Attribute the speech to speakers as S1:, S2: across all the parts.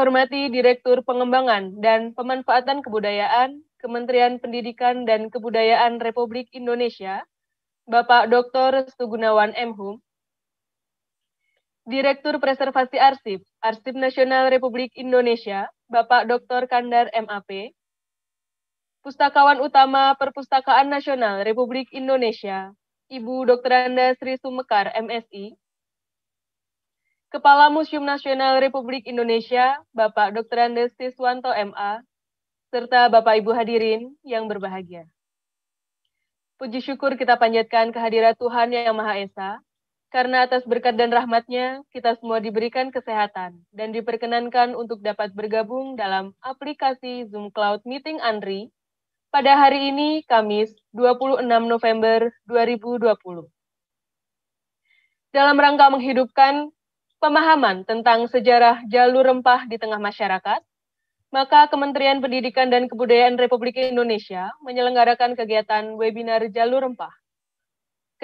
S1: hormati Direktur Pengembangan dan Pemanfaatan
S2: Kebudayaan Kementerian Pendidikan dan Kebudayaan Republik Indonesia, Bapak Dr. Sugunawan M. Hum, Direktur Preservasi Arsip, Arsip Nasional Republik Indonesia, Bapak Dr. Kandar MAP, Pustakawan Utama Perpustakaan Nasional Republik Indonesia, Ibu Dr. Anda Sri Sumekar, MSI, Kepala Museum Nasional Republik Indonesia, Bapak Dr. Andes Siswanto MA, serta Bapak Ibu hadirin yang berbahagia. Puji syukur kita panjatkan kehadiran Tuhan Yang Maha Esa, karena atas berkat dan rahmatnya, kita semua diberikan kesehatan dan diperkenankan untuk dapat bergabung dalam aplikasi Zoom Cloud Meeting Andri pada hari ini, Kamis 26 November 2020. Dalam rangka menghidupkan pemahaman tentang sejarah jalur rempah di tengah masyarakat, maka Kementerian Pendidikan dan Kebudayaan Republik Indonesia menyelenggarakan kegiatan webinar jalur rempah.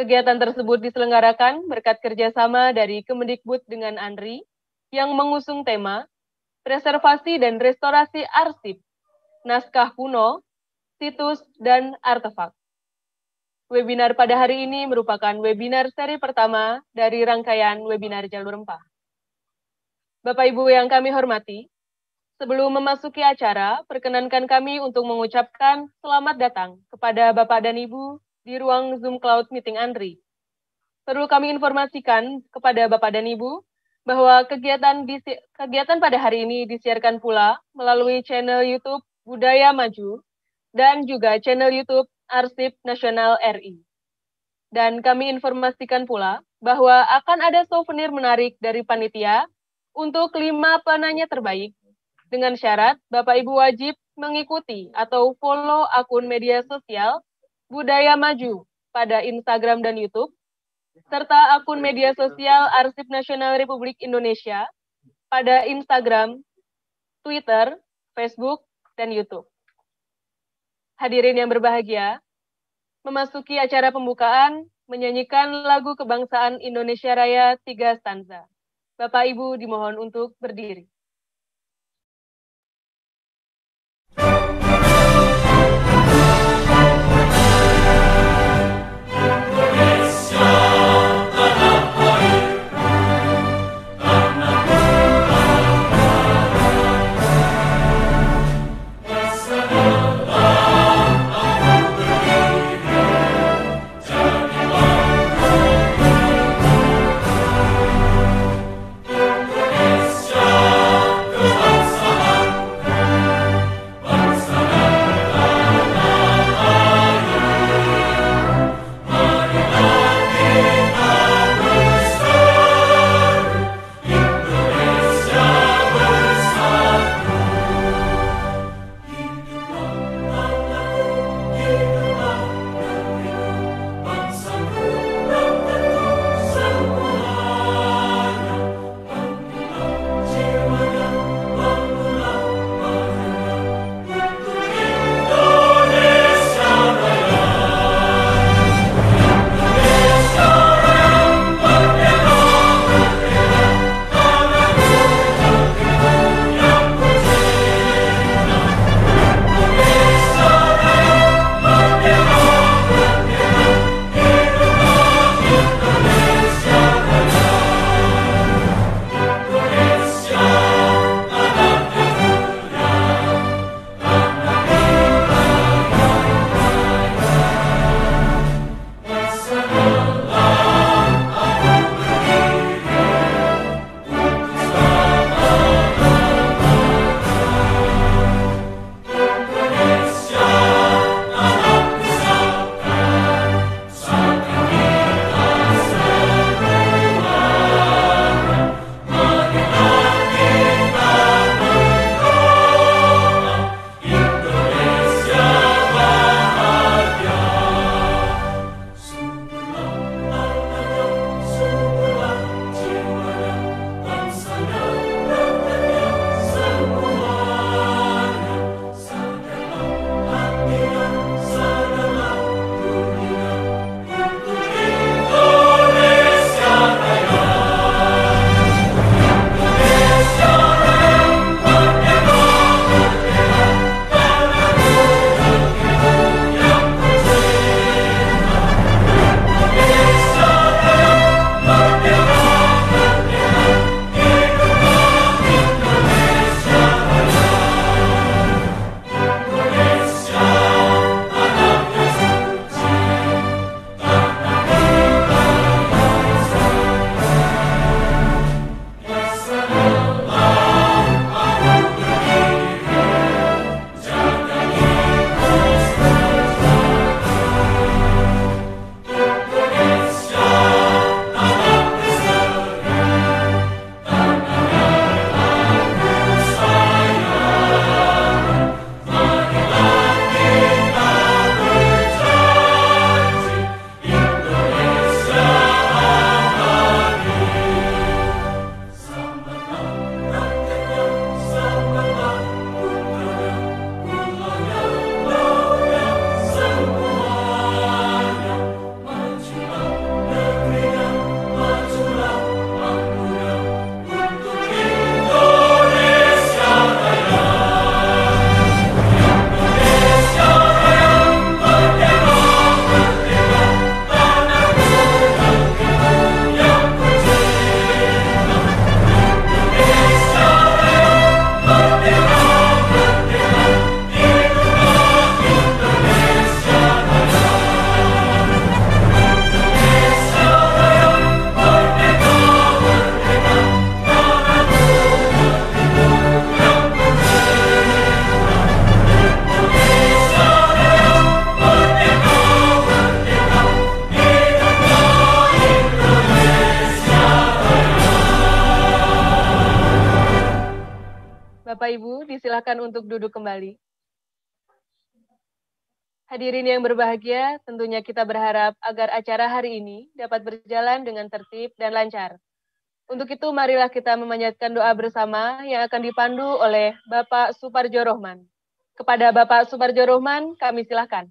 S2: Kegiatan tersebut diselenggarakan berkat kerjasama dari Kemendikbud dengan ANRI yang mengusung tema Preservasi dan Restorasi Arsip, Naskah Kuno, Situs, dan Artefak. Webinar pada hari ini merupakan webinar seri pertama dari rangkaian webinar Jalur Rempah. Bapak Ibu yang kami hormati, sebelum memasuki acara, perkenankan kami untuk mengucapkan selamat datang kepada Bapak dan Ibu di ruang Zoom Cloud Meeting Andri. Perlu kami informasikan kepada Bapak dan Ibu bahwa kegiatan kegiatan pada hari ini disiarkan pula melalui channel YouTube Budaya Maju dan juga channel YouTube Arsip Nasional RI. Dan kami informasikan pula bahwa akan ada souvenir menarik dari panitia untuk lima penanya terbaik dengan syarat Bapak Ibu wajib mengikuti atau follow akun media sosial Budaya Maju pada Instagram dan YouTube, serta akun media sosial Arsip Nasional Republik Indonesia pada Instagram, Twitter, Facebook, dan YouTube hadirin yang berbahagia, memasuki acara pembukaan menyanyikan lagu kebangsaan Indonesia Raya tiga stanza. Bapak Ibu dimohon untuk berdiri. Hadirin yang berbahagia, tentunya kita berharap agar acara hari ini dapat berjalan dengan tertib dan lancar. Untuk itu, marilah kita memanjatkan doa bersama yang akan dipandu oleh Bapak Suparjo Rohman. Kepada Bapak Suparjo Rohman, kami silahkan.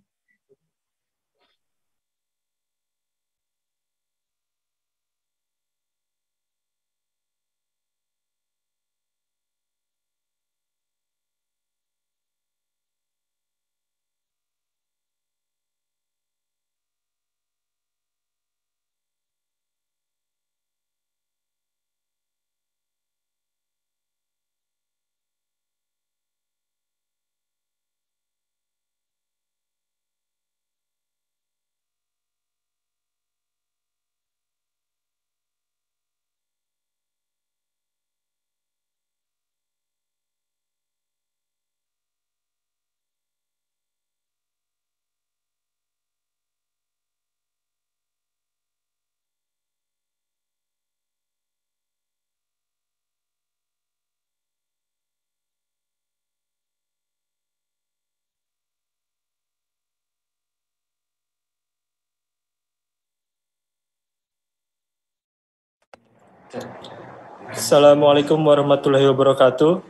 S1: Assalamualaikum
S3: warahmatullahi wabarakatuh.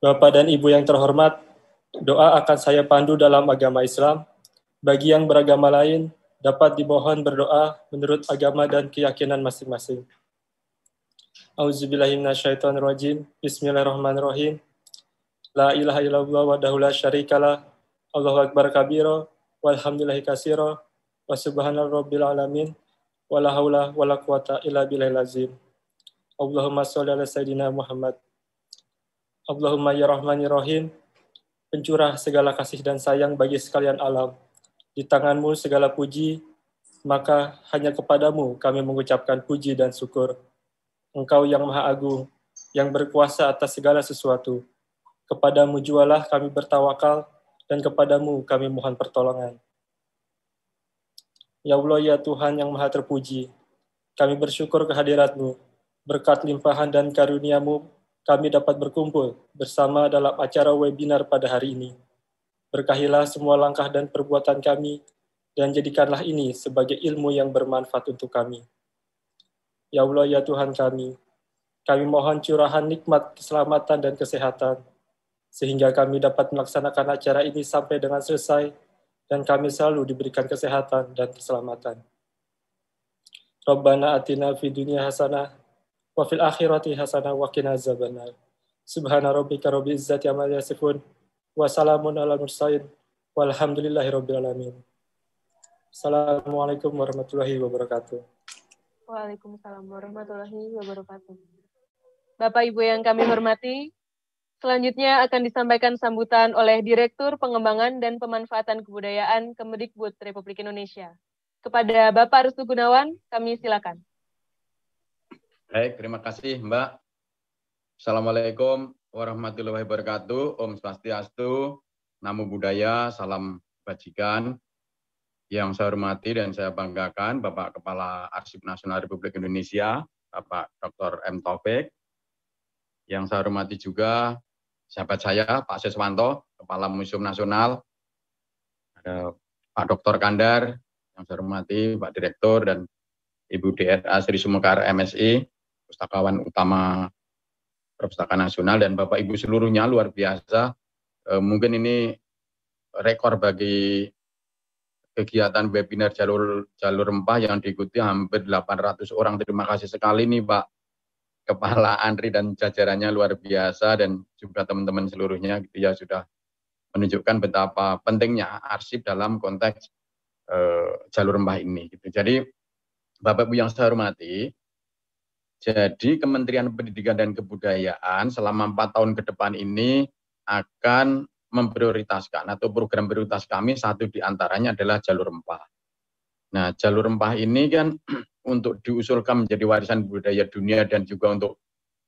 S3: Bapak dan Ibu yang terhormat, doa akan saya pandu dalam agama Islam. Bagi yang beragama lain, dapat dimohon berdoa menurut agama dan keyakinan masing-masing. Auzubillahimnasyaitonirrojim. bismillahirrahmanirrahim. La ilaha illallah wa dahula syarikalah, Allahu Akbar kabiro, walhamdulillahi kasiro, wa subhanallah rabbil alamin wala haula wala quwata illa billahil azim. Allahumma sholli ala sayidina Muhammad. Allahumma ya Rahmanir ya Rahim, pencurah segala kasih dan sayang bagi sekalian alam. Di tanganmu segala puji, maka hanya kepadamu kami mengucapkan puji dan syukur. Engkau yang maha agung, yang berkuasa atas segala sesuatu. Kepadamu jualah kami bertawakal, dan kepadamu kami mohon pertolongan. Ya Allah, ya Tuhan yang maha terpuji, kami bersyukur kehadiratmu, berkat limpahan dan karuniamu, kami dapat berkumpul bersama dalam acara webinar pada hari ini. Berkahilah semua langkah dan perbuatan kami, dan jadikanlah ini sebagai ilmu yang bermanfaat untuk kami. Ya Allah, ya Tuhan kami, kami mohon curahan nikmat keselamatan dan kesehatan, sehingga kami dapat melaksanakan acara ini sampai dengan selesai, dan kami selalu diberikan kesehatan dan keselamatan. Rabbana atina fi dunia hasanah wa fil akhirati hasanah wa kina azabannar. Subhana rabbika rabbi izzati amal yasifun wa salamun alal mursalin walhamdulillahi rabbil alamin. Assalamualaikum warahmatullahi wabarakatuh.
S2: Waalaikumsalam warahmatullahi wabarakatuh. Bapak Ibu yang kami hormati, Selanjutnya akan disampaikan sambutan oleh Direktur Pengembangan dan Pemanfaatan Kebudayaan Kemdikbud Republik Indonesia. Kepada Bapak Restu Gunawan, kami silakan.
S4: Baik, terima kasih Mbak. Assalamualaikum warahmatullahi wabarakatuh. Om Swastiastu, Namo Buddhaya, Salam Bajikan. Yang saya hormati dan saya banggakan Bapak Kepala Arsip Nasional Republik Indonesia, Bapak Dr. M. Taufik. Yang saya hormati juga sahabat saya Pak Siswanto, Kepala Museum Nasional, ada Pak Dr. Kandar, yang saya hormati Pak Direktur dan Ibu DRA Sri Sumekar MSI, pustakawan utama Perpustakaan Nasional dan Bapak Ibu seluruhnya luar biasa. E, mungkin ini rekor bagi kegiatan webinar jalur jalur rempah yang diikuti hampir 800 orang. Terima kasih sekali nih Pak kepala Andri dan jajarannya luar biasa dan juga teman-teman seluruhnya gitu ya sudah menunjukkan betapa pentingnya arsip dalam konteks e, jalur rempah ini gitu. Jadi Bapak Ibu yang saya hormati, jadi Kementerian Pendidikan dan Kebudayaan selama empat tahun ke depan ini akan memprioritaskan atau program prioritas kami satu diantaranya adalah jalur rempah. Nah, jalur rempah ini kan untuk diusulkan menjadi warisan budaya dunia dan juga untuk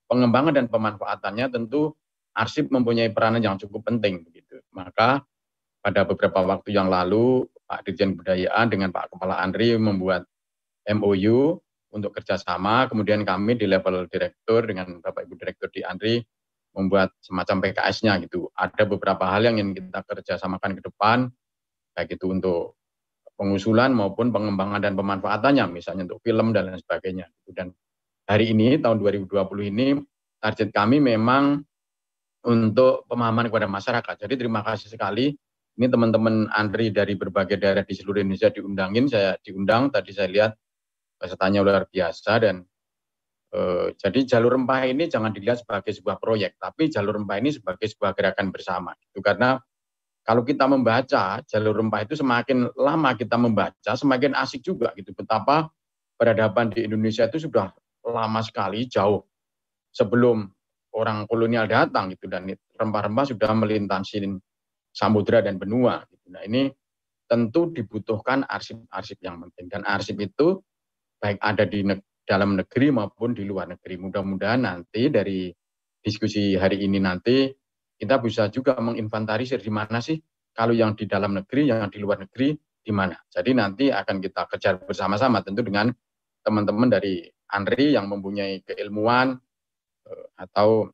S4: pengembangan dan pemanfaatannya tentu arsip mempunyai peranan yang cukup penting begitu. Maka pada beberapa waktu yang lalu Pak Dirjen Budayaan dengan Pak Kepala Andri membuat MOU untuk kerjasama. Kemudian kami di level direktur dengan Bapak Ibu Direktur di Andri membuat semacam PKS-nya gitu. Ada beberapa hal yang ingin kita kerjasamakan ke depan, baik itu untuk pengusulan maupun pengembangan dan pemanfaatannya, misalnya untuk film dan lain sebagainya. Dan hari ini, tahun 2020 ini, target kami memang untuk pemahaman kepada masyarakat. Jadi terima kasih sekali ini teman-teman antri dari berbagai daerah di seluruh Indonesia diundangin, saya diundang tadi saya lihat pesertanya luar biasa dan e, jadi jalur rempah ini jangan dilihat sebagai sebuah proyek, tapi jalur rempah ini sebagai sebuah gerakan bersama. Itu karena kalau kita membaca jalur rempah itu semakin lama kita membaca, semakin asik juga gitu. Betapa peradaban di Indonesia itu sudah lama sekali, jauh sebelum orang kolonial datang gitu dan rempah-rempah sudah melintasi samudra dan benua. Gitu. Nah ini tentu dibutuhkan arsip-arsip yang penting dan arsip itu baik ada di ne dalam negeri maupun di luar negeri. Mudah-mudahan nanti dari diskusi hari ini nanti kita bisa juga menginventarisir di mana sih kalau yang di dalam negeri, yang di luar negeri, di mana. Jadi nanti akan kita kejar bersama-sama tentu dengan teman-teman dari ANRI yang mempunyai keilmuan eh, atau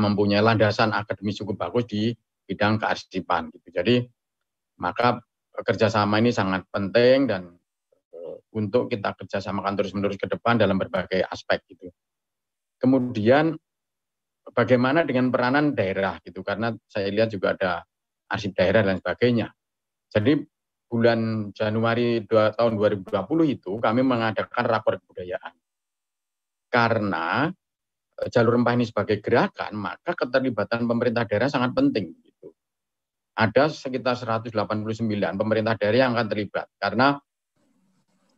S4: mempunyai landasan akademis cukup bagus di bidang kearsipan. Gitu. Jadi maka kerjasama ini sangat penting dan eh, untuk kita kerjasamakan terus-menerus ke depan dalam berbagai aspek gitu. Kemudian bagaimana dengan peranan daerah gitu karena saya lihat juga ada arsip daerah dan sebagainya. Jadi bulan Januari 2, tahun 2020 itu kami mengadakan rapor kebudayaan. Karena eh, jalur rempah ini sebagai gerakan, maka keterlibatan pemerintah daerah sangat penting. Gitu. Ada sekitar 189 pemerintah daerah yang akan terlibat karena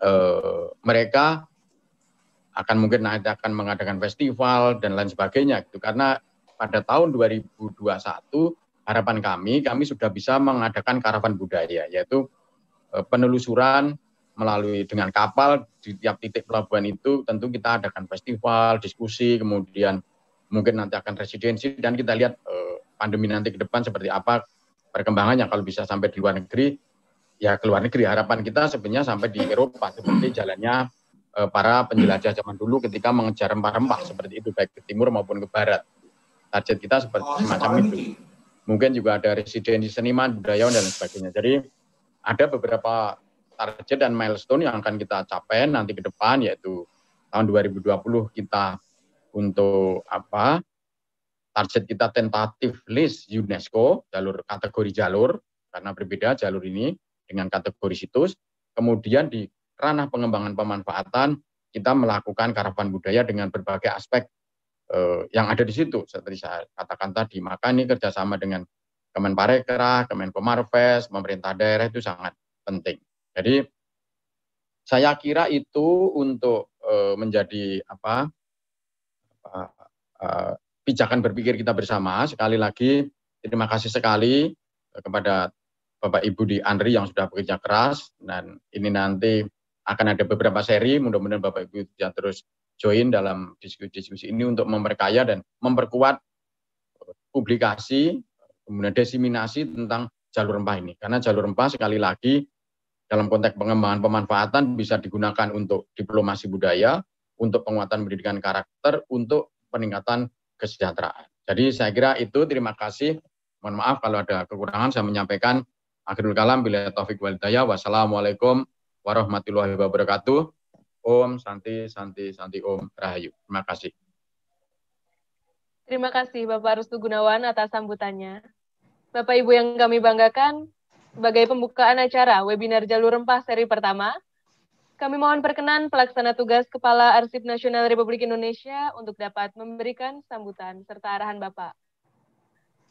S4: eh, mereka akan mungkin nanti akan mengadakan festival dan lain sebagainya gitu karena pada tahun 2021 harapan kami kami sudah bisa mengadakan karavan budaya yaitu eh, penelusuran melalui dengan kapal di tiap titik pelabuhan itu tentu kita adakan festival, diskusi, kemudian mungkin nanti akan residensi dan kita lihat eh, pandemi nanti ke depan seperti apa perkembangannya kalau bisa sampai di luar negeri ya ke luar negeri harapan kita sebenarnya sampai di Eropa seperti jalannya Eh, para penjelajah zaman dulu ketika mengejar rempah-rempah seperti itu baik ke timur maupun ke barat. Target kita seperti oh, semacam itu. Mungkin juga ada residensi seniman, budayawan dan sebagainya. Jadi ada beberapa target dan milestone yang akan kita capai nanti ke depan yaitu tahun 2020 kita untuk apa target kita tentatif list UNESCO jalur kategori jalur karena berbeda jalur ini dengan kategori situs kemudian di ranah pengembangan pemanfaatan kita melakukan karavan budaya dengan berbagai aspek eh, yang ada di situ seperti saya katakan tadi maka ini kerjasama dengan Kemenparekraf, Kemenkomarves, pemerintah daerah itu sangat penting. Jadi saya kira itu untuk eh, menjadi apa eh, pijakan berpikir kita bersama. Sekali lagi terima kasih sekali eh, kepada Bapak Ibu di Andri yang sudah bekerja keras dan ini nanti akan ada beberapa seri. Mudah-mudahan Bapak Ibu bisa terus join dalam diskusi-diskusi ini untuk memperkaya dan memperkuat eh, publikasi, kemudian desiminasi tentang jalur rempah ini. Karena jalur rempah sekali lagi dalam konteks pengembangan pemanfaatan bisa digunakan untuk diplomasi budaya, untuk penguatan pendidikan karakter, untuk peningkatan kesejahteraan. Jadi saya kira itu terima kasih. Mohon maaf kalau ada kekurangan saya menyampaikan akhirul kalam bila taufik walidaya. Wassalamualaikum warahmatullahi wabarakatuh. Om Santi, Santi, Santi Om Rahayu. Terima kasih.
S2: Terima kasih Bapak Rustu Gunawan atas sambutannya. Bapak Ibu yang kami banggakan, sebagai pembukaan acara webinar Jalur Rempah seri pertama, kami mohon perkenan pelaksana tugas Kepala Arsip Nasional Republik Indonesia untuk dapat memberikan sambutan serta arahan Bapak.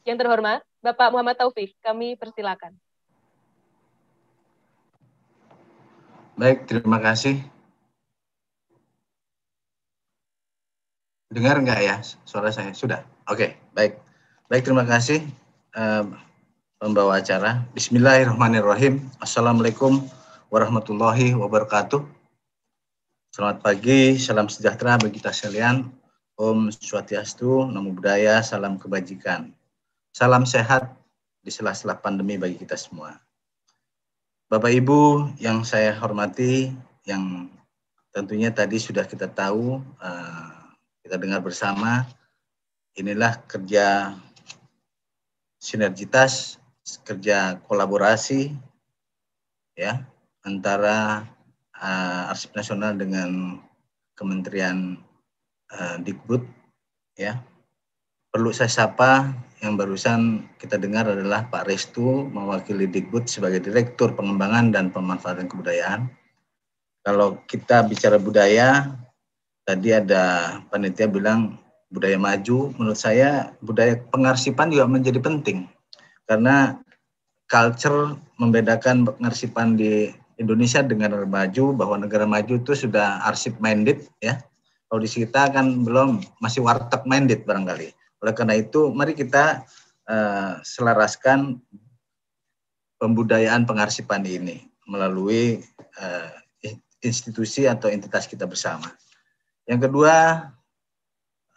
S2: Yang terhormat, Bapak Muhammad Taufik, kami persilakan.
S5: Baik, terima kasih. Dengar enggak ya suara saya? Sudah. Oke, okay, baik. Baik, terima kasih um, pembawa acara. Bismillahirrahmanirrahim. Assalamualaikum warahmatullahi wabarakatuh. Selamat pagi, salam sejahtera bagi kita sekalian. Om Swastiastu, Namo Buddhaya, salam kebajikan. Salam sehat di sela-sela pandemi bagi kita semua. Bapak Ibu yang saya hormati, yang tentunya tadi sudah kita tahu, eh, kita dengar bersama, inilah kerja sinergitas, kerja kolaborasi ya antara eh, Arsip Nasional dengan Kementerian uh, Dikbud ya. Perlu saya sapa yang barusan kita dengar adalah Pak Restu mewakili Dikbud sebagai Direktur Pengembangan dan Pemanfaatan Kebudayaan. Kalau kita bicara budaya, tadi ada panitia bilang budaya maju. Menurut saya budaya pengarsipan juga menjadi penting karena culture membedakan pengarsipan di Indonesia dengan negara maju bahwa negara maju itu sudah arsip minded ya. Kalau di kita kan belum masih warteg minded barangkali oleh karena itu, mari kita uh, selaraskan pembudayaan pengarsipan ini melalui uh, institusi atau entitas kita bersama. Yang kedua,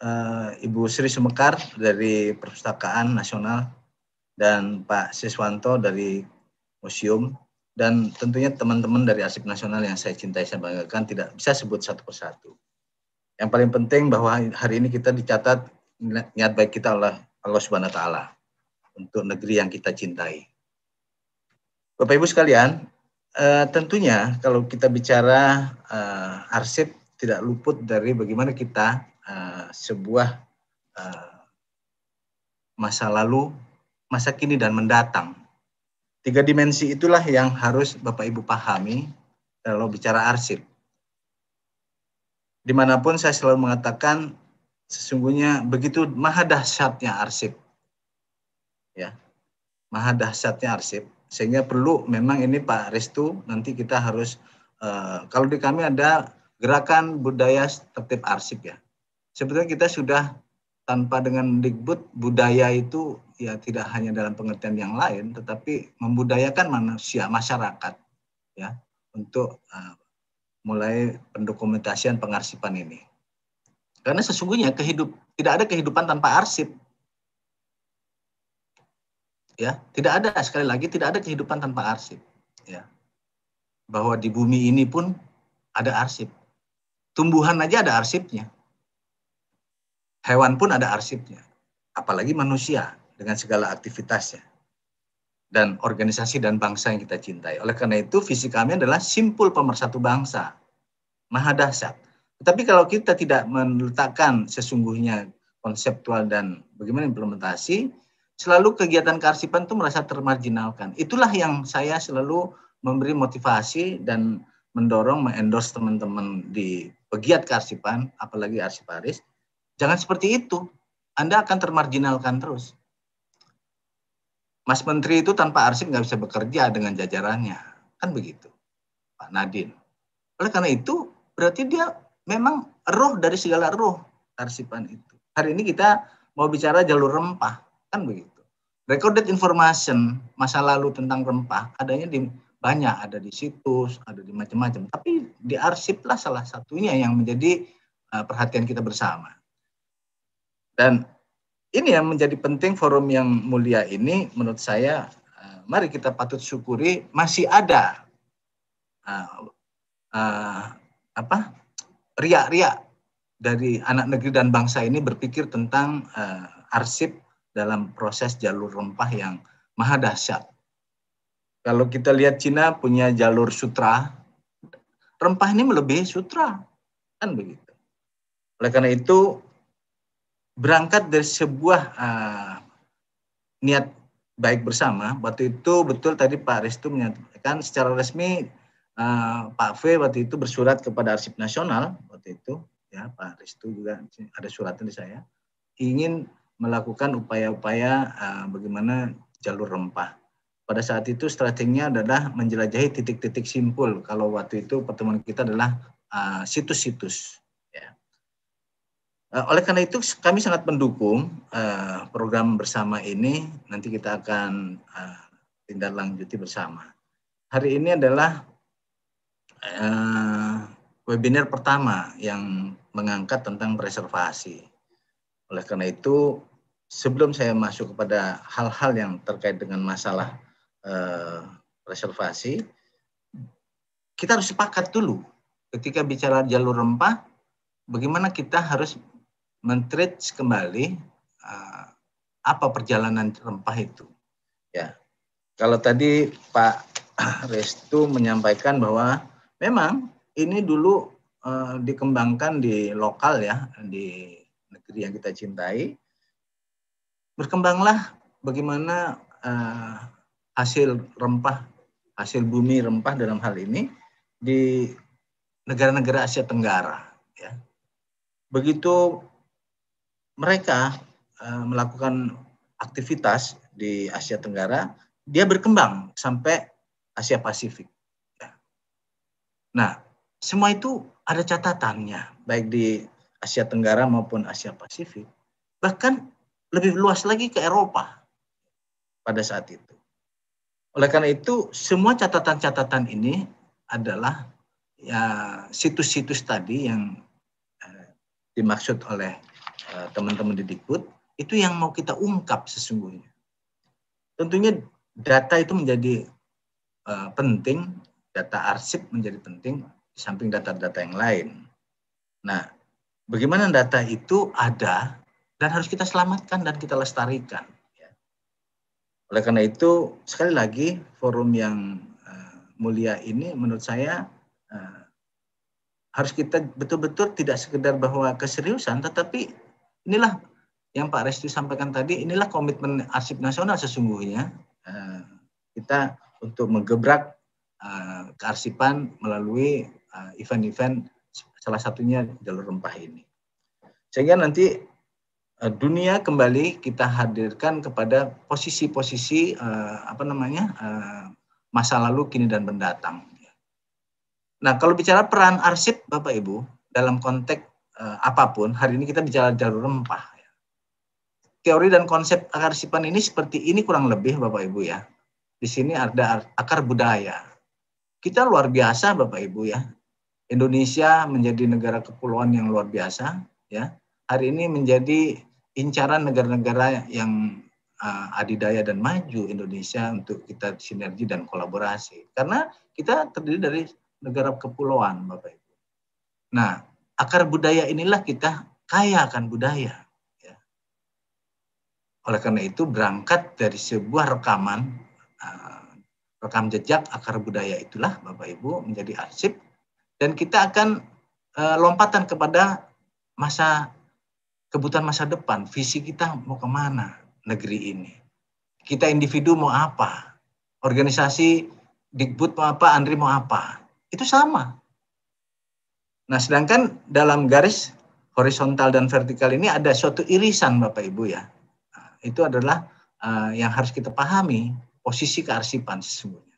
S5: uh, Ibu Sri Sumekar dari Perpustakaan Nasional dan Pak Siswanto dari Museum dan tentunya teman-teman dari Arsip Nasional yang saya cintai saya banggakan tidak bisa sebut satu persatu. Yang paling penting bahwa hari ini kita dicatat niat baik kita Allah Allah Subhanahu taala untuk negeri yang kita cintai. Bapak Ibu sekalian, eh, tentunya kalau kita bicara eh, arsip tidak luput dari bagaimana kita eh, sebuah eh, masa lalu, masa kini dan mendatang. Tiga dimensi itulah yang harus Bapak Ibu pahami kalau bicara arsip. Dimanapun saya selalu mengatakan Sesungguhnya begitu maha dahsyatnya arsip. Ya. Maha dahsyatnya arsip sehingga perlu memang ini Pak Restu nanti kita harus uh, kalau di kami ada gerakan budaya tertib arsip ya. Sebetulnya kita sudah tanpa dengan Dikbud budaya itu ya tidak hanya dalam pengertian yang lain tetapi membudayakan manusia masyarakat ya untuk uh, mulai pendokumentasian pengarsipan ini. Karena sesungguhnya kehidup, tidak ada kehidupan tanpa arsip. Ya, tidak ada sekali lagi tidak ada kehidupan tanpa arsip. Ya. Bahwa di bumi ini pun ada arsip. Tumbuhan aja ada arsipnya. Hewan pun ada arsipnya. Apalagi manusia dengan segala aktivitasnya dan organisasi dan bangsa yang kita cintai. Oleh karena itu, visi kami adalah simpul pemersatu bangsa. Maha dahsyat. Tapi kalau kita tidak meletakkan sesungguhnya konseptual dan bagaimana implementasi, selalu kegiatan kearsipan itu merasa termarginalkan. Itulah yang saya selalu memberi motivasi dan mendorong mengendorse teman-teman di pegiat kearsipan, apalagi arsiparis. Jangan seperti itu. Anda akan termarginalkan terus. Mas Menteri itu tanpa arsip nggak bisa bekerja dengan jajarannya. Kan begitu. Pak Nadine. Oleh karena itu, berarti dia memang roh dari segala roh arsipan itu. Hari ini kita mau bicara jalur rempah, kan begitu. Recorded information masa lalu tentang rempah adanya di banyak, ada di situs, ada di macam-macam. Tapi diarsiplah salah satunya yang menjadi eh, perhatian kita bersama. Dan ini yang menjadi penting forum yang mulia ini menurut saya eh, mari kita patut syukuri masih ada uh, uh, apa Ria ria dari anak negeri dan bangsa ini berpikir tentang uh, arsip dalam proses jalur rempah yang maha dahsyat. Kalau kita lihat Cina punya jalur sutra, rempah ini melebihi sutra, kan begitu. Oleh karena itu berangkat dari sebuah uh, niat baik bersama. Waktu itu betul tadi Pak Restu menyatakan secara resmi Eh, Pak V waktu itu bersurat kepada Arsip Nasional waktu itu ya Pak Ristu juga ada suratnya di saya ingin melakukan upaya-upaya eh, bagaimana jalur rempah. Pada saat itu strateginya adalah menjelajahi titik-titik simpul. Kalau waktu itu pertemuan kita adalah situs eh, situs-situs. ya. Uh, oleh karena itu kami sangat mendukung uh, program bersama ini. Nanti kita akan uh, tindak lanjuti bersama. Hari ini adalah uh, webinar pertama yang mengangkat tentang preservasi. Oleh karena itu, sebelum saya masuk kepada hal-hal yang terkait dengan masalah uh, preservasi, kita harus sepakat dulu ketika bicara jalur rempah, bagaimana kita harus mentreat kembali uh, apa perjalanan rempah itu. Ya, kalau tadi Pak Restu menyampaikan bahwa Memang ini dulu uh, dikembangkan di lokal ya, di negeri yang kita cintai. Berkembanglah bagaimana uh, hasil rempah, hasil bumi rempah dalam hal ini di negara-negara Asia Tenggara. Ya. Begitu mereka uh, melakukan aktivitas di Asia Tenggara, dia berkembang sampai Asia Pasifik. Nah, semua itu ada catatannya, baik di Asia Tenggara maupun Asia Pasifik. Bahkan lebih luas lagi ke Eropa pada saat itu. Oleh karena itu, semua catatan-catatan ini adalah ya situs-situs tadi yang eh, dimaksud oleh eh, teman-teman eh, Dikbud itu yang mau kita ungkap sesungguhnya. Tentunya data itu menjadi eh, penting data arsip menjadi penting di samping data-data yang lain. Nah, bagaimana data itu ada dan harus kita selamatkan dan kita lestarikan. Ya. Oleh karena itu, sekali lagi forum yang eh, mulia ini menurut saya eh, harus kita betul-betul tidak sekedar bahwa keseriusan, tetapi inilah yang Pak Restu sampaikan tadi, inilah komitmen arsip nasional sesungguhnya eh, kita untuk menggebrak uh, kearsipan melalui eh, event-event uh, salah satunya jalur rempah ini. Sehingga nanti uh, dunia kembali kita hadirkan kepada posisi-posisi uh, apa namanya uh, masa lalu, kini dan mendatang. Nah, kalau bicara peran arsip, Bapak Ibu, dalam konteks uh, apapun, hari ini kita bicara jalur rempah. Teori dan konsep akarsipan ini seperti ini kurang lebih, Bapak Ibu ya. Di sini ada akar budaya, kita luar biasa Bapak Ibu ya. Indonesia menjadi negara kepulauan yang luar biasa ya. Hari ini menjadi incaran negara-negara yang uh, adidaya dan maju Indonesia untuk kita sinergi dan kolaborasi. Karena kita terdiri dari negara kepulauan Bapak Ibu. Nah, akar budaya inilah kita kaya akan budaya. Ya. Oleh karena itu berangkat dari sebuah rekaman rekam jejak akar budaya itulah Bapak Ibu menjadi arsip dan kita akan eh, lompatan kepada masa kebutuhan masa depan visi kita mau kemana negeri ini kita individu mau apa organisasi dikbud mau apa Andri mau apa itu sama nah sedangkan dalam garis horizontal dan vertikal ini ada suatu irisan Bapak Ibu ya nah, itu adalah eh, yang harus kita pahami posisi kearsipan sesungguhnya.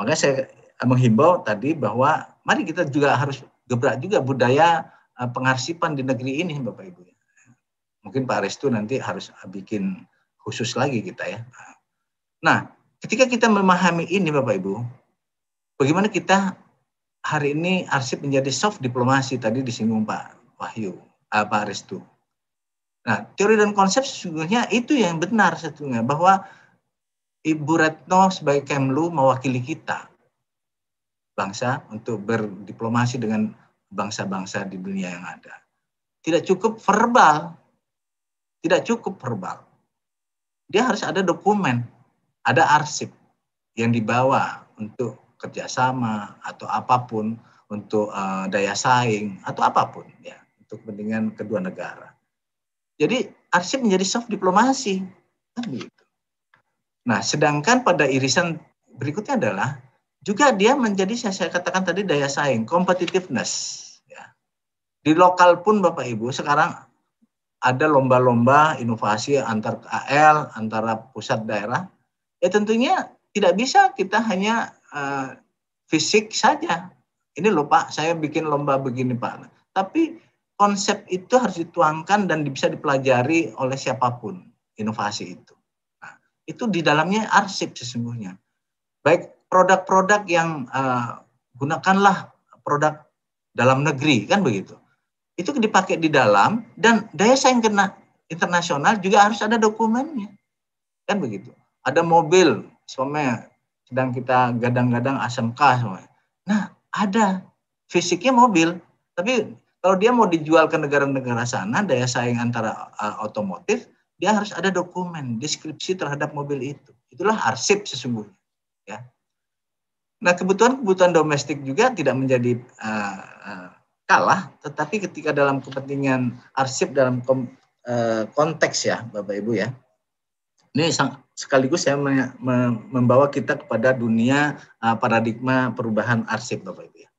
S5: Maka saya eh, menghimbau tadi bahwa mari kita juga harus gebrak juga budaya eh, pengarsipan di negeri ini Bapak Ibu. Mungkin Pak Restu nanti harus eh, bikin khusus lagi kita ya. Nah, ketika kita memahami ini Bapak Ibu, bagaimana kita hari ini arsip menjadi soft diplomasi tadi disinggung Pak Wahyu, uh, Pak Restu. Nah, teori dan konsep sesungguhnya itu yang benar sesungguhnya bahwa Ibu Retno sebagai Kemlu mewakili kita bangsa untuk berdiplomasi dengan bangsa-bangsa di dunia yang ada. Tidak cukup verbal, tidak cukup verbal. Dia harus ada dokumen, ada arsip yang dibawa untuk kerjasama atau apapun untuk uh, daya saing atau apapun ya untuk kepentingan kedua negara. Jadi arsip menjadi soft diplomasi. Kan Nah, sedangkan pada irisan berikutnya adalah juga dia menjadi yang saya katakan tadi daya saing, competitiveness. Ya. Di lokal pun Bapak Ibu sekarang ada lomba-lomba inovasi antar KL, antara pusat daerah. Ya tentunya tidak bisa kita hanya uh, fisik saja. Ini loh Pak, saya bikin lomba begini Pak. Tapi konsep itu harus dituangkan dan bisa dipelajari oleh siapapun inovasi itu itu di dalamnya arsip sesungguhnya. Baik produk-produk yang uh, gunakanlah produk dalam negeri kan begitu. Itu dipakai di dalam dan daya saing kena internasional juga harus ada dokumennya. Kan begitu. Ada mobil semuanya sedang kita gadang-gadang asmk semuanya. Nah, ada fisiknya mobil, tapi kalau dia mau dijual ke negara-negara sana daya saing antara uh, otomotif dia harus ada dokumen deskripsi terhadap mobil itu. Itulah arsip sesungguhnya. Ya. Nah kebutuhan-kebutuhan domestik juga tidak menjadi uh, uh, kalah, tetapi ketika dalam kepentingan arsip dalam kom, uh, konteks ya, Bapak Ibu ya. Ini sang, sekaligus saya me, me, membawa kita kepada dunia uh, paradigma perubahan arsip, Bapak Ibu ya.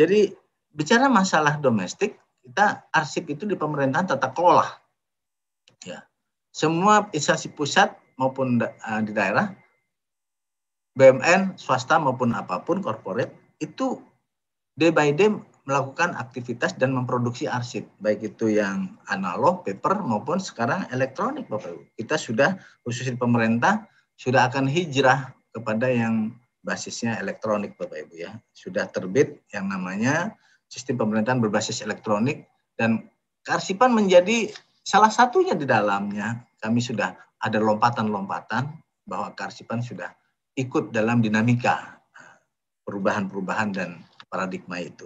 S5: Jadi bicara masalah domestik, kita arsip itu di pemerintahan tata kelola semua instansi pusat maupun da eh, di daerah, BUMN, swasta maupun apapun korporat itu day by day melakukan aktivitas dan memproduksi arsip, baik itu yang analog, paper maupun sekarang elektronik, Bapak Ibu. Kita sudah khususnya pemerintah sudah akan hijrah kepada yang basisnya elektronik, Bapak Ibu ya. Sudah terbit yang namanya sistem pemerintahan berbasis elektronik dan karsipan menjadi Salah satunya di dalamnya kami sudah ada lompatan-lompatan bahwa karsipan sudah ikut dalam dinamika perubahan-perubahan dan paradigma itu.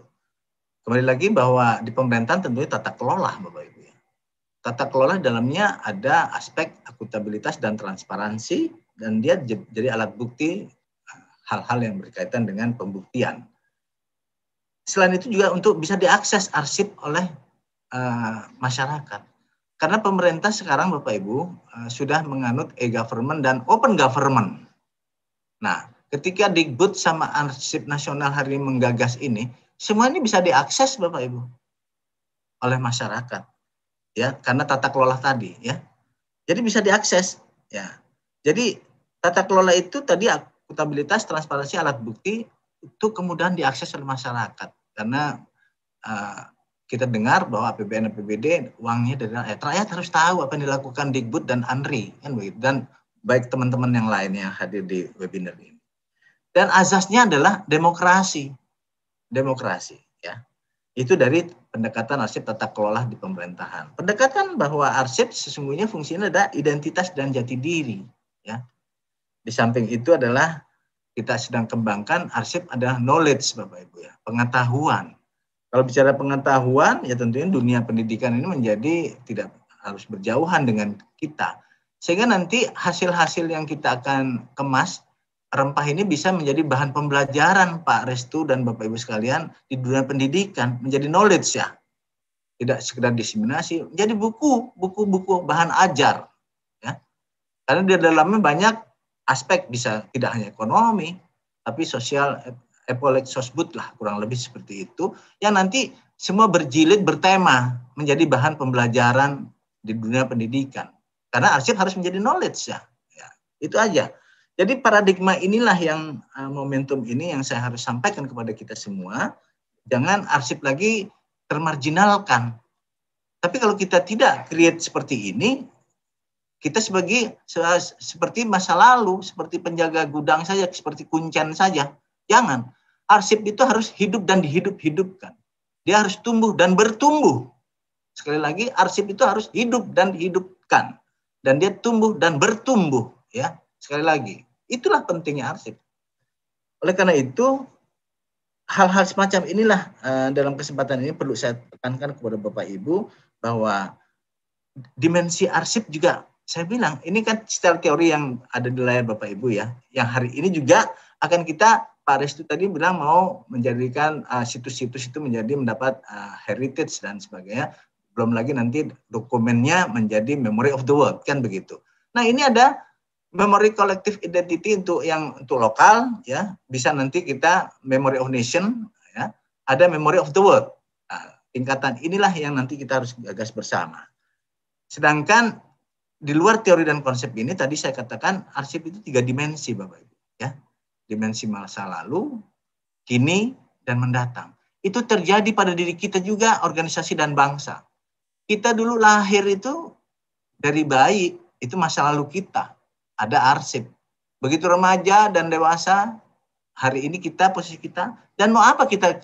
S5: Kembali lagi bahwa di pemerintahan tentunya tata kelola Bapak Ibu ya. Tata kelola dalamnya ada aspek akuntabilitas dan transparansi dan dia jadi alat bukti eh, hal-hal yang berkaitan dengan pembuktian. Selain itu juga untuk bisa diakses arsip oleh uh, masyarakat. Karena pemerintah sekarang Bapak Ibu eh, sudah menganut e-government dan open government. Nah, ketika Digbud sama Arsip Nasional hari ini menggagas ini, semua ini bisa diakses Bapak Ibu oleh masyarakat. Ya, karena tata kelola tadi ya. Jadi bisa diakses ya. Jadi tata kelola itu tadi akuntabilitas, transparansi, alat bukti itu kemudian diakses oleh masyarakat karena uh, kita dengar bahwa APBN APBD uangnya dari rakyat. Rakyat harus tahu apa yang dilakukan Dikbud dan Andri kan begitu dan baik teman-teman yang lain yang hadir di webinar ini. Dan azasnya adalah demokrasi. Demokrasi ya. Itu dari pendekatan arsip tata kelola di pemerintahan. Pendekatan bahwa arsip sesungguhnya fungsinya adalah identitas dan jati diri ya. Di samping itu adalah kita sedang kembangkan arsip adalah knowledge Bapak Ibu ya, pengetahuan kalau bicara pengetahuan, ya tentunya dunia pendidikan ini menjadi tidak harus berjauhan dengan kita. Sehingga nanti hasil-hasil yang kita akan kemas, rempah ini bisa menjadi bahan pembelajaran Pak Restu dan Bapak Ibu sekalian di dunia pendidikan, menjadi knowledge ya. Tidak sekedar diseminasi, jadi buku, buku-buku bahan ajar. Ya. Karena di dalamnya banyak aspek bisa tidak hanya ekonomi, tapi sosial Epolek Sosbud lah kurang lebih seperti itu yang nanti semua berjilid bertema menjadi bahan pembelajaran di dunia pendidikan karena arsip harus menjadi knowledge ya, ya itu aja jadi paradigma inilah yang eh, momentum ini yang saya harus sampaikan kepada kita semua jangan arsip lagi termarginalkan tapi kalau kita tidak create seperti ini kita sebagai seperti masa lalu, seperti penjaga gudang saja, seperti kuncen saja. Jangan. Arsip itu harus hidup dan dihidup-hidupkan. Dia harus tumbuh dan bertumbuh. Sekali lagi, arsip itu harus hidup dan dihidupkan. Dan dia tumbuh dan bertumbuh. ya Sekali lagi, itulah pentingnya arsip. Oleh karena itu, hal-hal semacam inilah eh, dalam kesempatan ini perlu saya tekankan kepada Bapak Ibu bahwa dimensi arsip juga saya bilang ini kan style teori yang ada di layar Bapak Ibu ya, yang hari ini juga akan kita Pak Restu tadi bilang mau menjadikan ah, situs-situs uh, itu menjadi mendapat uh, heritage dan sebagainya. Belum lagi nanti dokumennya menjadi memory of the world kan begitu. Nah ini ada memory collective identity untuk yang untuk lokal ya bisa nanti kita memory of nation ya ada memory of the world. Nah, tingkatan inilah yang nanti kita harus gagas bersama. Sedangkan di luar teori dan konsep ini tadi saya katakan arsip itu tiga dimensi Bapak Ibu ya dimensi masa lalu, kini, dan mendatang. Itu terjadi pada diri kita juga, organisasi dan bangsa. Kita dulu lahir itu dari bayi, itu masa lalu kita. Ada arsip. Begitu remaja dan dewasa, hari ini kita, posisi kita, dan mau apa kita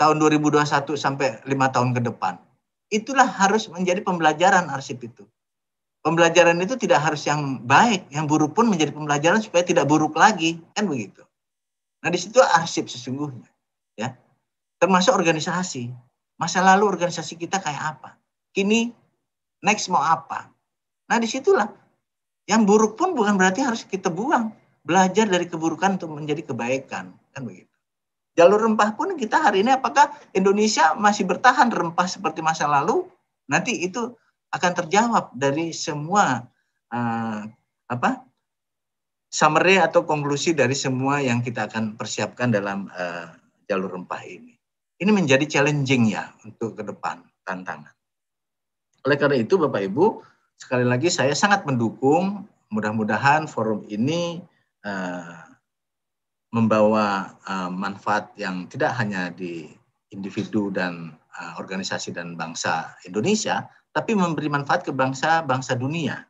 S5: tahun 2021 sampai lima tahun ke depan. Itulah harus menjadi pembelajaran arsip itu pembelajaran itu tidak harus yang baik, yang buruk pun menjadi pembelajaran supaya tidak buruk lagi, kan begitu. Nah, di situ arsip sesungguhnya, ya. Termasuk organisasi. Masa lalu organisasi kita kayak apa? Kini next mau apa? Nah, disitulah yang buruk pun bukan berarti harus kita buang. Belajar dari keburukan untuk menjadi kebaikan, kan begitu. Jalur rempah pun kita hari ini apakah Indonesia masih bertahan rempah seperti masa lalu? Nanti itu akan terjawab dari semua uh, apa summary atau konklusi dari semua yang kita akan persiapkan dalam uh, jalur rempah ini. Ini menjadi challenging ya untuk ke depan tantangan. Oleh karena itu Bapak Ibu, sekali lagi saya sangat mendukung mudah-mudahan forum ini uh, membawa uh, manfaat yang tidak hanya di individu dan uh, organisasi dan bangsa Indonesia, tapi memberi manfaat ke bangsa-bangsa dunia.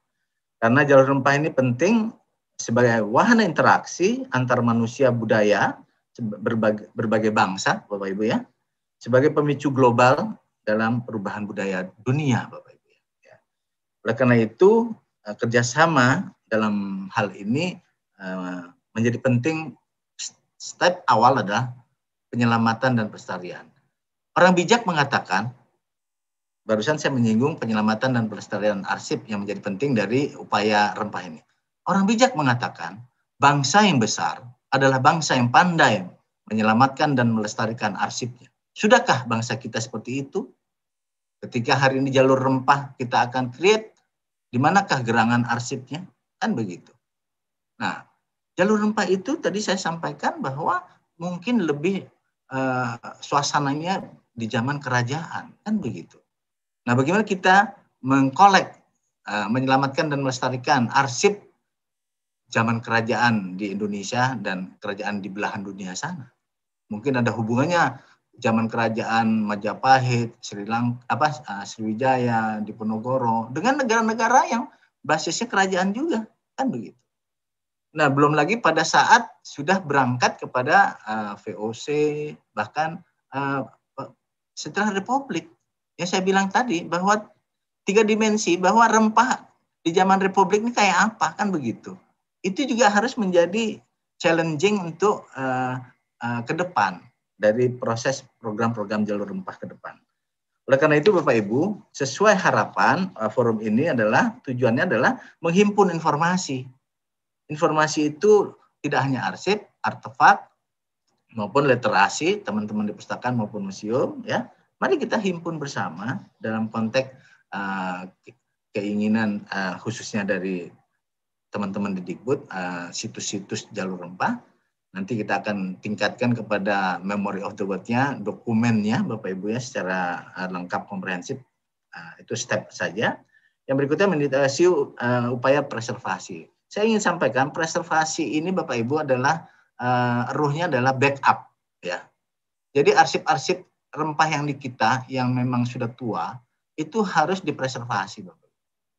S5: Karena jalur rempah ini penting sebagai wahana interaksi antar manusia budaya berbagai, berbagai bangsa, Bapak Ibu ya, sebagai pemicu global dalam perubahan budaya dunia, Bapak Ibu. Ya. Oleh karena itu, eh, kerjasama dalam hal ini eh, menjadi penting. Step awal adalah penyelamatan dan pelestarian. Orang bijak mengatakan barusan saya menyinggung penyelamatan dan pelestarian arsip yang menjadi penting dari upaya rempah ini. Orang bijak mengatakan, bangsa yang besar adalah bangsa yang pandai menyelamatkan dan melestarikan arsipnya. Sudahkah bangsa kita seperti itu? Ketika hari ini jalur rempah kita akan create, di manakah gerangan arsipnya? Kan begitu. Nah, jalur rempah itu tadi saya sampaikan bahwa mungkin lebih uh, suasananya di zaman kerajaan, kan begitu. Nah, bagaimana kita mengkolek, eh, menyelamatkan dan melestarikan arsip zaman kerajaan di Indonesia dan kerajaan di belahan dunia sana. Mungkin ada hubungannya zaman kerajaan Majapahit, Sri Lanka, apa eh, Sriwijaya, Diponegoro dengan negara-negara yang basisnya kerajaan juga, kan begitu. Nah, belum lagi pada saat sudah berangkat kepada uh, eh, VOC bahkan uh, setelah republik ya saya bilang tadi bahwa tiga dimensi bahwa rempah di zaman republik ini kayak apa kan begitu itu juga harus menjadi challenging untuk uh, uh, ke depan dari proses program-program jalur rempah ke depan. Oleh karena itu Bapak Ibu, sesuai harapan uh, forum ini adalah tujuannya adalah menghimpun informasi. Informasi itu tidak hanya arsip, artefak maupun literasi teman-teman di perpustakaan maupun museum ya Mari kita himpun bersama dalam konteks uh, keinginan uh, khususnya dari teman-teman di Dikbud, uh, situs-situs jalur rempah. Nanti kita akan tingkatkan kepada memory of the word-nya, dokumennya Bapak Ibu ya secara uh, lengkap komprehensif. Uh, itu step saja. Yang berikutnya meditasi uh, upaya preservasi. Saya ingin sampaikan preservasi ini Bapak Ibu adalah uh, ruhnya adalah backup ya. Jadi arsip-arsip rempah yang di kita yang memang sudah tua itu harus dipreservasi Bapak.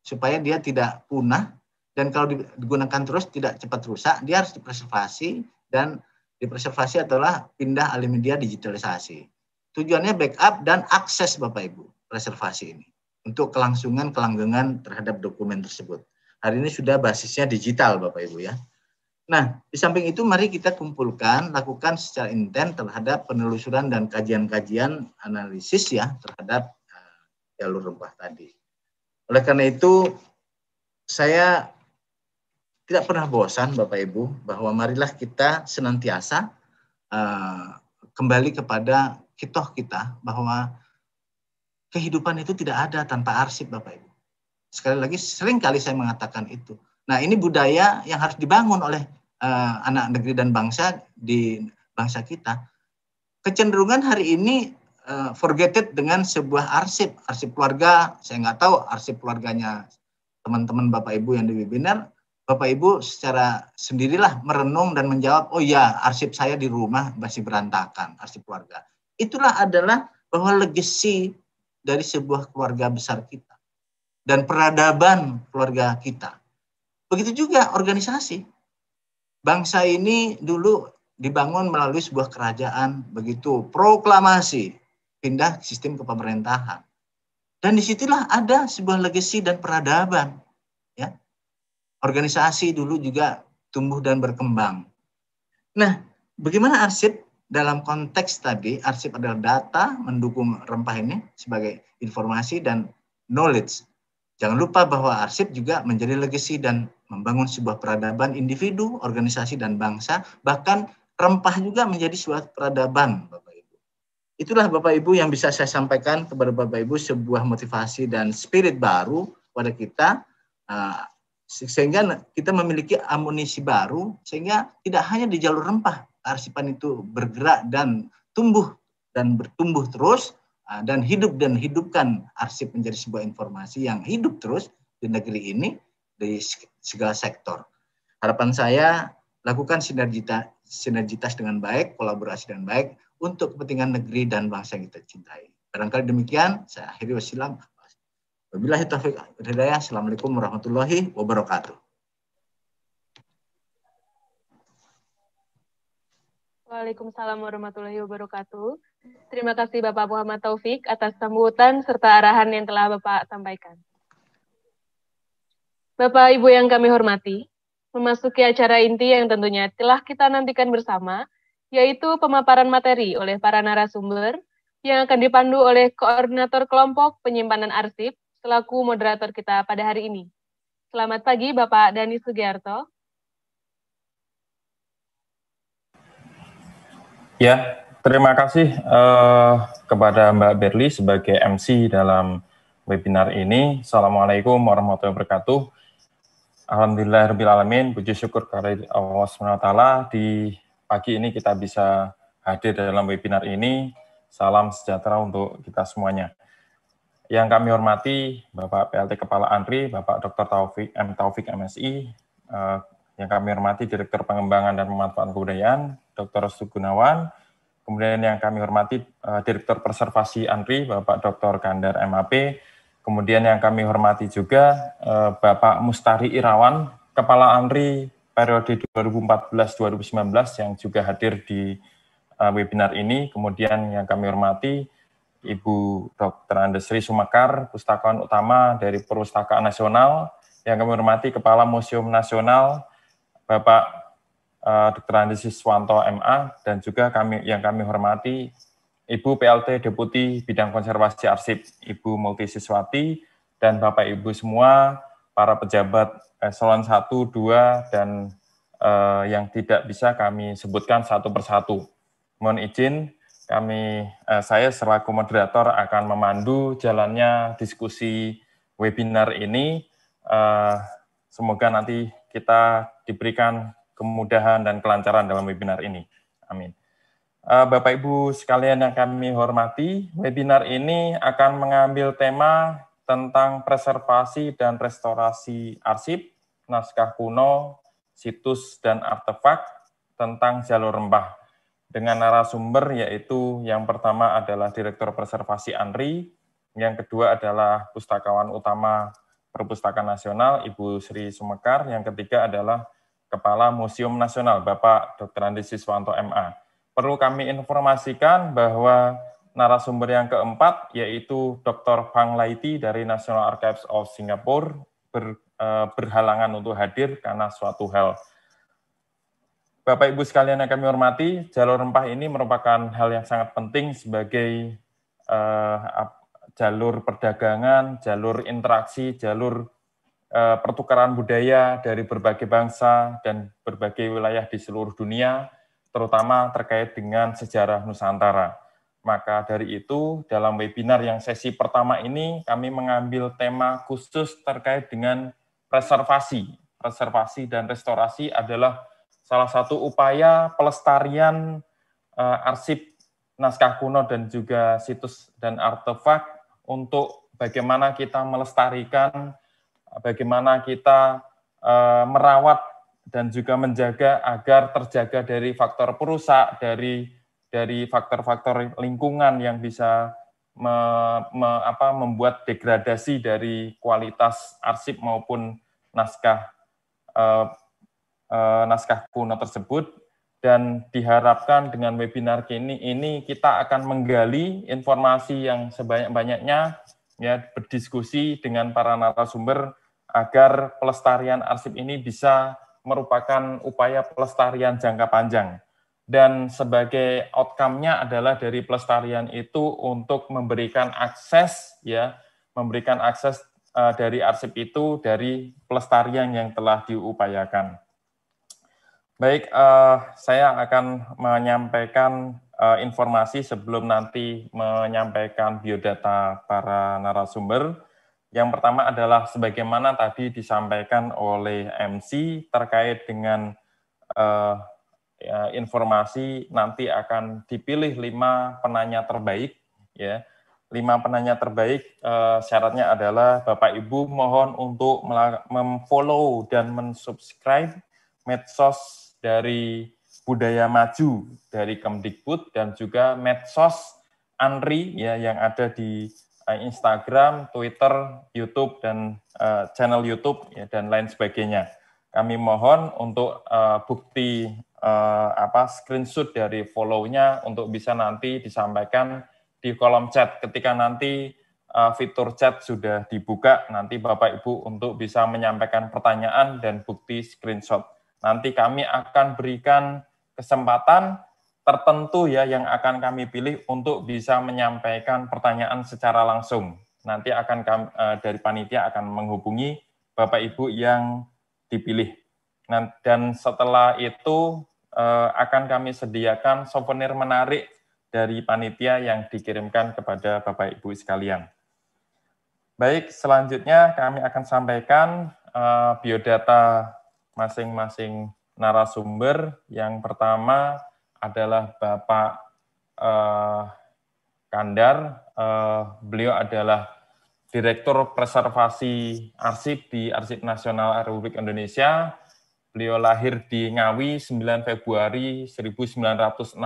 S5: supaya dia tidak punah dan kalau digunakan terus tidak cepat rusak dia harus dipreservasi dan dipreservasi adalah pindah alih media digitalisasi tujuannya backup dan akses Bapak Ibu preservasi ini untuk kelangsungan kelanggengan terhadap dokumen tersebut hari ini sudah basisnya digital Bapak Ibu ya Nah, di samping itu mari kita kumpulkan, lakukan secara intens terhadap penelusuran dan kajian-kajian analisis ya terhadap eh, jalur rempah tadi. Oleh karena itu, saya tidak pernah bosan Bapak Ibu bahwa marilah kita senantiasa uh, kembali kepada kitoh kita bahwa kehidupan itu tidak ada tanpa arsip Bapak Ibu. Sekali lagi, sering kali saya mengatakan itu. Nah, ini budaya yang harus dibangun oleh uh, anak negeri dan bangsa di bangsa kita. Kecenderungan hari ini uh, forgetted dengan sebuah arsip, arsip keluarga. Saya nggak tahu arsip keluarganya teman-teman bapak ibu yang di webinar. Bapak Ibu secara sendirilah merenung dan menjawab, oh ya arsip saya di rumah masih berantakan, arsip keluarga. Itulah adalah bahwa legacy dari sebuah keluarga besar kita dan peradaban keluarga kita Begitu juga organisasi. Bangsa ini dulu dibangun melalui sebuah kerajaan begitu proklamasi pindah sistem pemerintahan Dan disitulah ada sebuah legasi dan peradaban. Ya. Organisasi dulu juga tumbuh dan berkembang. Nah, bagaimana arsip dalam konteks tadi, arsip adalah data mendukung rempah ini sebagai informasi dan knowledge. Jangan lupa bahwa arsip juga menjadi legasi dan membangun sebuah peradaban individu, organisasi, dan bangsa, bahkan rempah juga menjadi sebuah peradaban, Bapak Ibu. Itulah Bapak Ibu yang bisa saya sampaikan kepada Bapak Ibu sebuah motivasi dan spirit baru pada kita, eh, sehingga kita memiliki amunisi baru, sehingga tidak hanya di jalur rempah, arsipan itu bergerak dan tumbuh dan bertumbuh terus, eh, dan hidup dan hidupkan arsip menjadi sebuah informasi yang hidup terus di negeri ini dari segala sektor. Harapan saya lakukan sinergita, sinergitas dengan baik, kolaborasi dengan baik untuk kepentingan negeri dan bangsa yang kita cintai. Barangkali demikian, saya akhiri wasilam. Wabillahi taufiq hidayah. Assalamualaikum warahmatullahi wabarakatuh.
S2: Waalaikumsalam warahmatullahi wabarakatuh. Terima kasih Bapak Muhammad Taufik atas sambutan serta arahan yang telah Bapak sampaikan. Bapak Ibu yang kami hormati, memasuki acara inti yang tentunya telah kita nantikan bersama, yaitu pemaparan materi oleh para narasumber yang akan dipandu oleh Koordinator Kelompok Penyimpanan Arsip selaku moderator kita pada hari ini. Selamat pagi Bapak Dani Sugiarto.
S1: Ya,
S6: terima kasih uh, kepada Mbak Berli sebagai MC dalam webinar ini. Assalamualaikum warahmatullahi wabarakatuh. Alhamdulillahirrahmanirrahim. Puji syukur kepada Allah SWT. Di pagi ini kita bisa hadir dalam webinar ini. Salam sejahtera untuk kita semuanya. Yang kami hormati Bapak PLT Kepala Andri, Bapak Dr. Taufik M. Taufik MSI, eh, yang kami hormati Direktur Pengembangan dan Pemanfaatan Kebudayaan, Dr. Restu Gunawan, kemudian yang kami hormati eh, Direktur Preservasi Andri, Bapak Dr. Kandar MAP, Kemudian yang kami hormati juga eh, Bapak Mustari Irawan, Kepala ANRI periode 2014-2019 yang juga hadir di eh, webinar ini. Kemudian yang kami hormati Ibu Dr. Andesri Sumakar, Pustakawan Utama dari Perpustakaan Nasional. Yang kami hormati Kepala Museum Nasional Bapak eh, Dr. Andesri Swanto MA dan juga kami yang kami hormati Ibu PLT Deputi Bidang Konservasi Arsip, Ibu Multisiswati dan Bapak Ibu semua para pejabat eselon 1, 2, dan eh, yang tidak bisa kami sebutkan satu persatu. Mohon izin, kami eh, saya selaku moderator akan memandu jalannya diskusi webinar ini. Eh, semoga nanti kita diberikan kemudahan dan kelancaran dalam webinar ini. Amin. Eh, Bapak Ibu sekalian yang kami hormati, webinar ini akan mengambil tema tentang preservasi dan restorasi arsip, naskah kuno, situs dan artefak tentang jalur rempah. dengan narasumber yaitu yang pertama adalah Direktur Preservasi ANRI, yang kedua adalah pustakawan utama Perpustakaan Nasional Ibu Sri Sumekar, yang ketiga adalah Kepala Museum Nasional Bapak Dr. Andi Siswanto MA perlu kami informasikan bahwa narasumber yang keempat yaitu Dr. Fang Laiti dari National Archives of Singapore ber, eh, berhalangan untuk hadir karena suatu hal. Bapak Ibu sekalian yang kami hormati, jalur rempah ini merupakan hal yang sangat penting sebagai eh, jalur perdagangan, jalur interaksi, jalur eh, pertukaran budaya dari berbagai bangsa dan berbagai wilayah di seluruh dunia terutama terkait dengan sejarah Nusantara. Maka dari itu, dalam webinar yang sesi pertama ini, kami mengambil tema khusus terkait dengan preservasi. Preservasi dan restorasi adalah salah satu upaya pelestarian uh, arsip naskah kuno dan juga situs dan artefak untuk bagaimana kita melestarikan, bagaimana kita uh, merawat dan juga menjaga agar terjaga dari faktor perusak dari dari faktor-faktor lingkungan yang bisa me, me, apa, membuat degradasi dari kualitas arsip maupun naskah eh, eh, naskah kuno tersebut dan diharapkan dengan webinar ini ini kita akan menggali informasi yang sebanyak-banyaknya ya berdiskusi dengan para narasumber agar pelestarian arsip ini bisa merupakan upaya pelestarian jangka panjang. Dan sebagai outcome-nya adalah dari pelestarian itu untuk memberikan akses ya, memberikan akses eh, dari arsip itu dari pelestarian yang telah diupayakan. Baik, eh, saya akan menyampaikan eh, informasi sebelum nanti menyampaikan biodata para narasumber yang pertama adalah sebagaimana tadi disampaikan oleh MC terkait dengan uh, ya, informasi nanti akan dipilih lima penanya terbaik. Ya, lima penanya terbaik uh, syaratnya adalah Bapak Ibu mohon untuk memfollow dan mensubscribe medsos dari Budaya Maju dari Kemdikbud dan juga medsos Anri ya yang ada di Eh, Instagram, Twitter, YouTube dan uh, channel YouTube ya, dan lain sebagainya. Kami mohon untuk uh, bukti uh, apa screenshot dari follow-nya untuk bisa nanti disampaikan di kolom chat ketika nanti uh, fitur chat sudah dibuka nanti Bapak Ibu untuk bisa menyampaikan pertanyaan dan bukti screenshot. Nanti kami akan berikan kesempatan tertentu ya yang akan kami pilih untuk bisa menyampaikan pertanyaan secara langsung. Nanti akan kami, eh, dari panitia akan menghubungi Bapak Ibu yang dipilih. dan setelah itu eh, akan kami sediakan souvenir menarik dari panitia yang dikirimkan kepada Bapak Ibu sekalian. Baik, selanjutnya kami akan sampaikan eh, biodata masing-masing narasumber. Yang pertama adalah Bapak uh, Kandar. Uh, beliau adalah Direktur Preservasi Arsip di Arsip Nasional Republik Indonesia. Beliau lahir di Ngawi 9 Februari 1966,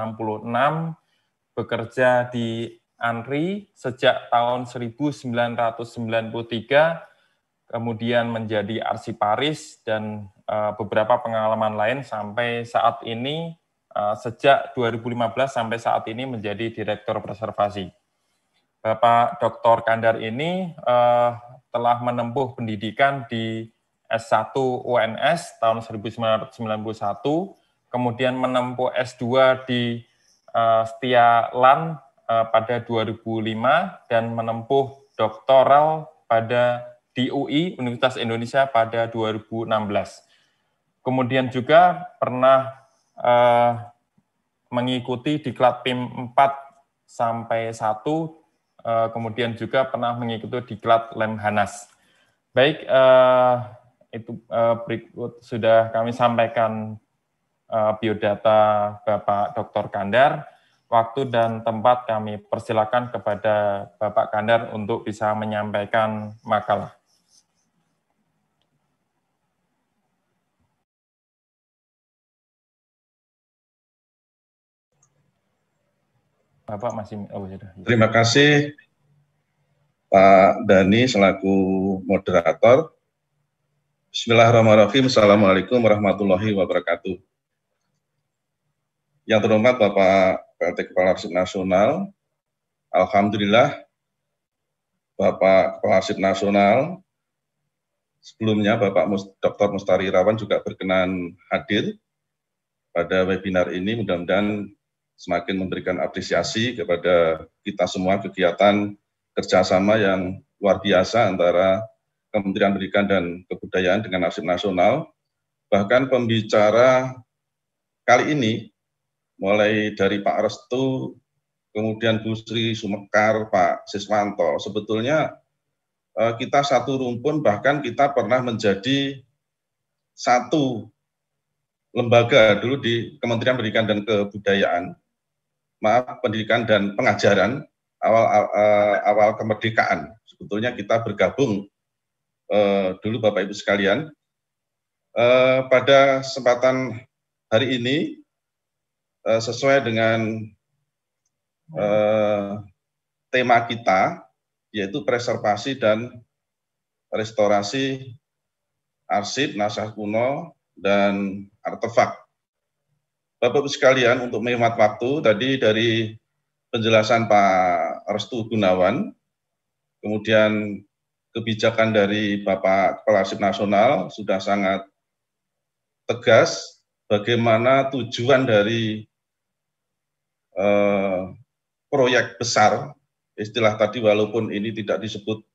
S6: bekerja di ANRI sejak tahun 1993, kemudian menjadi arsiparis dan eh, beberapa pengalaman lain sampai saat ini Eh, sejak 2015 sampai saat ini menjadi Direktur Preservasi. Bapak Dr. Kandar ini uh, telah menempuh pendidikan di S1 UNS tahun 1991, kemudian menempuh S2 di uh, Setia Lan uh, pada 2005 dan menempuh doktoral pada di UI Universitas Indonesia pada 2016. Kemudian juga pernah uh, mengikuti diklat PIM 4 sampai 1, uh, eh, kemudian juga pernah mengikuti diklat Lemhanas. Baik, uh, itu uh, berikut sudah kami sampaikan uh, biodata Bapak Dr. Kandar. Waktu dan tempat kami persilakan kepada Bapak Kandar untuk bisa menyampaikan
S1: makalah. Bapak masih oh sudah. Terima kasih Pak Dani
S7: selaku moderator. Bismillahirrahmanirrahim. Assalamualaikum warahmatullahi wabarakatuh. Yang terhormat Bapak PLT Kepala Arsip Nasional, Alhamdulillah Bapak Kepala Arsip Nasional, sebelumnya Bapak Dr. Mustari Rawan juga berkenan hadir pada webinar ini. Mudah-mudahan semakin memberikan apresiasi kepada kita semua kegiatan kerjasama yang luar biasa antara Kementerian Pendidikan dan Kebudayaan dengan Nasib Nasional. Bahkan pembicara kali ini, mulai dari Pak Restu, kemudian Bu Sri Sumekar, Pak Siswanto, sebetulnya eh, kita satu rumpun, bahkan kita pernah menjadi satu lembaga dulu di Kementerian Pendidikan dan Kebudayaan maaf pendidikan dan pengajaran awal uh, awal kemerdekaan. Sebetulnya kita bergabung uh, dulu Bapak Ibu sekalian. Uh, pada kesempatan hari ini uh, sesuai dengan uh, tema kita yaitu preservasi dan restorasi arsip naskah kuno dan artefak Bapak-Ibu sekalian untuk menghemat waktu tadi dari penjelasan Pak Restu Gunawan, kemudian kebijakan dari Bapak Kepala Arsip Nasional sudah sangat tegas bagaimana tujuan dari eh, proyek besar, istilah tadi walaupun ini tidak disebut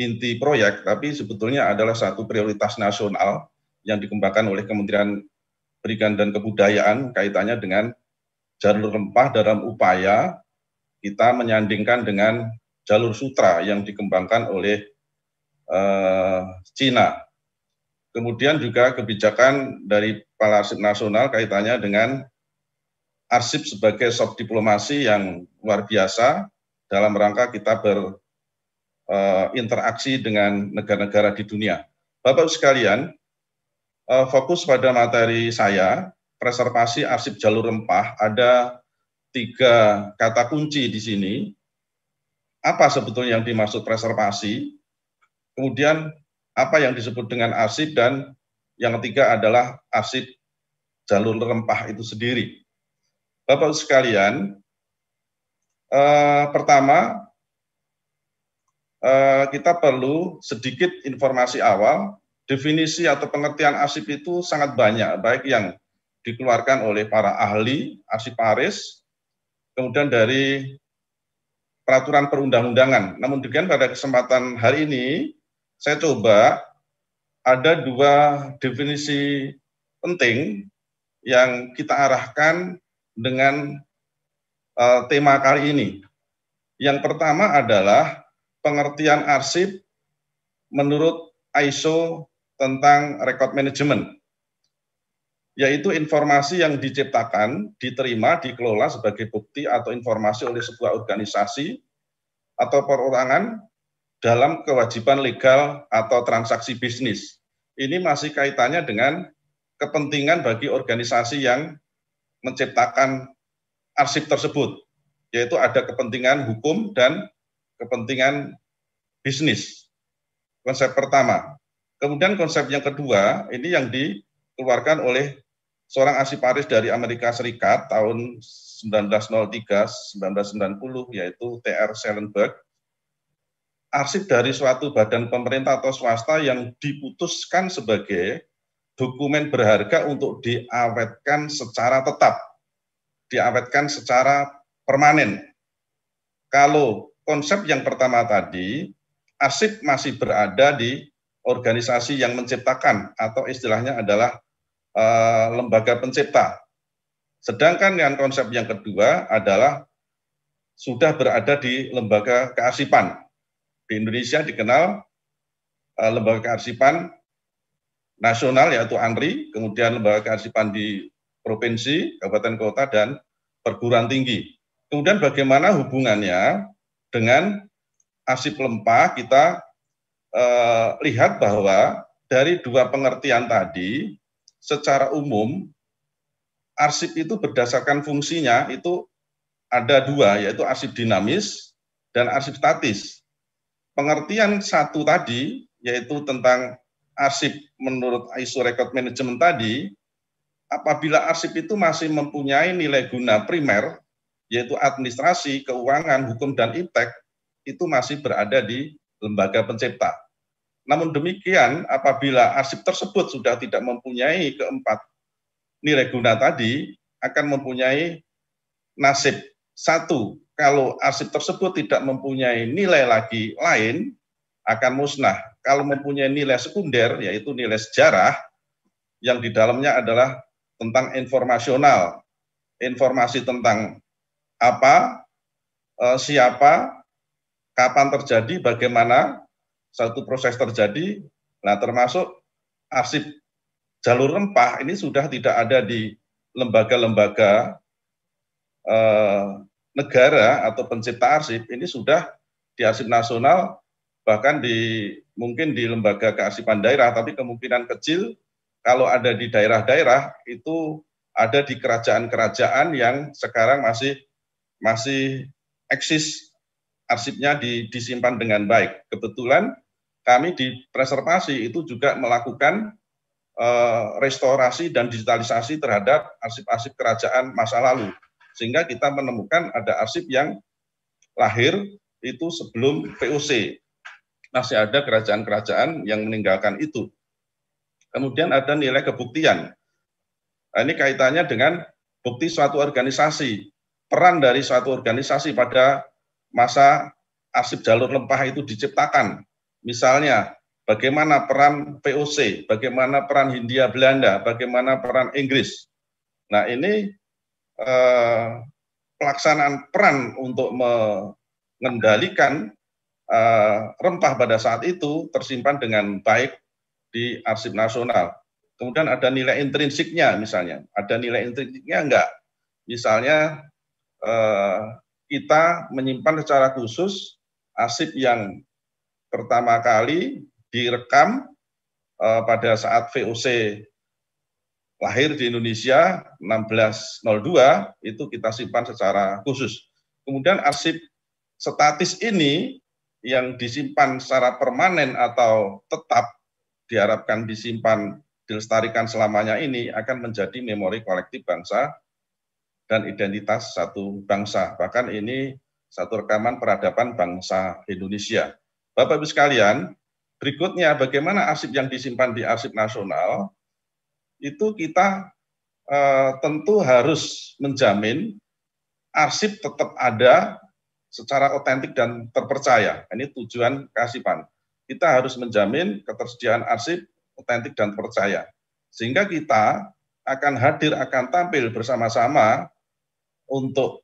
S7: inti proyek, tapi sebetulnya adalah satu prioritas nasional yang dikembangkan oleh Kementerian pendidikan dan kebudayaan kaitannya dengan jalur rempah dalam upaya kita menyandingkan dengan jalur sutra yang dikembangkan oleh uh, Cina. Kemudian juga kebijakan dari Arsip Nasional kaitannya dengan arsip sebagai soft diplomasi yang luar biasa dalam rangka kita berinteraksi eh, uh, dengan negara-negara di dunia. Bapak sekalian, Eh, fokus pada materi saya, preservasi arsip jalur rempah, ada tiga kata kunci di sini. Apa sebetulnya yang dimaksud preservasi? Kemudian apa yang disebut dengan arsip dan yang ketiga adalah arsip jalur rempah itu sendiri. Bapak sekalian, eh, pertama eh, kita perlu sedikit informasi awal definisi atau pengertian arsip itu sangat banyak, baik yang dikeluarkan oleh para ahli arsiparis, kemudian dari peraturan perundang-undangan. Namun demikian pada kesempatan hari ini saya coba ada dua definisi penting yang kita arahkan dengan uh, tema kali ini. Yang pertama adalah pengertian arsip menurut ISO tentang record management, yaitu informasi yang diciptakan, diterima, dikelola sebagai bukti atau informasi oleh sebuah organisasi atau perorangan dalam kewajiban legal atau transaksi bisnis. Ini masih kaitannya dengan kepentingan bagi organisasi yang menciptakan arsip tersebut, yaitu ada kepentingan hukum dan kepentingan bisnis. Konsep pertama. Kemudian konsep yang kedua, ini yang dikeluarkan oleh seorang arsiparis dari Amerika Serikat tahun 1903-1990, yaitu T.R. Schellenberg. Arsip dari suatu badan pemerintah atau swasta yang diputuskan sebagai dokumen berharga untuk diawetkan secara tetap, diawetkan secara permanen. Kalau konsep yang pertama tadi, arsip masih berada di organisasi yang menciptakan atau istilahnya adalah uh, lembaga pencipta. Sedangkan yang konsep yang kedua adalah sudah berada di lembaga kearsipan. Di Indonesia dikenal uh, lembaga kearsipan nasional yaitu ANRI, kemudian lembaga kearsipan di provinsi, kabupaten kota dan perguruan tinggi. Kemudian bagaimana hubungannya dengan arsip lempah kita eh, lihat bahwa dari dua pengertian tadi, secara umum arsip itu berdasarkan fungsinya itu ada dua, yaitu arsip dinamis dan arsip statis. Pengertian satu tadi, yaitu tentang arsip menurut ISO Record Management tadi, apabila arsip itu masih mempunyai nilai guna primer, yaitu administrasi, keuangan, hukum, dan intek, itu masih berada di lembaga pencipta. Namun demikian, apabila arsip tersebut sudah tidak mempunyai keempat nilai guna tadi, akan mempunyai nasib satu. Kalau arsip tersebut tidak mempunyai nilai lagi lain, akan musnah. Kalau mempunyai nilai sekunder, yaitu nilai sejarah, yang di dalamnya adalah tentang informasional, informasi tentang apa, eh, siapa, kapan terjadi, bagaimana satu proses terjadi, nah termasuk arsip jalur rempah ini sudah tidak ada di lembaga-lembaga eh, negara atau pencipta arsip ini sudah di arsip nasional bahkan di mungkin di lembaga kearsipan daerah tapi kemungkinan kecil kalau ada di daerah-daerah itu ada di kerajaan-kerajaan yang sekarang masih masih eksis arsipnya di, disimpan dengan baik. Kebetulan kami di preservasi itu juga melakukan eh, restorasi dan digitalisasi terhadap arsip-arsip kerajaan masa lalu. Sehingga kita menemukan ada arsip yang lahir itu sebelum VOC. Masih ada kerajaan-kerajaan yang meninggalkan itu. Kemudian ada nilai kebuktian. Nah, ini kaitannya dengan bukti suatu organisasi, peran dari suatu organisasi pada masa arsip jalur lempah itu diciptakan Misalnya, bagaimana peran POC, bagaimana peran Hindia Belanda, bagaimana peran Inggris. Nah, ini eh, pelaksanaan peran untuk mengendalikan eh, rempah pada saat itu tersimpan dengan baik di arsip nasional. Kemudian ada nilai intrinsiknya misalnya, ada nilai intrinsiknya enggak. Misalnya eh, kita menyimpan secara khusus arsip yang pertama kali direkam uh, pada saat VOC lahir di Indonesia 1602 itu kita simpan secara khusus. Kemudian arsip statis ini yang disimpan secara permanen atau tetap diharapkan disimpan dilestarikan selamanya ini akan menjadi memori kolektif bangsa dan identitas satu bangsa. Bahkan ini satu rekaman peradaban bangsa Indonesia. Bapak Ibu sekalian, berikutnya bagaimana arsip yang disimpan di arsip nasional itu kita e, tentu harus menjamin arsip tetap ada secara otentik dan terpercaya. Ini tujuan kasipan. Kita harus menjamin ketersediaan arsip otentik dan terpercaya. Sehingga kita akan hadir, akan tampil bersama-sama untuk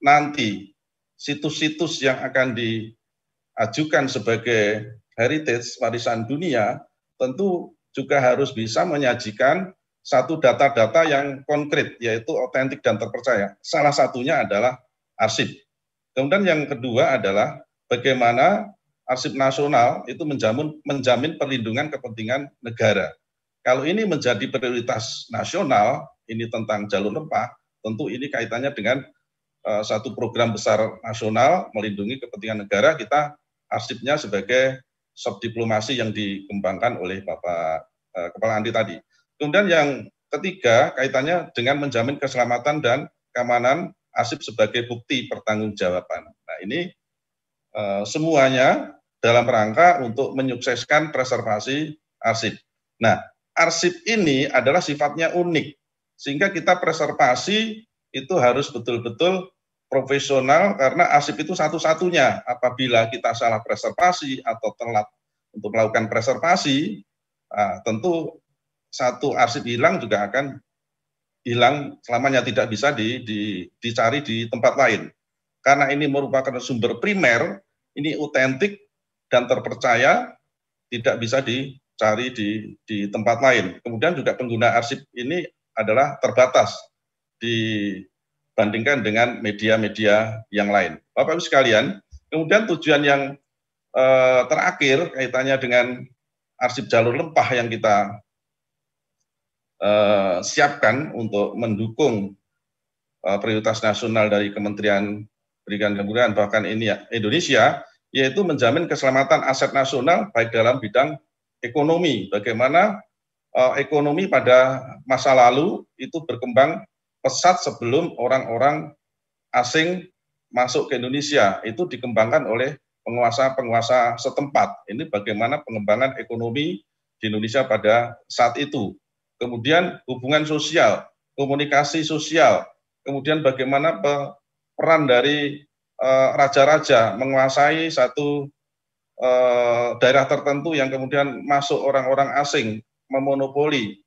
S7: nanti situs-situs yang akan di ajukan sebagai heritage warisan dunia tentu juga harus bisa menyajikan satu data-data yang konkret yaitu otentik dan terpercaya. Salah satunya adalah arsip. Kemudian yang kedua adalah bagaimana arsip nasional itu menjamin menjamin perlindungan kepentingan negara. Kalau ini menjadi prioritas nasional, ini tentang jalur rempah, tentu ini kaitannya dengan uh, satu program besar nasional melindungi kepentingan negara kita arsipnya sebagai sub diplomasi yang dikembangkan oleh Bapak eh, Kepala Andi tadi. Kemudian yang ketiga kaitannya dengan menjamin keselamatan dan keamanan arsip sebagai bukti pertanggungjawaban. Nah ini eh, semuanya dalam rangka untuk menyukseskan preservasi arsip. Nah arsip ini adalah sifatnya unik sehingga kita preservasi itu harus betul-betul profesional karena ASIP itu satu-satunya apabila kita salah preservasi atau telat untuk melakukan preservasi, uh, tentu satu arsip hilang juga akan hilang selamanya tidak bisa di, di, dicari di tempat lain. Karena ini merupakan sumber primer, ini otentik dan terpercaya, tidak bisa dicari di, di tempat lain. Kemudian juga pengguna arsip ini adalah terbatas di bandingkan dengan media-media yang lain. Bapak Ibu sekalian, kemudian tujuan yang eh, terakhir kaitannya dengan arsip jalur lempah yang kita eh, siapkan untuk mendukung eh, prioritas nasional dari Kementerian Pendidikan dan Kebudayaan bahkan ini ya Indonesia yaitu menjamin keselamatan aset nasional baik dalam bidang ekonomi bagaimana eh, ekonomi pada masa lalu itu berkembang pesat sebelum orang-orang asing masuk ke Indonesia itu dikembangkan oleh penguasa-penguasa setempat. Ini bagaimana pengembangan ekonomi di Indonesia pada saat itu. Kemudian hubungan sosial, komunikasi sosial, kemudian bagaimana peran dari eh, raja-raja uh, menguasai satu uh, daerah tertentu yang kemudian masuk orang-orang asing memonopoli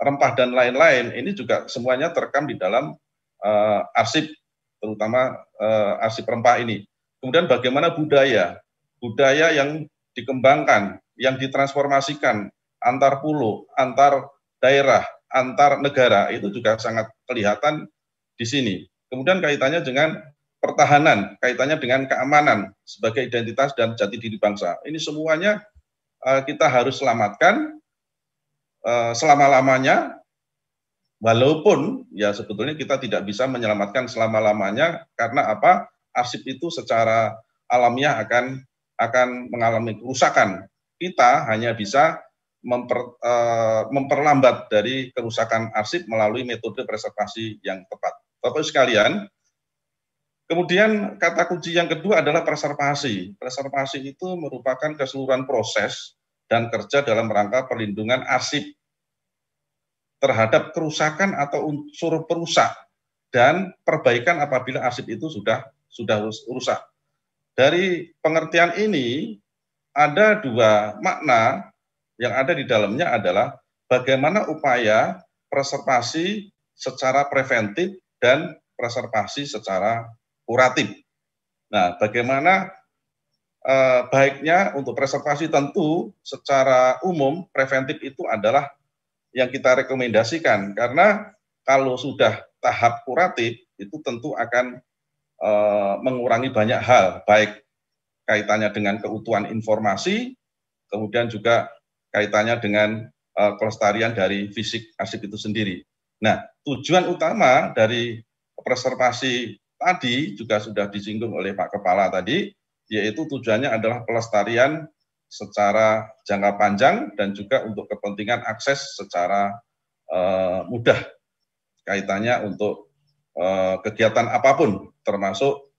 S7: rempah dan lain-lain ini juga semuanya terekam di dalam uh, arsip terutama uh, arsip rempah ini. Kemudian bagaimana budaya, budaya yang dikembangkan, yang ditransformasikan antar pulau, antar daerah, antar negara itu juga sangat kelihatan di sini. Kemudian kaitannya dengan pertahanan, kaitannya dengan keamanan sebagai identitas dan jati diri bangsa. Ini semuanya eh, kita harus selamatkan Eh, selama-lamanya walaupun ya sebetulnya kita tidak bisa menyelamatkan selama-lamanya karena apa arsip itu secara alamiah akan akan mengalami kerusakan kita hanya bisa memper, uh, memperlambat dari kerusakan arsip melalui metode preservasi yang tepat Bapak sekalian Kemudian kata kunci yang kedua adalah preservasi. Preservasi itu merupakan keseluruhan proses dan kerja dalam rangka perlindungan arsip terhadap kerusakan atau unsur perusak dan perbaikan apabila arsip itu sudah sudah rusak. Dari pengertian ini ada dua makna yang ada di dalamnya adalah bagaimana upaya preservasi secara preventif dan preservasi secara kuratif. Nah, bagaimana eh, baiknya untuk preservasi tentu secara umum preventif itu adalah yang kita rekomendasikan karena kalau sudah tahap kuratif itu tentu akan eh, mengurangi banyak hal baik kaitannya dengan keutuhan informasi kemudian juga kaitannya dengan eh, kelestarian dari fisik asik itu sendiri. Nah, tujuan utama dari preservasi tadi juga sudah disinggung oleh Pak Kepala tadi yaitu tujuannya adalah pelestarian secara jangka panjang dan juga untuk kepentingan akses secara uh, mudah. Kaitannya untuk uh, kegiatan apapun, termasuk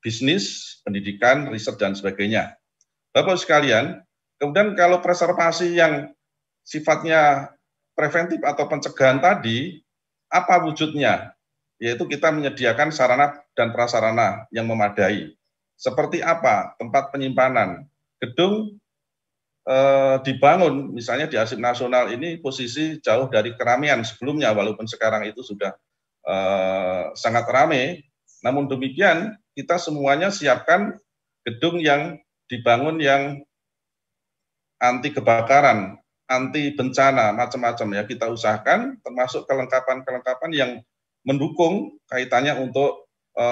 S7: bisnis, pendidikan, riset, dan sebagainya. Bapak sekalian, kemudian kalau preservasi yang sifatnya preventif atau pencegahan tadi, apa wujudnya? Yaitu kita menyediakan sarana dan prasarana yang memadai seperti apa tempat penyimpanan? Gedung e, dibangun, misalnya di Arsip Nasional ini posisi jauh dari keramaian sebelumnya, walaupun sekarang itu sudah e, sangat ramai. Namun demikian, kita semuanya siapkan gedung yang dibangun yang anti kebakaran, anti bencana, macam-macam ya kita usahakan, termasuk kelengkapan-kelengkapan yang mendukung kaitannya untuk e,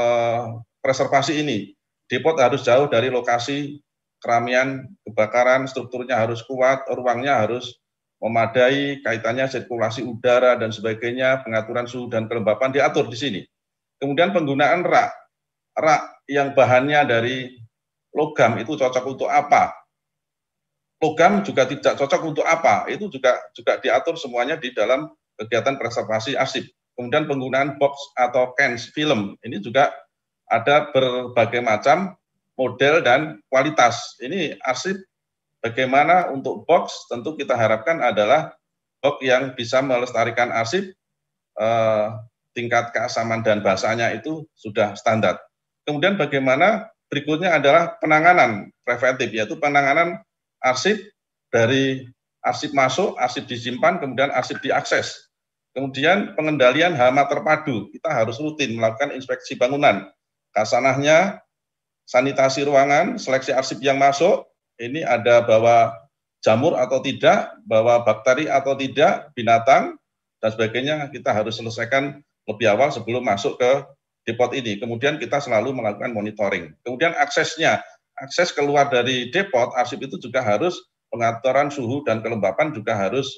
S7: preservasi ini. Depot harus jauh dari lokasi keramian, kebakaran, strukturnya harus kuat, ruangnya harus memadai, kaitannya sirkulasi udara dan sebagainya, pengaturan suhu dan kelembapan diatur di sini. Kemudian penggunaan rak, rak yang bahannya dari logam itu cocok untuk apa? Logam juga tidak cocok untuk apa? Itu juga juga diatur semuanya di dalam kegiatan preservasi arsip. Kemudian penggunaan box atau cans film ini juga ada berbagai macam model dan kualitas. Ini arsip bagaimana untuk box tentu kita harapkan adalah box yang bisa melestarikan arsip eh, tingkat keasaman dan bahasanya itu sudah standar. Kemudian bagaimana berikutnya adalah penanganan preventif yaitu penanganan arsip dari arsip masuk, arsip disimpan, kemudian arsip diakses. Kemudian pengendalian hama terpadu, kita harus rutin melakukan inspeksi bangunan Kasanahnya sanitasi ruangan, seleksi arsip yang masuk, ini ada bawa jamur atau tidak, bawa bakteri atau tidak, binatang, dan sebagainya kita harus selesaikan lebih awal sebelum masuk ke depot ini. Kemudian kita selalu melakukan monitoring. Kemudian aksesnya, akses keluar dari depot, arsip itu juga harus pengaturan suhu dan kelembapan juga harus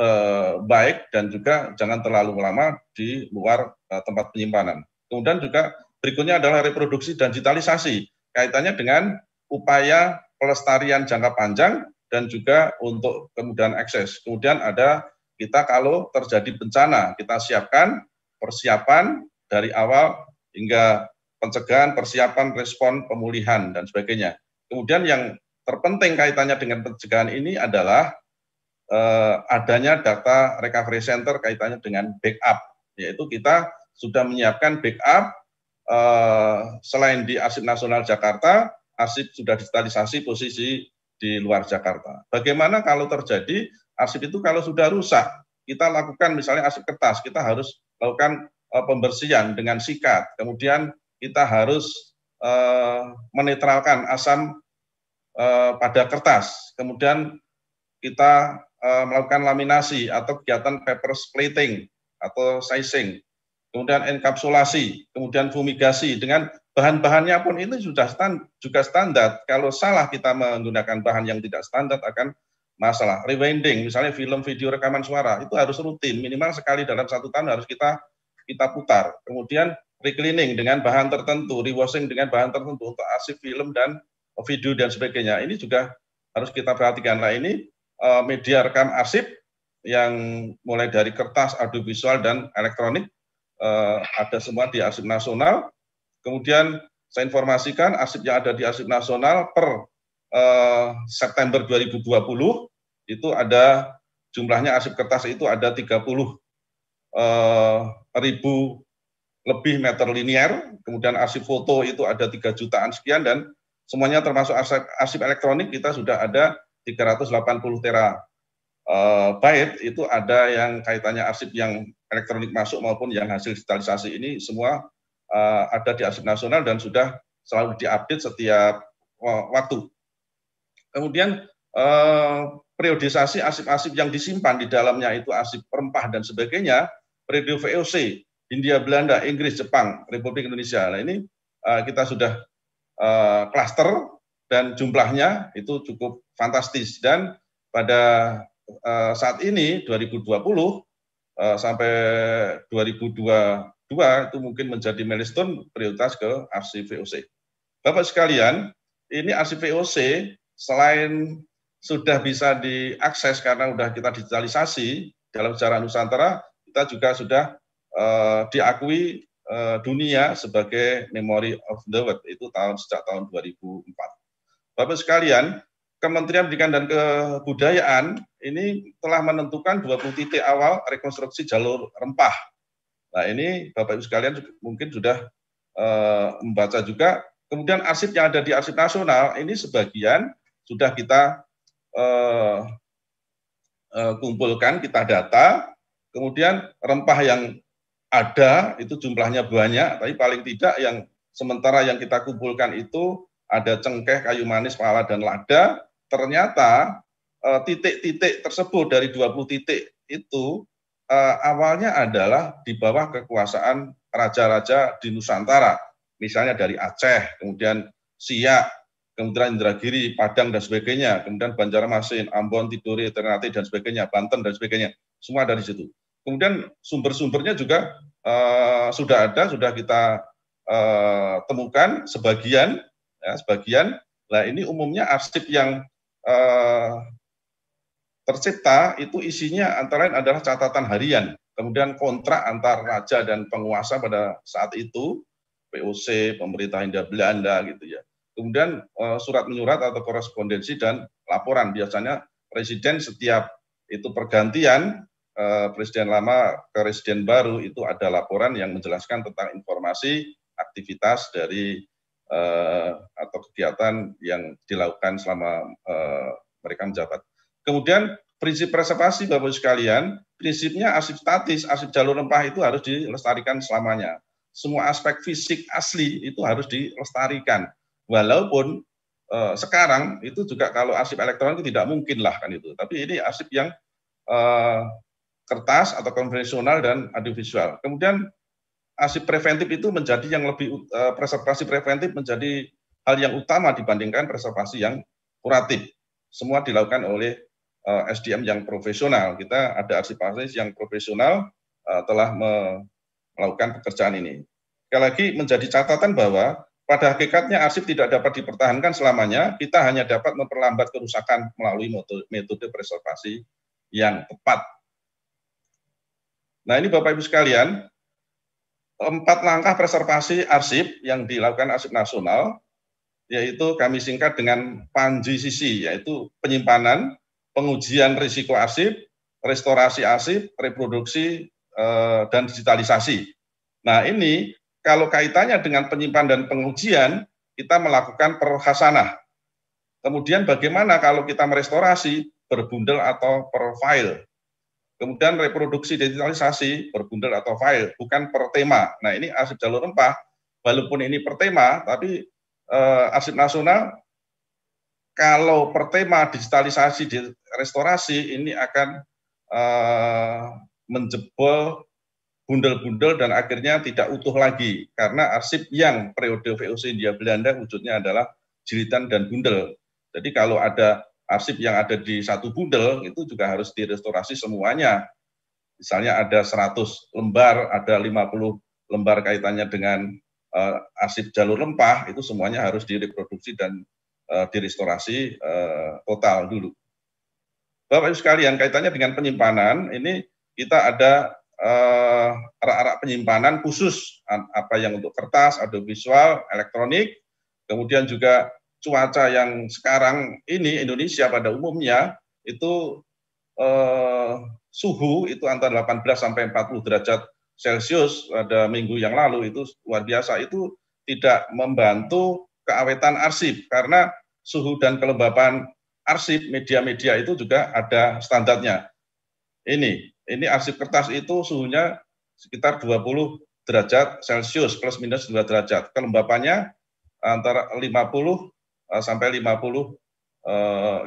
S7: eh, baik dan juga jangan terlalu lama di luar eh, tempat penyimpanan. Kemudian juga Berikutnya adalah reproduksi dan digitalisasi, kaitannya dengan upaya pelestarian jangka panjang dan juga untuk kemudahan akses. Kemudian ada kita kalau terjadi bencana, kita siapkan persiapan dari awal hingga pencegahan, persiapan, respon, pemulihan, dan sebagainya. Kemudian yang terpenting kaitannya dengan pencegahan ini adalah eh, adanya data recovery center kaitannya dengan backup, yaitu kita sudah menyiapkan backup Eh, selain di Arsip Nasional Jakarta, arsip sudah digitalisasi posisi di luar Jakarta. Bagaimana kalau terjadi arsip itu kalau sudah rusak, kita lakukan misalnya arsip kertas, kita harus lakukan eh, pembersihan dengan sikat. Kemudian kita harus eh, menetralkan asam pada kertas. Kemudian kita melakukan laminasi atau kegiatan paper splitting atau sizing kemudian enkapsulasi, kemudian fumigasi dengan bahan-bahannya pun itu sudah stand, juga standar. Kalau salah kita menggunakan bahan yang tidak standar akan masalah. Rewinding, misalnya film, video, rekaman suara itu harus rutin, minimal sekali dalam satu tahun harus kita kita putar. Kemudian recleaning dengan bahan tertentu, rewashing dengan bahan tertentu untuk arsip film dan video dan sebagainya. Ini juga harus kita perhatikan. Nah ini eh, media rekam arsip yang mulai dari kertas, audiovisual, dan elektronik uh, ada semua di arsip nasional. Kemudian saya informasikan arsip yang ada di arsip nasional per uh, September 2020 itu ada jumlahnya arsip kertas itu ada 30 uh, eh, ribu lebih meter linier, kemudian arsip foto itu ada 3 jutaan sekian dan semuanya termasuk arsip, arsip elektronik kita sudah ada 380 tera. uh, byte itu ada yang kaitannya arsip yang elektronik masuk maupun yang hasil digitalisasi ini semua uh, ada di arsip nasional dan sudah selalu diupdate setiap eh, waktu. Kemudian uh, periodisasi arsip-arsip yang disimpan di dalamnya itu arsip rempah dan sebagainya, periode VOC, Hindia Belanda, Inggris, Jepang, Republik Indonesia. Nah ini uh, kita sudah klaster uh, dan jumlahnya itu cukup fantastis dan pada uh, saat ini 2020 Eh, sampai 2022 itu mungkin menjadi milestone prioritas ke arsip VOC. Bapak sekalian, ini arsip VOC selain sudah bisa diakses karena sudah kita digitalisasi dalam sejarah Nusantara, kita juga sudah uh, diakui uh, dunia sebagai Memory of the World itu tahun sejak tahun 2004. Bapak sekalian, Kementerian Pendidikan dan Kebudayaan ini telah menentukan 20 titik awal rekonstruksi jalur rempah. Nah ini Bapak-Ibu sekalian mungkin sudah e, membaca juga. Kemudian arsip yang ada di arsip nasional ini sebagian sudah kita e, e, kumpulkan, kita data. Kemudian rempah yang ada itu jumlahnya banyak, tapi paling tidak yang sementara yang kita kumpulkan itu ada cengkeh, kayu manis, pala, dan lada ternyata eh, titik-titik tersebut dari 20 titik itu eh, awalnya adalah di bawah kekuasaan raja-raja di Nusantara. Misalnya dari Aceh, kemudian Siak, kemudian Indragiri, Padang, dan sebagainya. Kemudian Banjarmasin, Ambon, Tidore, Ternate, dan sebagainya. Banten, dan sebagainya. Semua dari situ. Kemudian sumber-sumbernya juga uh, sudah ada, sudah kita uh, temukan sebagian. Ya, sebagian. Nah ini umumnya arsip yang Eh, tercipta itu isinya antara lain adalah catatan harian, kemudian kontrak antar raja dan penguasa pada saat itu, POC, pemerintah Hindia Belanda gitu ya. Kemudian eh, surat menyurat atau korespondensi dan laporan biasanya presiden setiap itu pergantian eh, presiden lama ke presiden baru itu ada laporan yang menjelaskan tentang informasi aktivitas dari Eh, atau kegiatan yang dilakukan selama eh, mereka menjabat. Kemudian prinsip preservasi Bapak-Ibu sekalian, prinsipnya asip statis, asip jalur rempah itu harus dilestarikan selamanya. Semua aspek fisik asli itu harus dilestarikan. Walaupun uh, sekarang itu juga kalau arsip elektronik tidak mungkin lah kan itu. Tapi ini arsip yang uh, kertas atau konvensional dan audiovisual. Kemudian asi preventif itu menjadi yang lebih eh, preservasi preventif menjadi hal yang utama dibandingkan preservasi yang kuratif. Semua dilakukan oleh eh, SDM yang profesional. Kita ada arsipalis yang profesional eh, telah melakukan pekerjaan ini. Sekali lagi menjadi catatan bahwa pada hakikatnya arsip tidak dapat dipertahankan selamanya, kita hanya dapat memperlambat kerusakan melalui metode preservasi yang tepat. Nah ini Bapak-Ibu sekalian, empat langkah preservasi arsip yang dilakukan arsip nasional, yaitu kami singkat dengan panji sisi, yaitu penyimpanan, pengujian risiko arsip, restorasi arsip, reproduksi, eh, dan digitalisasi. Nah ini kalau kaitannya dengan penyimpanan dan pengujian, kita melakukan perhasanah. Kemudian bagaimana kalau kita merestorasi berbundel atau per file? Kemudian reproduksi digitalisasi berbundel atau file, bukan per tema. Nah ini arsip jalur rempah, walaupun ini per tema, tapi eh, arsip nasional kalau per tema digitalisasi di restorasi ini akan eh, menjebol bundel-bundel dan akhirnya tidak utuh lagi karena arsip yang periode VOC India Belanda wujudnya adalah jilitan dan bundel. Jadi kalau ada arsip yang ada di satu bundel itu juga harus direstorasi semuanya. Misalnya ada 100 lembar, ada 50 lembar kaitannya dengan uh, arsip jalur lempah, itu semuanya harus direproduksi dan uh, direstorasi uh, total dulu. Bapak-Ibu sekalian, kaitannya dengan penyimpanan, ini kita ada arah arak-arak penyimpanan khusus, apa yang untuk kertas, audiovisual, elektronik, kemudian juga cuaca yang sekarang ini Indonesia pada umumnya itu eh, suhu itu antara 18 sampai 40 derajat Celcius pada minggu yang lalu itu luar biasa itu tidak membantu keawetan arsip karena suhu dan kelembapan arsip media-media itu juga ada standarnya. Ini, ini arsip kertas itu suhunya sekitar 20 derajat Celcius plus minus 2 derajat. Kelembapannya antara 50 Eh, sampai 50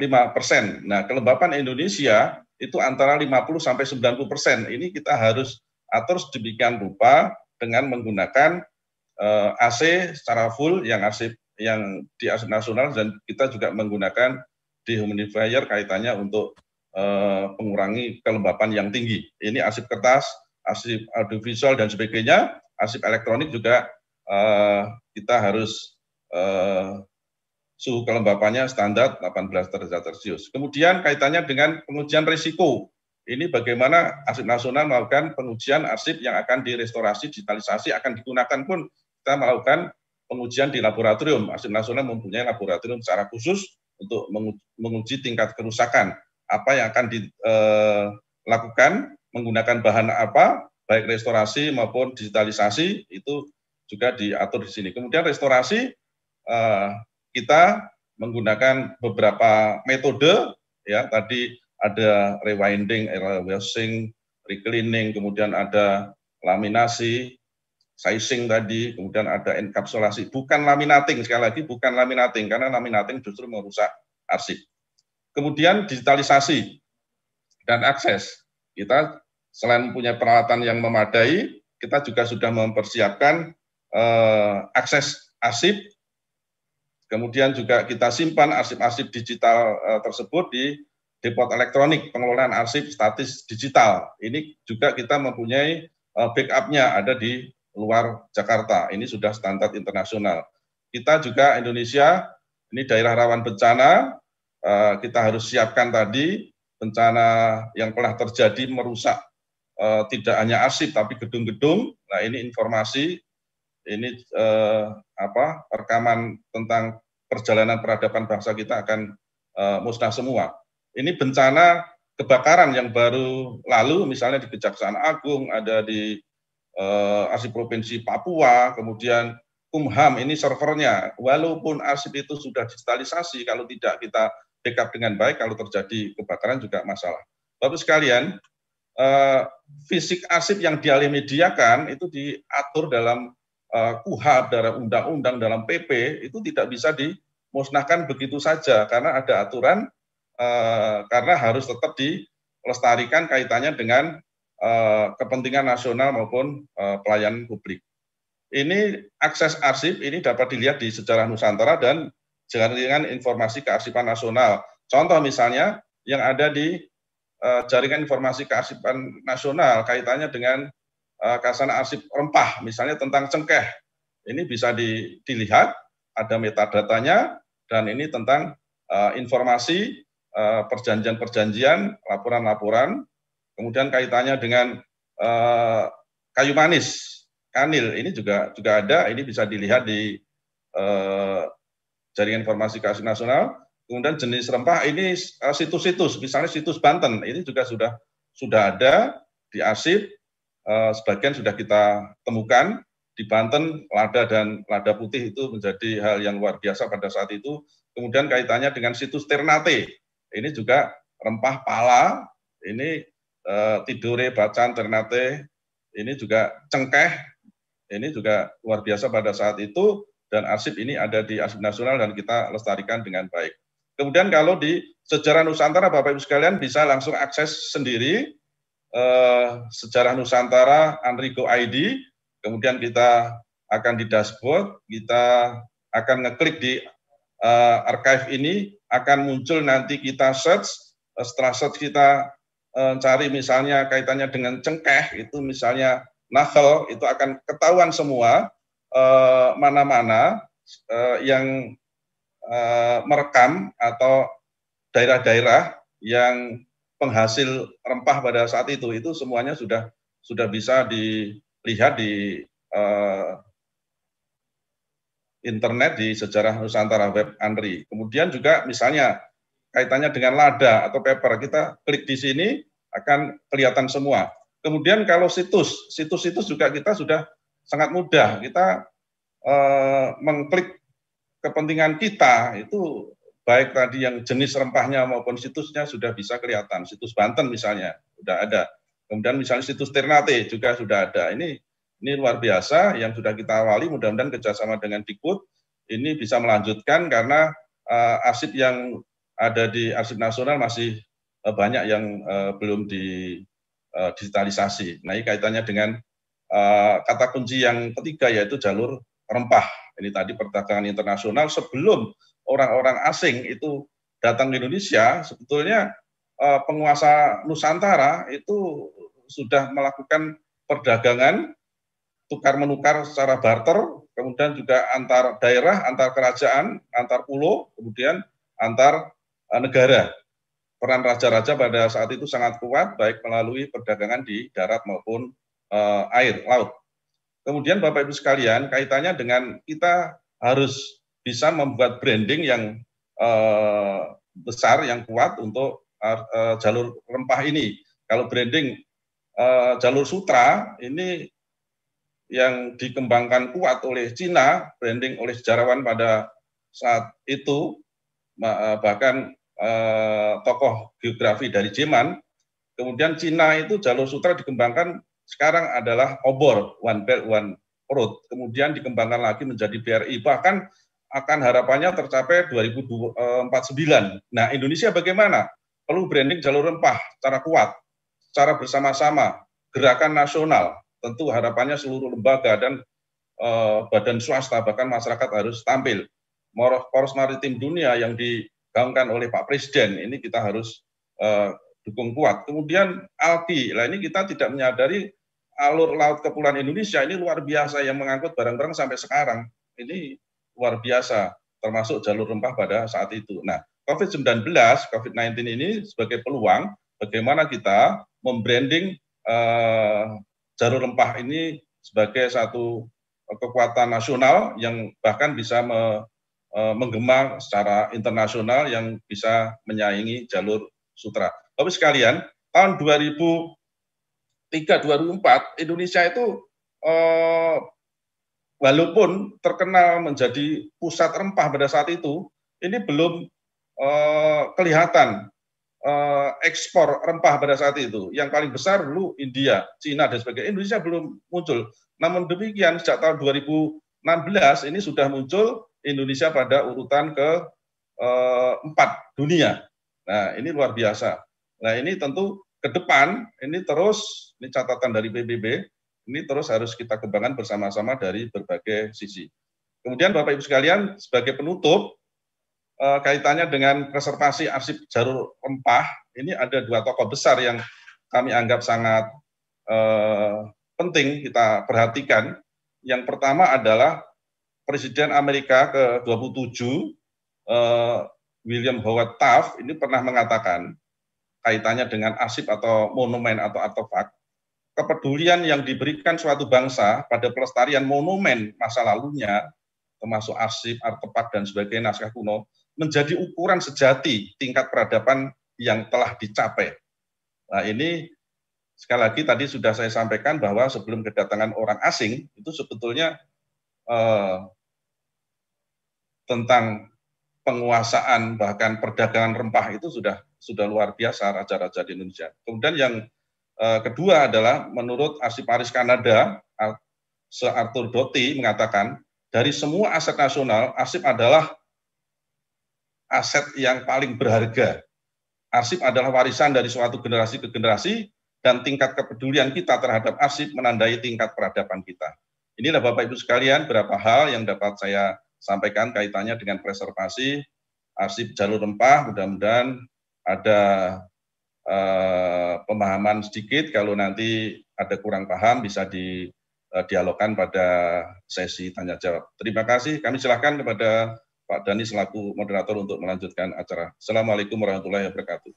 S7: 5 eh, persen. Nah, kelembapan Indonesia itu antara 50 sampai 90 persen. Ini kita harus atur sedemikian rupa dengan menggunakan uh, eh, AC secara full yang arsip yang di AC nasional dan kita juga menggunakan dehumidifier kaitannya untuk uh, mengurangi kelembapan yang tinggi. Ini arsip kertas, arsip audiovisual dan sebagainya, arsip elektronik juga uh, kita harus uh, suhu kelembapannya standar 18 derajat Celcius. Kemudian kaitannya dengan pengujian risiko. Ini bagaimana arsip nasional melakukan pengujian arsip yang akan direstorasi, digitalisasi, akan digunakan pun kita melakukan pengujian di laboratorium. Arsip nasional mempunyai laboratorium secara khusus untuk menguji tingkat kerusakan. Apa yang akan dilakukan, eh, menggunakan bahan apa, baik restorasi maupun digitalisasi, itu juga diatur di sini. Kemudian restorasi, eh, kita menggunakan beberapa metode ya tadi ada rewinding, aerial washing, recleaning, kemudian ada laminasi, sizing tadi, kemudian ada enkapsulasi. Bukan laminating, sekali lagi bukan laminating, karena laminating justru merusak arsip. Kemudian digitalisasi dan akses. Kita selain punya peralatan yang memadai, kita juga sudah mempersiapkan eh, akses arsip Kemudian juga kita simpan arsip-arsip digital eh, tersebut di depot elektronik pengelolaan arsip statis digital. Ini juga kita mempunyai backup eh, backupnya ada di luar Jakarta. Ini sudah standar internasional. Kita juga Indonesia ini daerah rawan bencana. Eh, kita harus siapkan tadi bencana yang telah terjadi merusak tidak hanya arsip tapi gedung-gedung. Nah ini informasi ini uh, apa rekaman tentang perjalanan peradaban bangsa kita akan uh, musnah semua. Ini bencana kebakaran yang baru lalu misalnya di Kejaksaan Agung, ada di uh, Arsip Provinsi Papua, kemudian Kumham ini servernya. Walaupun arsip itu sudah digitalisasi, kalau tidak kita backup dengan baik, kalau terjadi kebakaran juga masalah. Bapak sekalian, uh, fisik arsip yang dialih mediakan itu diatur dalam Eh, kuhab dalam undang-undang, dalam PP, itu tidak bisa dimusnahkan begitu saja karena ada aturan, eh, karena harus tetap dilestarikan kaitannya dengan eh, kepentingan nasional maupun pelayanan publik. Ini akses arsip ini dapat dilihat di sejarah Nusantara dan jaringan informasi kearsipan nasional. Contoh misalnya yang ada di jaringan informasi kearsipan nasional kaitannya dengan Eh, kasana arsip rempah, misalnya tentang cengkeh. Ini bisa di, dilihat, ada metadatanya, dan ini tentang uh, informasi eh, perjanjian-perjanjian, laporan-laporan, kemudian kaitannya dengan uh, kayu manis, kanil, ini juga juga ada, ini bisa dilihat di uh, jaringan informasi kasus nasional. Kemudian jenis rempah ini situs-situs, uh, misalnya situs Banten, ini juga sudah sudah ada di arsip Eh, sebagian sudah kita temukan di Banten lada dan lada putih itu menjadi hal yang luar biasa pada saat itu. Kemudian kaitannya dengan situs Ternate. Ini juga rempah pala, ini e, eh, tidore, bacan, Ternate, ini juga cengkeh, ini juga luar biasa pada saat itu dan arsip ini ada di Arsip Nasional dan kita lestarikan dengan baik. Kemudian kalau di sejarah Nusantara Bapak Ibu sekalian bisa langsung akses sendiri eh, sejarah Nusantara Anrico ID, kemudian kita akan di dashboard, kita akan ngeklik di eh, archive ini, akan muncul nanti kita search, eh, setelah search kita eh, cari misalnya kaitannya dengan cengkeh, itu misalnya nakel itu akan ketahuan semua eh, mana-mana eh, eh, yang eh, merekam atau daerah-daerah yang penghasil rempah pada saat itu itu semuanya sudah sudah bisa dilihat di uh, internet di sejarah Nusantara Web Andri. Kemudian juga misalnya kaitannya dengan lada atau pepper kita klik di sini akan kelihatan semua. Kemudian kalau situs, situs-situs juga kita sudah sangat mudah kita uh, mengklik kepentingan kita itu baik tadi yang jenis rempahnya maupun situsnya sudah bisa kelihatan. Situs Banten misalnya sudah ada. Kemudian misalnya situs Ternate juga sudah ada. Ini ini luar biasa yang sudah kita awali. Mudah-mudahan kerjasama dengan Dikut ini bisa melanjutkan karena uh, arsip yang ada di arsip nasional masih uh, banyak yang uh, belum di uh, digitalisasi. Nah, ini kaitannya dengan uh, kata kunci yang ketiga yaitu jalur rempah. Ini tadi perdagangan internasional sebelum orang-orang asing itu datang ke Indonesia, sebetulnya uh, penguasa Nusantara itu sudah melakukan perdagangan tukar menukar secara barter, kemudian juga antar daerah, antar kerajaan, antar pulau, kemudian antar uh, negara. Peran raja-raja pada saat itu sangat kuat, baik melalui perdagangan di darat maupun uh, air, laut. Kemudian Bapak Ibu sekalian, kaitannya dengan kita harus bisa membuat branding yang uh, besar, yang kuat untuk uh, jalur rempah ini. Kalau branding uh, jalur sutra ini yang dikembangkan kuat oleh Cina, branding oleh sejarawan pada saat itu, bahkan uh, tokoh geografi dari Jerman. Kemudian Cina itu jalur sutra dikembangkan sekarang adalah obor, one belt, one road. Kemudian dikembangkan lagi menjadi BRI. Bahkan akan harapannya tercapai 2049. Eh, nah, Indonesia bagaimana? Perlu branding jalur rempah secara kuat, secara bersama-sama, gerakan nasional. Tentu harapannya seluruh lembaga dan e, badan swasta bahkan masyarakat harus tampil. Poros maritim dunia yang digaungkan oleh Pak Presiden ini kita harus e, dukung kuat. Kemudian ALKI, lah ini kita tidak menyadari alur laut kepulauan Indonesia ini luar biasa yang mengangkut barang-barang sampai sekarang. Ini luar biasa, termasuk jalur rempah pada saat itu. Nah, COVID-19, COVID-19 ini sebagai peluang bagaimana kita membranding eh, jalur rempah ini sebagai satu kekuatan nasional yang bahkan bisa me, eh, menggema secara internasional yang bisa menyaingi jalur sutra. Tapi sekalian, tahun 2003-2004 Indonesia itu eh, walaupun terkenal menjadi pusat rempah pada saat itu, ini belum uh, kelihatan uh, ekspor rempah pada saat itu. Yang paling besar dulu India, Cina dan sebagainya. Indonesia belum muncul. Namun demikian sejak tahun 2016 ini sudah muncul Indonesia pada urutan ke eh, empat dunia. Nah ini luar biasa. Nah ini tentu ke depan ini terus ini catatan dari PBB ini terus harus kita kembangkan bersama-sama dari berbagai sisi. Kemudian Bapak Ibu sekalian, sebagai penutup, eh, kaitannya dengan preservasi arsip jalur rempah, ini ada dua tokoh besar yang kami anggap sangat eh, penting kita perhatikan. Yang pertama adalah Presiden Amerika ke-27, eh, William Howard Taft, ini pernah mengatakan kaitannya dengan arsip atau monumen atau artefak, kepedulian yang diberikan suatu bangsa pada pelestarian monumen masa lalunya, termasuk arsip, artefak, dan sebagainya naskah kuno, menjadi ukuran sejati tingkat peradaban yang telah dicapai. Nah ini sekali lagi tadi sudah saya sampaikan bahwa sebelum kedatangan orang asing itu sebetulnya eh, tentang penguasaan bahkan perdagangan rempah itu sudah sudah luar biasa raja-raja di Indonesia. Kemudian yang Eh, kedua adalah menurut Arsiparis Kanada, Sir Arthur Doty mengatakan, dari semua aset nasional, arsip adalah aset yang paling berharga. Arsip adalah warisan dari suatu generasi ke generasi, dan tingkat kepedulian kita terhadap arsip menandai tingkat peradaban kita. Inilah Bapak Ibu sekalian berapa hal yang dapat saya sampaikan kaitannya dengan preservasi arsip jalur rempah. Mudah-mudahan ada Eh, pemahaman sedikit kalau nanti ada kurang paham bisa di eh, dialogkan pada sesi tanya jawab. Terima kasih. Kami silakan kepada Pak Dani selaku moderator untuk melanjutkan acara. Assalamualaikum warahmatullahi wabarakatuh.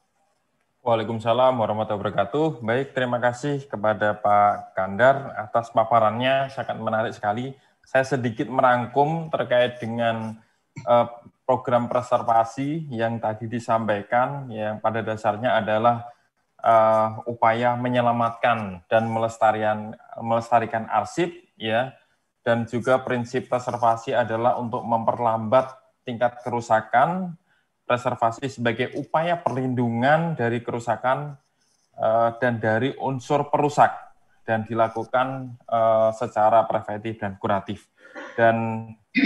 S6: Waalaikumsalam warahmatullahi wabarakatuh. Baik, terima kasih kepada Pak Kandar atas paparannya, sangat menarik sekali. Saya sedikit merangkum terkait dengan eh, program preservasi yang tadi disampaikan yang pada dasarnya adalah uh, upaya menyelamatkan dan melestarian melestarikan arsip ya dan juga prinsip preservasi adalah untuk memperlambat tingkat kerusakan preservasi sebagai upaya perlindungan dari kerusakan uh, dan dari unsur perusak dan dilakukan uh, secara preventif dan kuratif. Dan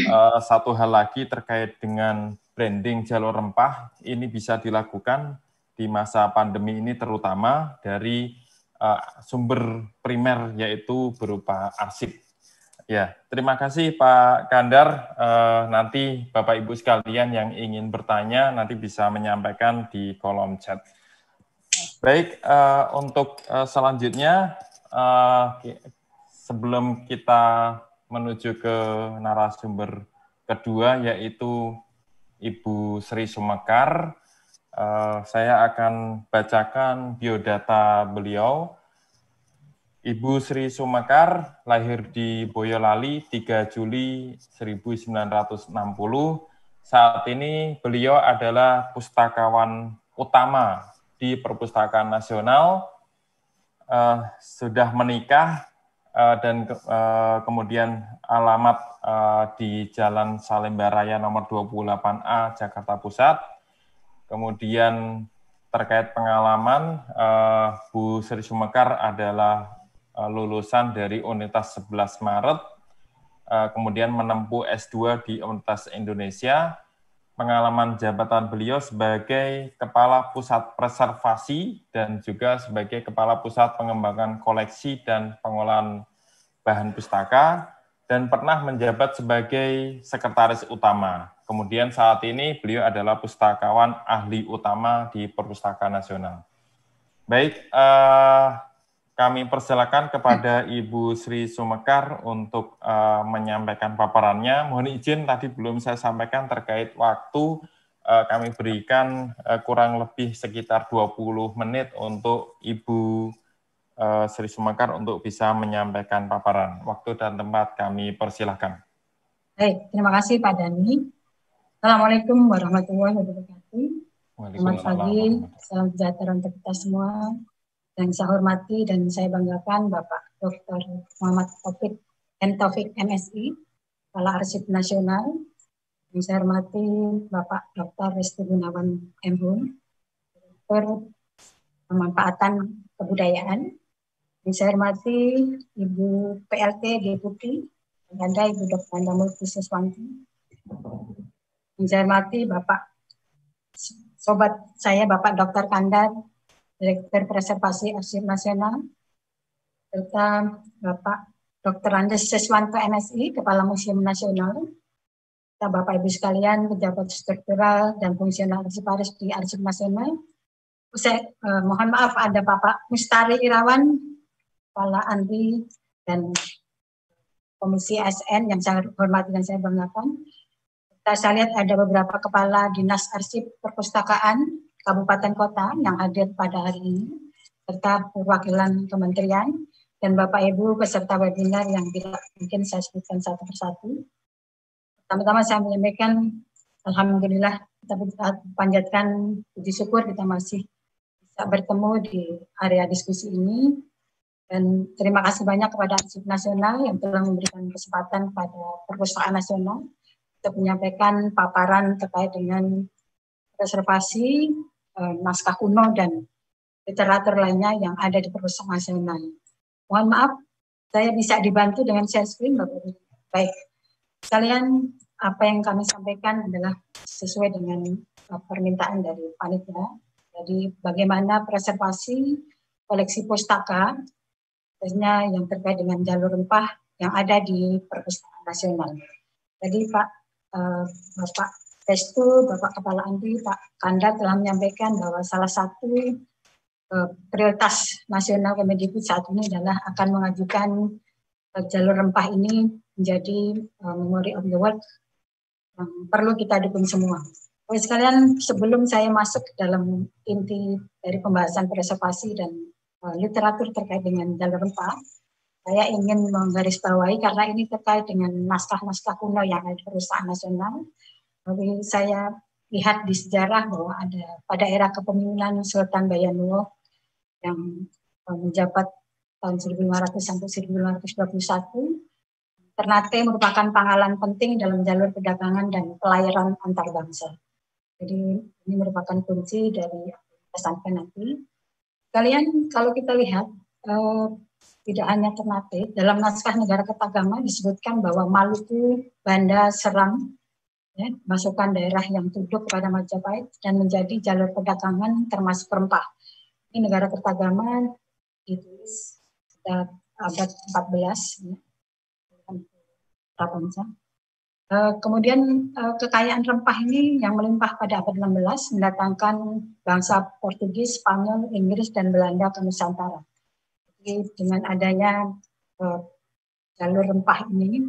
S6: uh, satu hal lagi terkait dengan branding jalur rempah, ini bisa dilakukan di masa pandemi ini terutama dari uh, sumber primer yaitu berupa arsip. Ya, terima kasih Pak Kandar. Uh, nanti Bapak Ibu sekalian yang ingin bertanya nanti bisa menyampaikan di kolom chat. Baik, uh, untuk uh, selanjutnya uh, sebelum kita menuju ke narasumber kedua yaitu Ibu Sri Sumekar. Uh, saya akan bacakan biodata beliau. Ibu Sri Sumekar lahir di Boyolali 3 Juli 1960. Saat ini beliau adalah pustakawan utama di Perpustakaan Nasional. Uh, sudah menikah uh, dan ke, uh, kemudian alamat uh, di Jalan Salemba Raya nomor 28A Jakarta Pusat. Kemudian terkait pengalaman uh, Bu Sri Sumekar adalah uh, lulusan dari Unitas 11 Maret, uh, kemudian menempuh S2 di Unitas Indonesia pengalaman jabatan beliau sebagai Kepala Pusat Preservasi dan juga sebagai Kepala Pusat Pengembangan Koleksi dan Pengolahan Bahan Pustaka dan pernah menjabat sebagai Sekretaris Utama. Kemudian saat ini beliau adalah pustakawan ahli utama di Perpustakaan Nasional. Baik, uh, kami persilakan kepada Ibu Sri Sumekar untuk uh, menyampaikan paparannya. Mohon izin tadi belum saya sampaikan terkait waktu uh, kami berikan uh, kurang lebih sekitar 20 menit untuk Ibu uh, Sri Sumekar untuk bisa menyampaikan paparan. Waktu dan tempat kami persilahkan.
S8: Baik, terima kasih Pak Dani. Assalamualaikum warahmatullahi wabarakatuh. Selamat pagi, salam sejahtera untuk kita semua. Dan saya hormati dan saya banggakan Bapak Dr. Muhammad Taufik M. Taufik MSI, Kepala Arsip Nasional. yang saya hormati Bapak Dr. Resti Gunawan M. Hum, Direktur Pemanfaatan Kebudayaan. yang saya hormati Ibu PLT Deputi, dan ada Ibu Dr. Anda kususwanti yang saya hormati Bapak sobat saya Bapak Dr. Kandar Direktur Preservasi Arsip Nasional, serta Bapak Dr. Andes Seswanto MSI, Kepala Museum Nasional, serta Bapak Ibu sekalian pejabat struktural dan fungsional arsiparis di Arsip Nasional. Saya eh, mohon maaf ada Bapak Mustari Irawan, Kepala Andi dan Komisi SN yang saya hormati dan saya banggakan. Kita saya lihat ada beberapa kepala dinas arsip perpustakaan kabupaten kota yang hadir pada hari ini, serta perwakilan kementerian, dan Bapak Ibu peserta webinar yang tidak mungkin saya sebutkan satu persatu. Pertama-tama saya menyampaikan Alhamdulillah kita panjatkan puji syukur kita masih bisa bertemu di area diskusi ini dan terima kasih banyak kepada Arsip Nasional yang telah memberikan kesempatan pada Perpustakaan Nasional untuk menyampaikan paparan terkait dengan reservasi Eh, naskah kuno dan literatur lainnya yang ada di perpustakaan nasional. Mohon maaf, saya bisa dibantu dengan share screen Bapak Ibu. Baik, kalian apa yang kami sampaikan adalah sesuai dengan eh, permintaan dari panitia. Jadi bagaimana preservasi koleksi pustaka, khususnya yang terkait dengan jalur rempah yang ada di perpustakaan nasional. Jadi Pak, eh, Bapak itu Bapak Kepala Andi Pak Kanda telah menyampaikan bahwa salah satu eh, prioritas nasional Kemendikbud saat ini adalah akan mengajukan eh, jalur rempah ini menjadi eh, memory of the world yang perlu kita dukung semua. Oke sekalian sebelum saya masuk dalam inti dari pembahasan preservasi dan eh, literatur terkait dengan jalur rempah, saya ingin menggarisbawahi karena ini terkait dengan naskah-naskah kuno yang ada di perusahaan nasional jadi saya lihat di sejarah bahwa ada pada era kepemimpinan Sultan Bayanuo yang eh, menjabat tahun 1500 sampai 1521. Ternate merupakan pangkalan penting dalam jalur perdagangan dan pelayaran antar bangsa. Jadi ini merupakan kunci dari pesantren nanti. Kalian kalau kita lihat eh, tidak hanya Ternate, dalam naskah negara ketagama disebutkan bahwa Maluku, Banda, Serang ya, masukkan daerah yang tunduk kepada Majapahit dan menjadi jalur perdagangan termasuk rempah. Ini negara perdagangan ditulis sekitar abad 14 ya. Eh, kemudian eh, kekayaan rempah ini yang melimpah pada abad 16 mendatangkan bangsa Portugis, Spanyol, Inggris, dan Belanda ke Nusantara. Jadi dengan adanya eh, jalur rempah ini,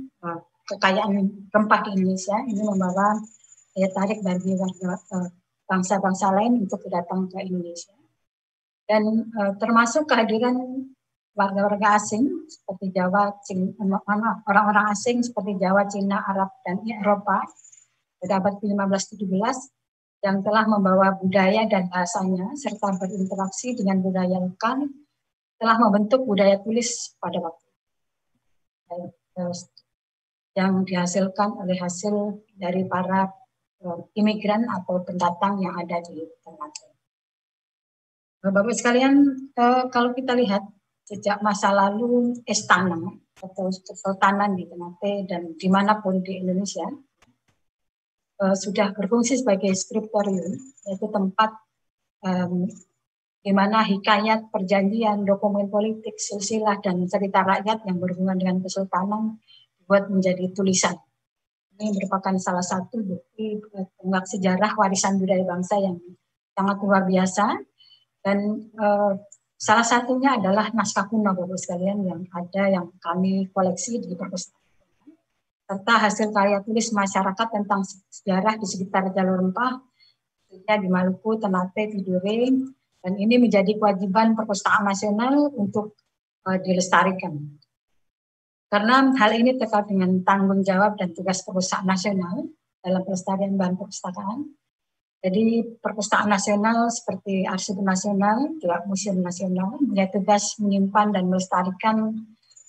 S8: kekayaan rempah di Indonesia ini membawa daya eh, tarik bagi warga eh, bangsa-bangsa lain untuk datang ke Indonesia dan e, termasuk kehadiran warga-warga asing seperti Jawa, orang-orang asing seperti Jawa, Cina, Arab, dan Eropa pada abad ke-15-17 yang telah membawa budaya dan bahasanya serta berinteraksi dengan budaya lokal telah membentuk budaya tulis pada waktu yang dihasilkan oleh hasil dari para eh, imigran atau pendatang yang ada di Ternate. Bapak sekalian, eh, kalau kita lihat sejak masa lalu istana atau kesultanan di Ternate dan dimanapun di Indonesia eh, sudah berfungsi sebagai skriptorium, yaitu tempat um, di mana hikayat, perjanjian, dokumen politik, silsilah, dan cerita rakyat yang berhubungan dengan kesultanan buat menjadi tulisan. Ini merupakan salah satu bukti eh, tunggak sejarah warisan budaya bangsa yang sangat luar biasa dan e, salah satunya adalah naskah kuno Bapak sekalian yang ada yang kami koleksi di perpustakaan serta hasil karya tulis masyarakat tentang sejarah di sekitar jalur rempah di Maluku, Ternate, Tidore dan ini menjadi kewajiban perpustakaan nasional untuk e, dilestarikan. Karena hal ini terkait dengan tanggung jawab dan tugas perusahaan nasional dalam pelestarian bahan perpustakaan. Jadi perpustakaan nasional seperti arsip nasional, juga museum nasional punya tugas menyimpan dan melestarikan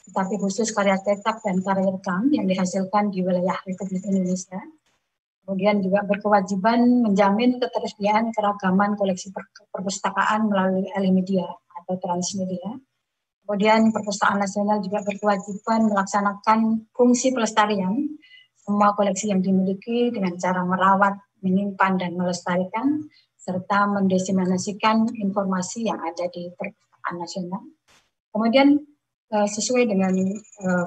S8: tetapi khusus karya cetak dan karya rekam yang dihasilkan di wilayah Republik Indonesia. Kemudian juga berkewajiban menjamin ketersediaan keragaman koleksi perpustakaan melalui media atau Transmedia Kemudian Perpustakaan Nasional juga berkewajiban melaksanakan fungsi pelestarian semua koleksi yang dimiliki dengan cara merawat, menyimpan, dan melestarikan, serta mendesiminasikan informasi yang ada di perpustakaan nasional. Kemudian eh, sesuai dengan eh,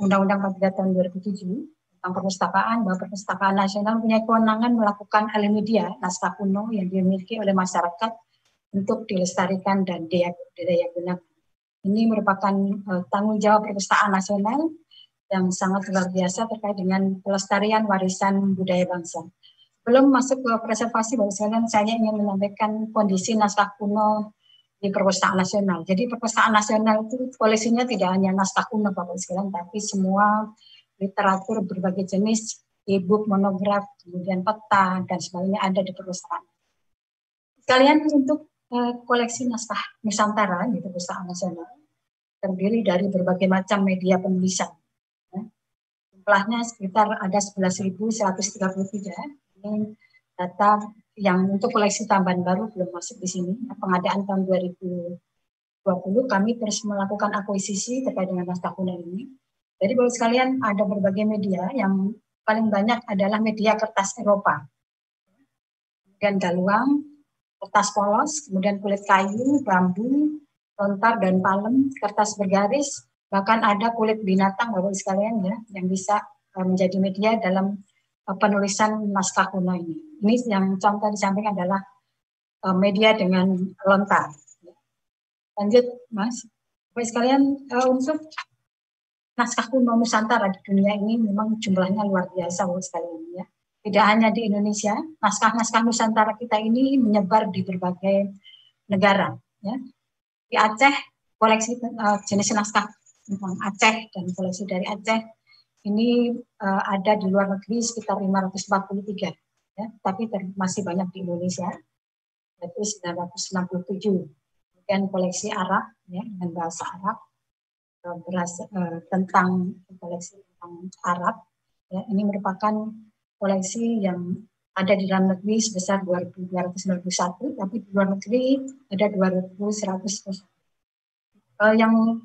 S8: Undang-Undang 43 tahun 2007 tentang perpustakaan, bahwa perpustakaan nasional punya kewenangan melakukan media naskah kuno yang dimiliki oleh masyarakat untuk dilestarikan dan didaya ini merupakan uh, tanggung jawab perpustakaan nasional yang sangat luar biasa terkait dengan pelestarian warisan budaya bangsa. Belum masuk ke preservasi, bangsa sekalian saya ingin menyampaikan kondisi naskah kuno di perpustakaan nasional. Jadi perpustakaan nasional itu polisinya tidak hanya naskah kuno Bapak sekalian, tapi semua literatur berbagai jenis, e-book, monograf, kemudian peta dan sebagainya ada di perpustakaan. Kalian untuk koleksi naskah Nusantara, gitu, Pustaka Nasional, terdiri dari berbagai macam media penulisan. Ya. Jumlahnya sekitar ada 11.133. Ini data yang untuk koleksi tambahan baru belum masuk di sini. Nah, pengadaan tahun 2020 kami terus melakukan akuisisi terkait dengan naskah kuno ini. Jadi baru sekalian ada berbagai media yang paling banyak adalah media kertas Eropa. Kemudian Galuang, kertas polos, kemudian kulit kayu, bambu, lontar dan palem, kertas bergaris, bahkan ada kulit binatang Bapak sekalian ya yang bisa eh, menjadi media dalam eh, penulisan naskah kuno ini. Ini yang contoh di samping adalah eh, media dengan lontar. Lanjut, Mas. Bapak sekalian, untuk naskah kuno Nusantara di dunia ini memang jumlahnya luar biasa Bapak sekalian ya tidak hanya di Indonesia, naskah-naskah Nusantara kita ini menyebar di berbagai negara. Ya. Di Aceh, koleksi uh, jenis naskah tentang Aceh dan koleksi dari Aceh ini uh, ada di luar negeri sekitar 543, ya, tapi masih banyak di Indonesia, yaitu 967. Kemudian koleksi Arab, ya, dengan bahasa Arab, eh, beras, uh, tentang koleksi tentang Arab. Ya, ini merupakan koleksi yang ada di dalam negeri sebesar 2.291, tapi di luar negeri ada 2.100. Uh, eh, yang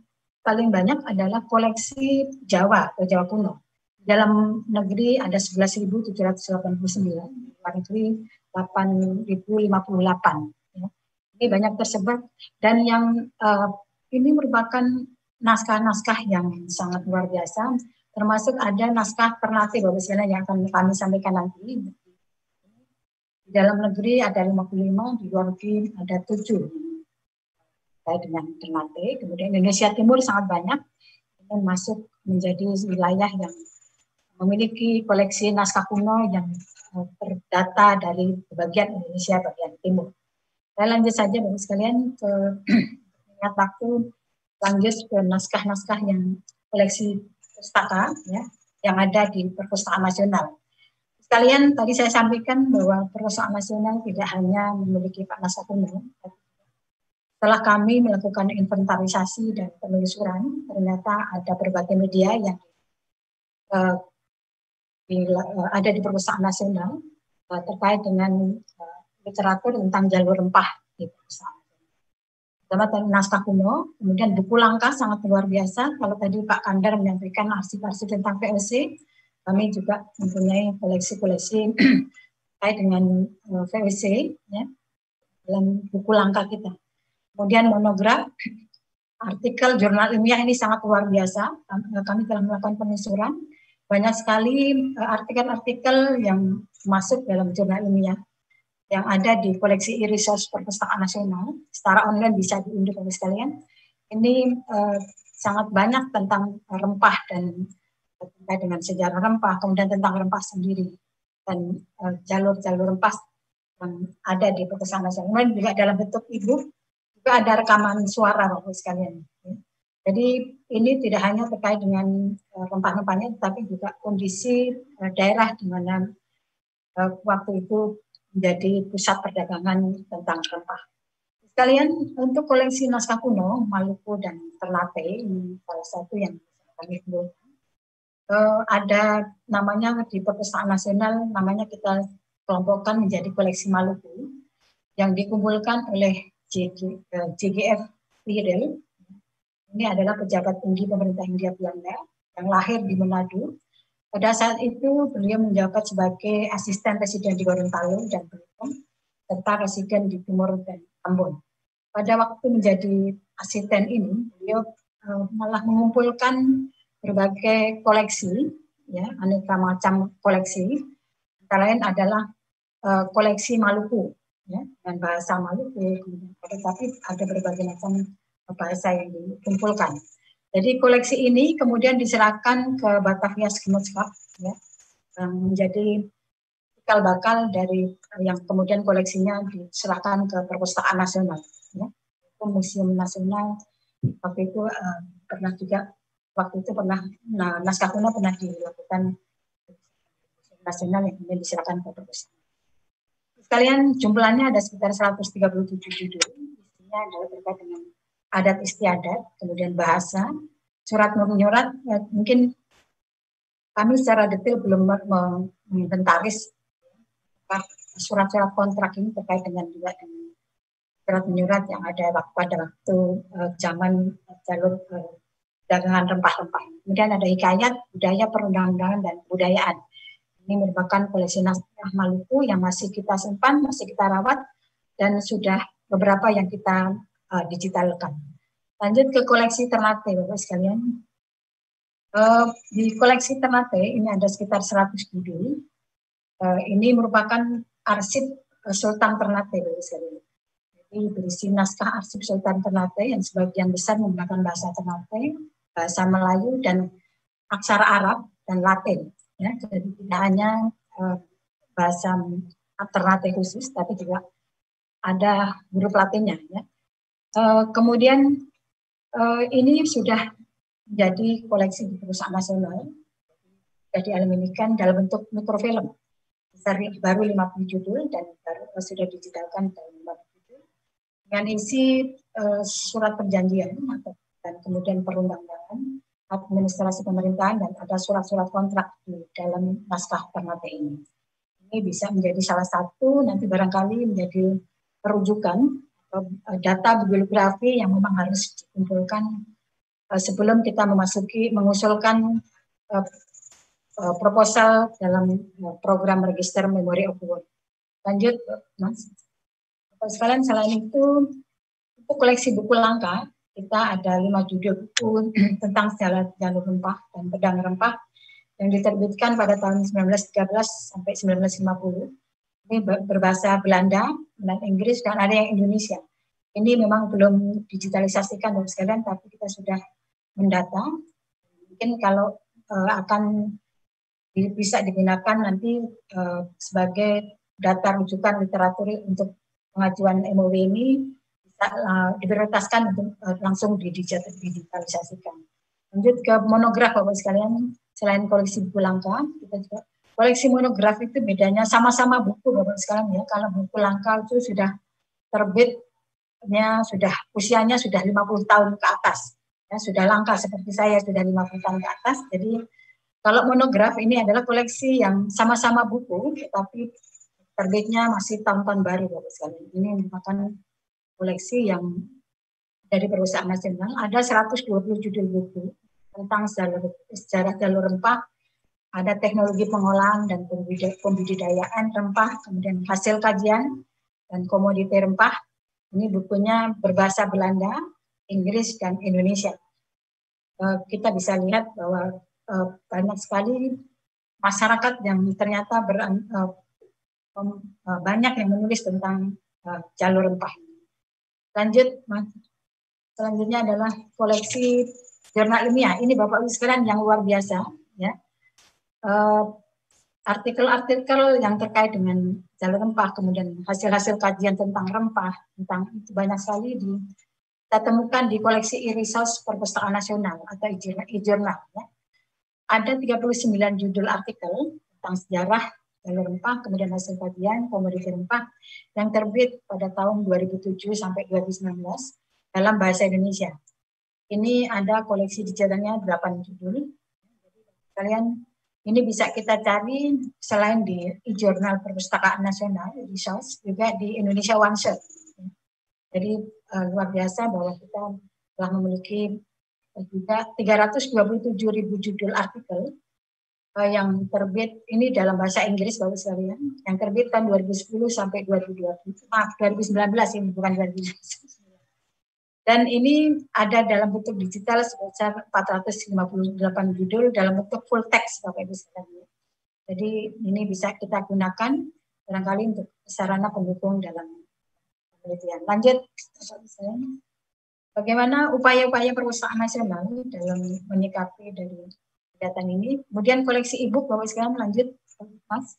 S8: paling banyak adalah koleksi Jawa atau Jawa kuno. Dalam negeri ada 11.789, luar negeri 8.058. Ya. Ini banyak tersebar dan yang uh, ini merupakan naskah-naskah yang sangat luar biasa termasuk ada naskah pernasi Bapak Sekalian yang akan kami sampaikan nanti. Di dalam negeri ada 55, di luar negeri ada 7. Saya dengan Ternate, kemudian Indonesia Timur sangat banyak, dan masuk menjadi wilayah yang memiliki koleksi naskah kuno yang eh, terdata dari bagian Indonesia bagian timur. Saya lanjut saja bagi sekalian ke ingat waktu lanjut ke naskah-naskah yang koleksi pustaka ya, yang ada di perpustakaan nasional. Sekalian tadi saya sampaikan bahwa perpustakaan nasional tidak hanya memiliki Pak Sakuna, setelah kami melakukan inventarisasi dan penelusuran, ternyata ada berbagai media yang uh, di, uh, ada di perpustakaan nasional uh, terkait dengan uh, literatur tentang jalur rempah di perpustakaan tadi naskah kuno, kemudian buku langka sangat luar biasa. Kalau tadi Pak Kandar menyampaikan arsip-arsip tentang VOC, kami juga mempunyai koleksi-koleksi terkait dengan VOC eh, ya, dalam buku langka kita. Kemudian monograf, artikel jurnal ilmiah ini sangat luar biasa. Kami eh, telah melakukan penelusuran banyak sekali eh, artikel-artikel yang masuk dalam jurnal ilmiah yang ada di koleksi e-resource perpustakaan nasional secara online bisa diunduh oleh sekalian. Ini uh, sangat banyak tentang rempah dan terkait dengan sejarah rempah, kemudian tentang rempah sendiri dan jalur eh, jalur-jalur rempah yang ada di perpustakaan nasional. Kemudian juga dalam bentuk ibu juga ada rekaman suara Bapak sekalian. Jadi ini tidak hanya terkait dengan eh, rempah-rempahnya, tapi juga kondisi daerah di mana waktu itu menjadi pusat perdagangan tentang rempah. Sekalian untuk koleksi naskah kuno Maluku dan Ternate ini salah satu yang kami belum Uh, eh, ada namanya di perpustakaan nasional namanya kita kelompokkan menjadi koleksi Maluku yang dikumpulkan oleh JG, uh, eh, JGF Lidl. Ini adalah pejabat tinggi pemerintah India Belanda yang lahir di Manado pada saat itu beliau menjabat sebagai asisten presiden di Gorontalo dan Belitung, serta presiden di Timur dan Ambon. Pada waktu menjadi asisten ini, beliau eh, malah mengumpulkan berbagai koleksi, ya, aneka macam koleksi. Antara lain adalah eh, koleksi Maluku, ya, dan bahasa Maluku, tetapi ada berbagai macam bahasa yang dikumpulkan. Jadi koleksi ini kemudian diserahkan ke Batavia Genoskap ya, menjadi bekal bakal dari yang kemudian koleksinya diserahkan ke Perpustakaan Nasional. Ya. Museum Nasional waktu itu uh, pernah juga waktu itu pernah nah, naskah kuno pernah dilakukan Museum Nasional yang kemudian diserahkan ke Perpustakaan. Sekalian jumlahnya ada sekitar 137 judul, isinya adalah terkait dengan adat istiadat, kemudian bahasa, surat menyurat, ya mungkin kami secara detail belum menginventaris surat-surat kontrak ini terkait dengan juga dengan surat menyurat yang ada pada waktu eh, zaman jalur eh, dagangan rempah-rempah. Kemudian ada hikayat budaya perundang-undangan dan kebudayaan. Ini merupakan koleksi naskah Maluku yang masih kita simpan, masih kita rawat, dan sudah beberapa yang kita uh, ah, digitalkan. Lanjut ke koleksi Ternate, Bapak sekalian. Uh, di koleksi Ternate ini ada sekitar 100 judul. Uh, ini merupakan arsip eh, Sultan Ternate, Bapak sekalian. ini berisi naskah arsip Sultan Ternate yang sebagian besar menggunakan bahasa Ternate, bahasa Melayu dan aksara Arab dan Latin. Ya, jadi tidak hanya uh, bahasa Ternate khusus, tapi juga ada huruf Latinnya. Ya. Eh, kemudian uh, ini sudah jadi koleksi di perusahaan nasional, jadi dialuminikan dalam bentuk mikrofilm. Baru 50 judul dan baru uh, sudah digitalkan dalam 50 judul. Dengan isi uh, surat perjanjian dan kemudian perundang-undangan, administrasi pemerintahan, dan ada surat-surat kontrak di dalam naskah PRNATE ini. Ini bisa menjadi salah satu, nanti barangkali menjadi perujukan Eh, eh, data bibliografi yang memang harus dikumpulkan eh, sebelum kita memasuki mengusulkan proposal dalam program register memori of Lanjut, Mas. Sekalian selain itu buku koleksi buku langka kita ada lima judul buku tentang sejarah jalur rempah dan pedang rempah yang diterbitkan pada tahun 1913 sampai 1950 ini berbahasa Belanda, dan Inggris, dan ada yang Indonesia. Ini memang belum digitalisasikan dan sekalian, tapi kita sudah mendata. Mungkin kalau uh, akan bisa digunakan nanti uh, sebagai data rujukan literatur untuk pengajuan MOW ini bisa uh, diprioritaskan untuk uh, langsung didigitalisasikan. Lanjut ke monograf Bapak sekalian, selain koleksi buku langka, kita juga koleksi monograf itu bedanya sama-sama buku bapak sekarang ya. Kalau buku langka itu sudah terbitnya sudah usianya sudah 50 tahun ke atas. Ya, sudah langka seperti saya sudah 50 tahun ke atas. Jadi kalau monograf ini adalah koleksi yang sama-sama buku tetapi terbitnya masih tahun-tahun baru bapak sekalian. Ini merupakan koleksi yang dari perusahaan nasional ada 120 judul buku tentang sejarah, sejarah jalur rempah ada teknologi pengolahan dan pembudidayaan rempah, kemudian hasil kajian dan komoditi rempah. Ini bukunya berbahasa Belanda, Inggris, dan Indonesia. Eh, kita bisa lihat bahwa eh, banyak sekali masyarakat yang ternyata ber, eh, banyak yang menulis tentang jalur rempah. Lanjut, Selanjutnya adalah koleksi jurnal ilmiah. Ini Bapak Ibu sekalian yang luar biasa Eh, artikel-artikel yang terkait dengan jalur rempah, kemudian hasil-hasil kajian tentang rempah, tentang itu banyak sekali di, kita temukan di koleksi e-resource Perpustakaan Nasional atau e-journal. Ya. Ada 39 judul artikel tentang sejarah jalur rempah, kemudian hasil kajian komoditi rempah yang terbit pada tahun 2007 sampai 2019 dalam bahasa Indonesia. Ini ada koleksi dijadinya 8 judul. kalian ini bisa kita cari selain di jurnal Perpustakaan Nasional, di resource, juga di Indonesia One Shot. Jadi uh, luar biasa bahwa kita telah memiliki eh, juga 327 ribu judul artikel uh, yang terbit ini dalam bahasa Inggris bagus sekalian yang terbit tahun 2010 sampai 2020 maaf 2019 ini bukan 2019 dan ini ada dalam bentuk digital sebesar 458 judul dalam bentuk full text Bapak Ibu sekalian. Jadi ini bisa kita gunakan barangkali untuk sarana pendukung dalam penelitian. Lanjut, bagaimana upaya-upaya perusahaan nasional dalam menyikapi dari kegiatan ini. Kemudian koleksi e bapak Bapak sekarang lanjut, Mas.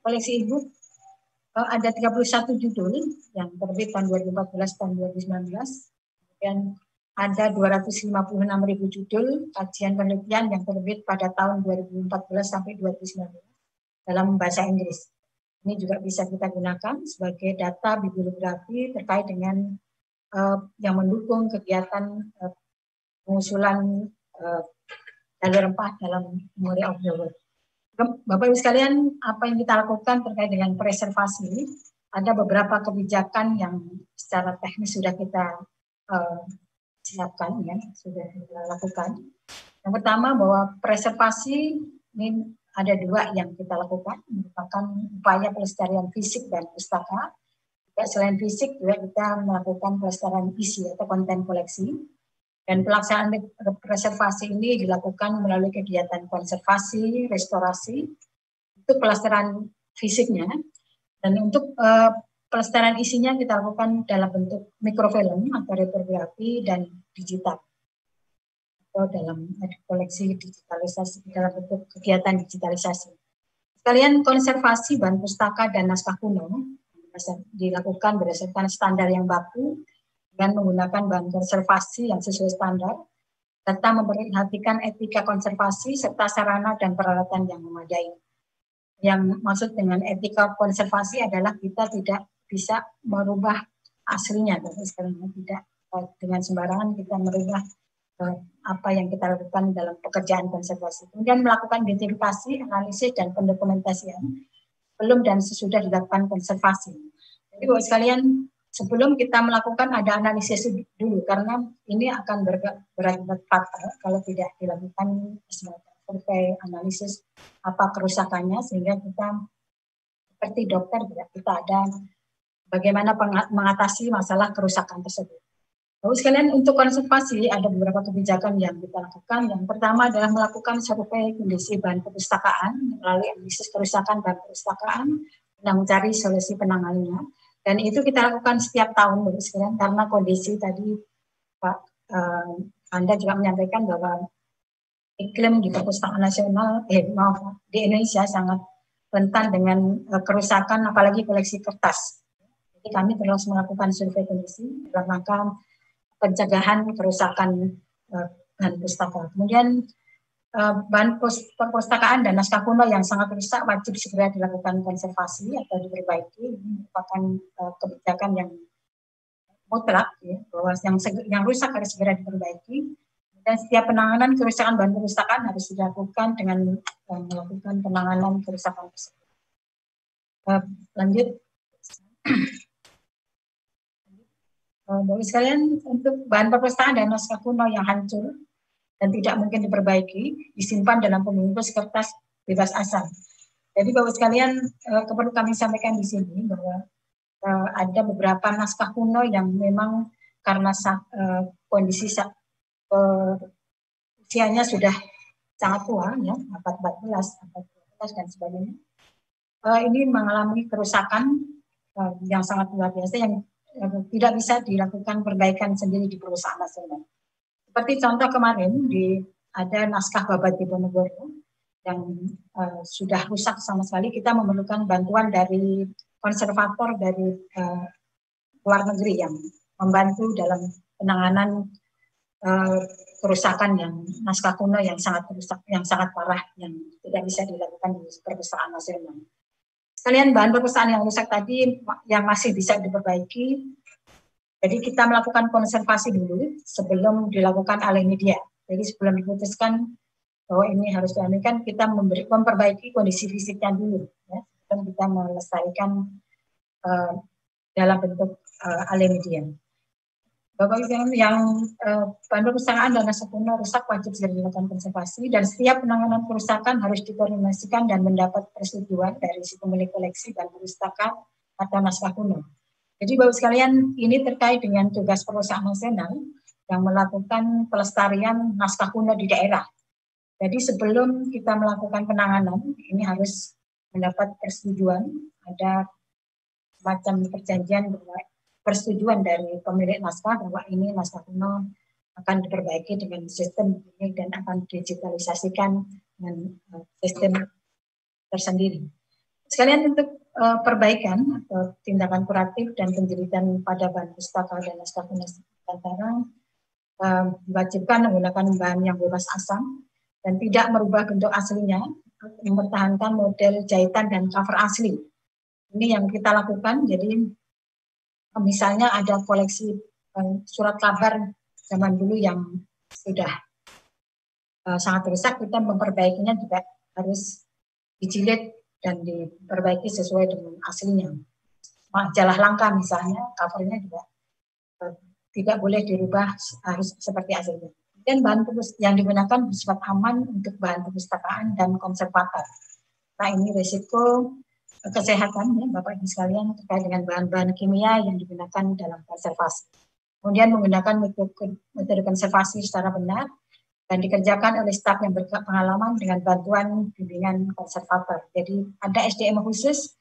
S8: Koleksi e Eh, ada 31 judul yang terbit tahun 2014 sembilan 2019. Kemudian ada 256 ribu judul kajian penelitian yang terbit pada tahun 2014 sampai 2019 dalam bahasa Inggris. Ini juga bisa kita gunakan sebagai data bibliografi terkait dengan uh, yang mendukung kegiatan uh, pengusulan uh, dalam rempah dalam memori of the World. Bapak Ibu sekalian, apa yang kita lakukan terkait dengan preservasi, ada beberapa kebijakan yang secara teknis sudah kita uh, siapkan, ya, sudah kita lakukan. Yang pertama bahwa preservasi ini ada dua yang kita lakukan, merupakan upaya pelestarian fisik dan pustaka. Selain fisik juga kita melakukan pelestarian isi atau konten koleksi dan pelaksanaan reservasi ini dilakukan melalui kegiatan konservasi, restorasi, itu pelestarian fisiknya. Dan untuk uh, eh, pelestarian isinya kita lakukan dalam bentuk mikrofilm atau reprografi dan digital atau dalam koleksi digitalisasi dalam bentuk kegiatan digitalisasi. Sekalian konservasi bahan pustaka dan naskah kuno dilakukan berdasarkan standar yang baku dengan menggunakan bahan konservasi yang sesuai standar, serta memperhatikan etika konservasi serta sarana dan peralatan yang memadai. Yang maksud dengan etika konservasi adalah kita tidak bisa merubah aslinya, tapi sekarang tidak eh, dengan sembarangan kita merubah eh, apa yang kita lakukan dalam pekerjaan konservasi. Kemudian melakukan identifikasi, analisis, dan pendokumentasian belum dan sesudah dilakukan konservasi. Jadi buat sekalian sebelum kita melakukan ada analisis dulu karena ini akan berakibat fatal kalau tidak dilakukan survei analisis apa kerusakannya sehingga kita seperti dokter tidak kita ada bagaimana mengatasi masalah kerusakan tersebut. Lalu sekalian untuk konservasi ada beberapa kebijakan yang kita lakukan. Yang pertama adalah melakukan survei kondisi bahan perpustakaan melalui analisis kerusakan bahan perpustakaan dan mencari solusi penanganannya dan itu kita lakukan setiap tahun Bapak sekalian karena kondisi tadi Pak eh, Anda juga menyampaikan bahwa iklim di perpustakaan nasional eh maaf di Indonesia sangat rentan dengan eh, kerusakan apalagi koleksi kertas. Jadi kami terus melakukan survei kondisi dalam rangka pencegahan kerusakan eh, dan pustaka. Kemudian Eh, bahan perpustakaan dan naskah kuno yang sangat rusak wajib segera dilakukan konservasi atau diperbaiki ini merupakan eh, kebijakan yang mutlak ya bahwa yang yang rusak harus segera diperbaiki dan setiap penanganan kerusakan bahan perpustakaan harus dilakukan dengan eh, melakukan penanganan kerusakan tersebut. Lanjut. bagi sekalian untuk bahan perpustakaan dan naskah kuno yang hancur dan tidak mungkin diperbaiki disimpan dalam pembungkus kertas bebas asam. Jadi bapak sekalian eh, perlu kami sampaikan di sini bahwa eh, ada beberapa naskah kuno yang memang karena eh, kondisi eh, usianya sudah sangat tua ya abad 14, abad dan sebagainya. ini mengalami kerusakan yang sangat luar biasa yang tidak bisa dilakukan perbaikan sendiri di perusahaan nasional seperti contoh kemarin di ada naskah Babat Bonegoro yang uh, sudah rusak sama sekali, kita memerlukan bantuan dari konservator dari uh, luar negeri yang membantu dalam penanganan uh, kerusakan yang naskah kuno yang sangat rusak, yang sangat parah, yang tidak bisa dilakukan di perpustakaan nasional. Sekalian bahan perpustakaan yang rusak tadi yang masih bisa diperbaiki jadi kita melakukan konservasi dulu sebelum dilakukan alih media. Jadi sebelum diputuskan bahwa ini harus dialihkan, kita memberi, memperbaiki kondisi fisiknya dulu. Ya. Dan kita melestarikan uh, eh, dalam bentuk uh, eh, alih media. Bapak Ibu yang, yang eh, uh, bandung perusahaan dan sempurna rusak wajib segera dilakukan konservasi dan setiap penanganan kerusakan harus dikoordinasikan dan mendapat persetujuan dari si pemilik koleksi dan perusahaan atau naskah kuno. Jadi Bapak sekalian ini terkait dengan tugas perusahaan nasional yang melakukan pelestarian naskah kuno di daerah. Jadi sebelum kita melakukan penanganan, ini harus mendapat persetujuan, ada macam perjanjian bahwa persetujuan dari pemilik naskah bahwa ini naskah kuno akan diperbaiki dengan sistem ini dan akan digitalisasikan dengan eh, sistem tersendiri. Sekalian untuk uh, perbaikan atau tindakan kuratif dan penjelitan pada bahan pustaka dan naskah Nusantara uh, eh, menggunakan bahan yang bebas asam dan tidak merubah bentuk aslinya, mempertahankan model jahitan dan cover asli. Ini yang kita lakukan. Jadi misalnya ada koleksi eh, surat kabar zaman dulu yang sudah sangat rusak, kita memperbaikinya juga harus dijilid dan diperbaiki sesuai dengan aslinya. Majalah langka misalnya, covernya juga eh, tidak boleh dirubah harus seperti aslinya. Dan bahan yang digunakan bersifat aman untuk bahan perpustakaan dan konservator. Nah ini resiko kesehatan ya Bapak Ibu sekalian terkait dengan bahan-bahan kimia yang digunakan dalam konservasi. Kemudian menggunakan metode konservasi secara benar dan dikerjakan oleh staf yang berpengalaman dengan bantuan bimbingan konservator. Jadi ada SDM khusus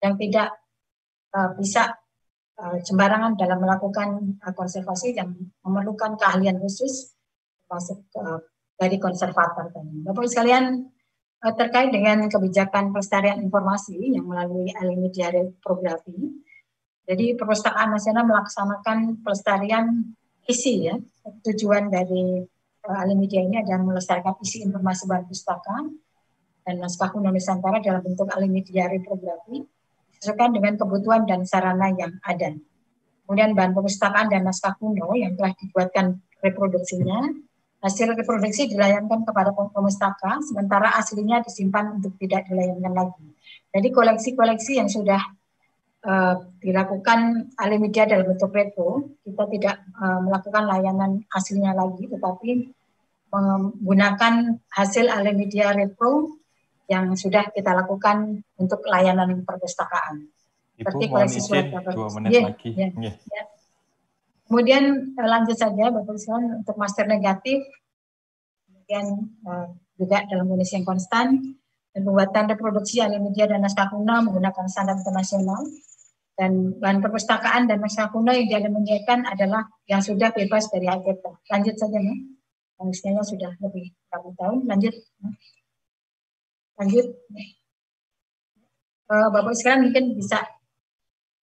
S8: yang tidak uh, bisa uh, sembarangan dalam melakukan uh, konservasi yang memerlukan keahlian khusus termasuk uh, dari konservator tadi. Bapak sekalian uh, terkait dengan kebijakan pelestarian informasi yang melalui alimedia reprografi, Jadi Perpustakaan Nasional melaksanakan pelestarian isi ya tujuan dari Eh, media ini adalah melestarikan isi informasi bahan pustaka dan naskah kuno Nusantara dalam bentuk media reprografi sesuai dengan kebutuhan dan sarana yang ada. Kemudian bahan perpustakaan dan naskah kuno yang telah dibuatkan reproduksinya, hasil reproduksi dilayangkan kepada pemustaka, sementara aslinya disimpan untuk tidak dilayangkan lagi. Jadi koleksi-koleksi yang sudah Eh, dilakukan alih media dalam bentuk retro, kita tidak uh, melakukan layanan hasilnya lagi, tetapi menggunakan hasil alih media retro yang sudah kita lakukan untuk layanan perpustakaan. Ibu Seperti mohon izin dua menit yeah, lagi. Yeah, yeah. Yeah. Kemudian eh, lanjut saja Bapak Islan untuk master negatif, kemudian uh, juga dalam kondisi yang konstan, dan pembuatan reproduksi alih media dan naskah kuno menggunakan standar internasional dan bahan perpustakaan dan masyarakat kuno yang dia menyediakan adalah yang sudah bebas dari hargeta. Lanjut saja ya. Usianya sudah lebih 40 tahun. Lanjut. Lanjut. Eh, Bapak sekarang mungkin bisa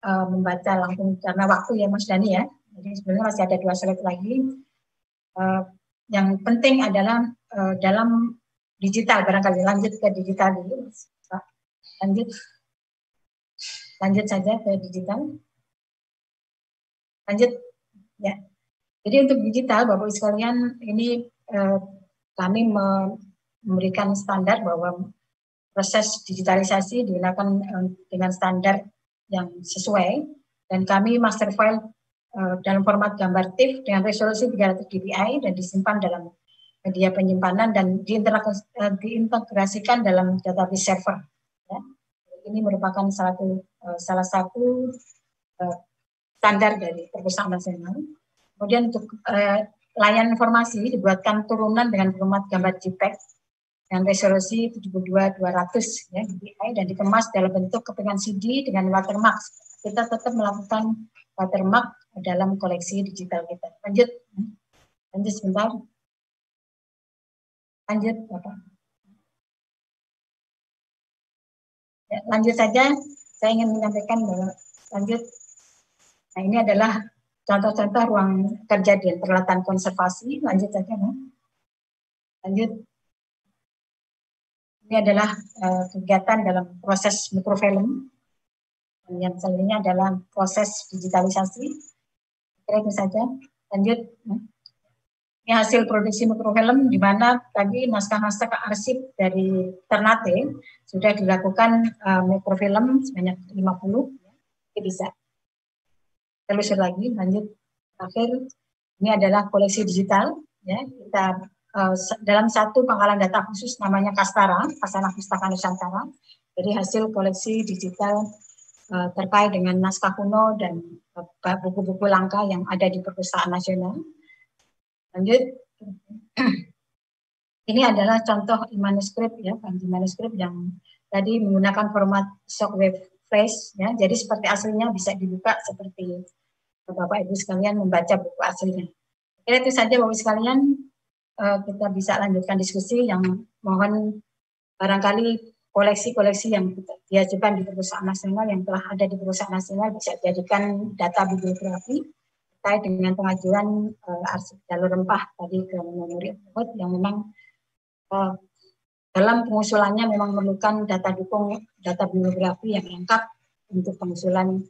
S8: eh, membaca langsung karena waktu ya Mas Dani ya. Jadi sebenarnya masih ada dua slide lagi. Eh, yang penting adalah dalam digital barangkali lanjut ke digital dulu. Lanjut. Lanjut saja ke digital. Lanjut ya. Jadi untuk digital Bapak sekalian ini eh, kami memberikan standar bahwa proses digitalisasi dilakukan eh, dengan standar yang sesuai dan kami master file eh, dalam format gambar TIFF dengan resolusi 300 dpi dan disimpan dalam media penyimpanan dan eh, diintegrasikan dalam database server ini merupakan eh, salah satu salah eh, satu standar dari perusahaan nasional. Kemudian untuk eh, layanan informasi dibuatkan turunan dengan format gambar JPEG dan resolusi 72200 ya DPI dan dikemas dalam bentuk kepingan CD dengan watermark. Kita tetap melakukan watermark dalam koleksi digital kita. Lanjut. Lanjut sebentar. Lanjut Bapak. lanjut saja, saya ingin menyampaikan bahwa lanjut. Nah, ini adalah contoh-contoh ruang kerja di peralatan konservasi. Lanjut saja, nah. Lanjut. Ini adalah uh, kegiatan dalam proses mikrofilm. Yang selanjutnya adalah proses digitalisasi. Kira kira saja. Lanjut. Nah. Ini hasil produksi mikrofilm di mana tadi naskah-naskah arsip dari Ternate sudah dilakukan uh, eh, mikrofilm sebanyak 50 puluh ya. bisa. Terus lagi lanjut akhir ini adalah koleksi digital ya kita uh, dalam satu pangkalan data khusus namanya Kastara Kasana Pustaka Nusantara Jadi hasil koleksi digital uh, terkait dengan naskah kuno dan buku-buku uh, langka yang ada di perpustakaan nasional Lanjut. Ini adalah contoh manuskrip ya, panji manuskrip yang tadi menggunakan format shockwave face ya. Jadi seperti aslinya bisa dibuka seperti Bapak Ibu sekalian membaca buku aslinya. Kira itu saja Bapak ibu sekalian eh, kita bisa lanjutkan diskusi yang mohon barangkali koleksi-koleksi yang diajukan di perusahaan nasional yang telah ada di perusahaan nasional bisa dijadikan data bibliografi terkait dengan pengajuan uh, arsip jalur rempah tadi ke memori tersebut yang memang uh, dalam pengusulannya memang memerlukan data dukung data bibliografi yang lengkap untuk pengusulan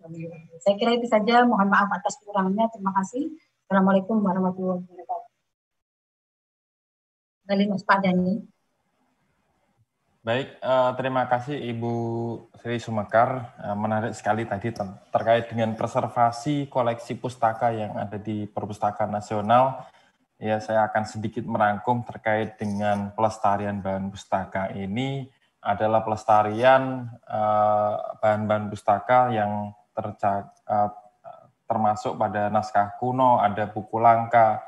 S8: Saya kira itu saja. Mohon maaf atas kurangnya. Terima kasih. Assalamualaikum warahmatullahi wabarakatuh. Kembali Mas Pak
S6: Baik, eh, terima kasih Ibu Sri Sumekar. Eh, menarik sekali tadi terkait dengan preservasi koleksi pustaka yang ada di Perpustakaan Nasional. Ya, saya akan sedikit merangkum terkait dengan pelestarian bahan pustaka ini adalah pelestarian eh, bahan-bahan pustaka yang tercak, termasuk pada naskah kuno, ada buku langka,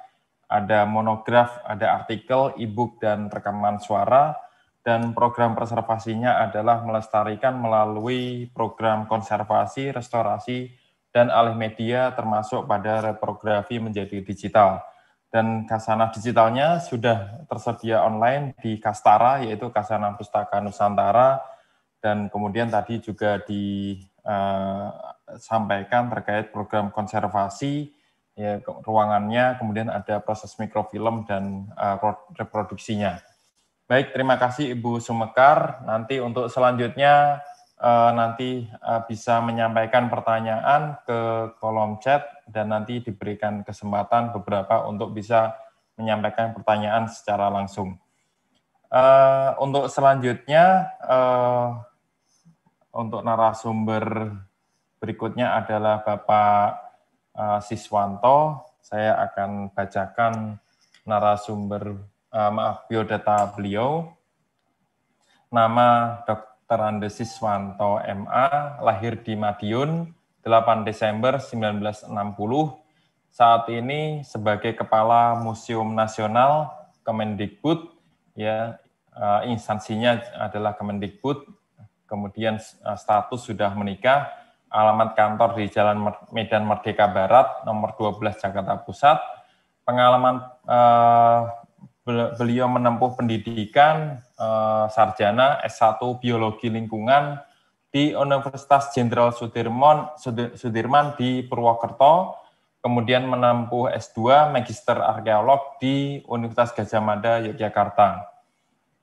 S6: ada monograf, ada artikel, e-book dan rekaman suara dan program preservasinya adalah melestarikan melalui program konservasi, restorasi, dan alih media termasuk pada reprografi menjadi digital. Dan kasanah digitalnya sudah tersedia online di Kastara, yaitu Kasanah Pustaka Nusantara, dan kemudian tadi juga disampaikan eh, terkait program konservasi, ya, ruangannya, kemudian ada proses mikrofilm dan eh, reproduksinya. Baik, terima kasih Ibu Sumekar. Nanti untuk selanjutnya eh, nanti eh, bisa menyampaikan pertanyaan ke kolom chat dan nanti diberikan kesempatan beberapa untuk bisa menyampaikan pertanyaan secara langsung. Eh, untuk selanjutnya, untuk narasumber berikutnya adalah Bapak Siswanto. Saya akan bacakan narasumber uh, maaf biodata beliau nama Dr. Andes Siswanto MA lahir di Madiun 8 Desember 1960 saat ini sebagai kepala Museum Nasional Kemendikbud ya uh, instansinya adalah Kemendikbud kemudian uh, status sudah menikah alamat kantor di Jalan Medan Merdeka Barat nomor 12 Jakarta Pusat pengalaman uh, beliau menempuh pendidikan uh, sarjana S1 biologi lingkungan di Universitas Jenderal Sudirman Sudirman di Purwokerto, kemudian menempuh S2 Magister Arkeolog di Universitas Gajah Mada Yogyakarta.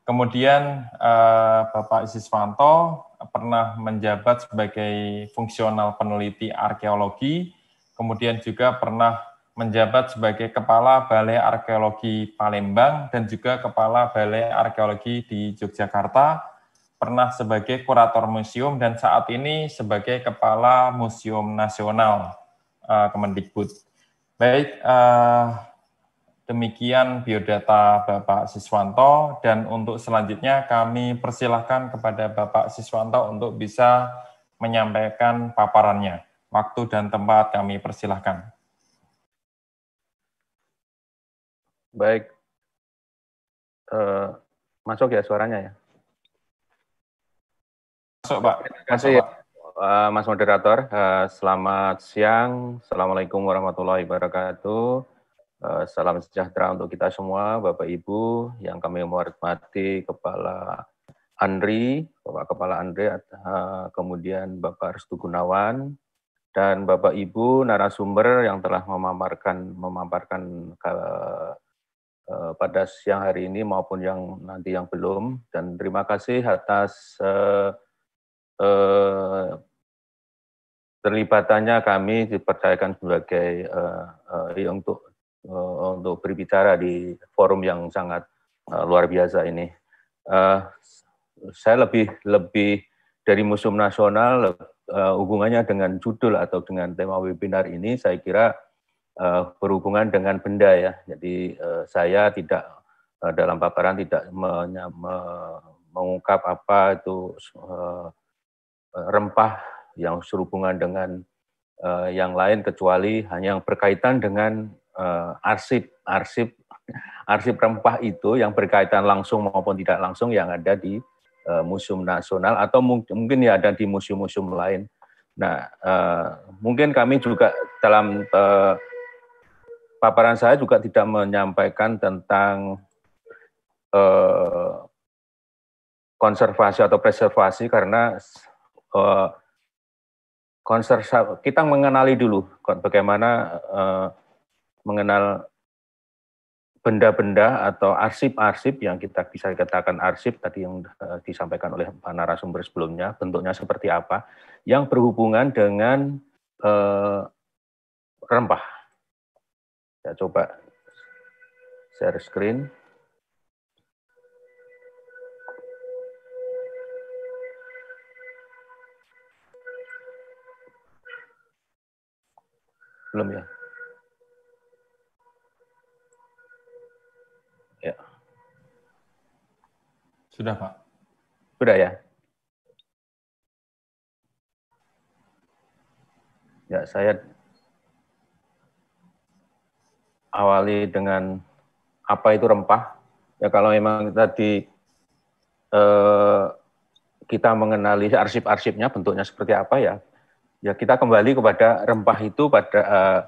S6: Kemudian uh, Bapak Isiswanto pernah menjabat sebagai fungsional peneliti arkeologi, kemudian juga pernah menjabat sebagai Kepala Balai Arkeologi Palembang dan juga Kepala Balai Arkeologi di Yogyakarta, pernah sebagai Kurator Museum dan saat ini sebagai Kepala Museum Nasional uh, Kemendikbud. Baik, uh, demikian biodata Bapak Siswanto dan untuk selanjutnya kami persilahkan kepada Bapak Siswanto untuk bisa menyampaikan paparannya. Waktu dan tempat kami persilahkan.
S1: Baik. Uh, eh, masuk ya suaranya ya?
S9: Masuk, Pak. Terima kasih, masuk, Pak. Eh, Mas Moderator. Eh, selamat siang. Assalamualaikum warahmatullahi wabarakatuh. salam sejahtera untuk kita semua, Bapak Ibu yang kami hormati, Kepala Andri, Bapak Kepala Andri, kemudian Bapak Restu Gunawan, dan Bapak Ibu narasumber yang telah memaparkan memaparkan Eh, pada siang hari ini maupun yang nanti yang belum. Dan terima kasih atas uh, uh, terlibatannya kami dipercayakan sebagai uh, uh, untuk uh, untuk berbicara di forum yang sangat uh, luar biasa ini. uh, saya lebih lebih dari musim Nasional uh, hubungannya dengan judul atau dengan tema webinar ini saya kira uh, berhubungan dengan benda ya. Jadi uh, saya tidak uh, dalam paparan tidak menya, me, mengungkap apa itu uh, rempah yang berhubungan dengan uh, yang lain kecuali hanya yang berkaitan dengan uh, arsip arsip arsip rempah itu yang berkaitan langsung maupun tidak langsung yang ada di museum nasional atau mungkin, mungkin ya ada di museum-museum lain. Nah, uh, mungkin kami juga dalam uh, paparan saya juga tidak menyampaikan tentang eh, konservasi atau preservasi karena eh, konservasi kita mengenali dulu bagaimana eh, mengenal benda-benda atau arsip-arsip yang kita bisa katakan arsip tadi yang eh, disampaikan oleh narasumber sebelumnya bentuknya seperti apa yang berhubungan dengan rempah saya coba share screen.
S1: Belum ya? Ya. Sudah, Pak. Sudah ya?
S9: Ya, saya awali dengan apa itu rempah. Ya kalau memang tadi eh, kita mengenali arsip-arsipnya bentuknya seperti apa ya, ya kita kembali kepada rempah itu pada eh,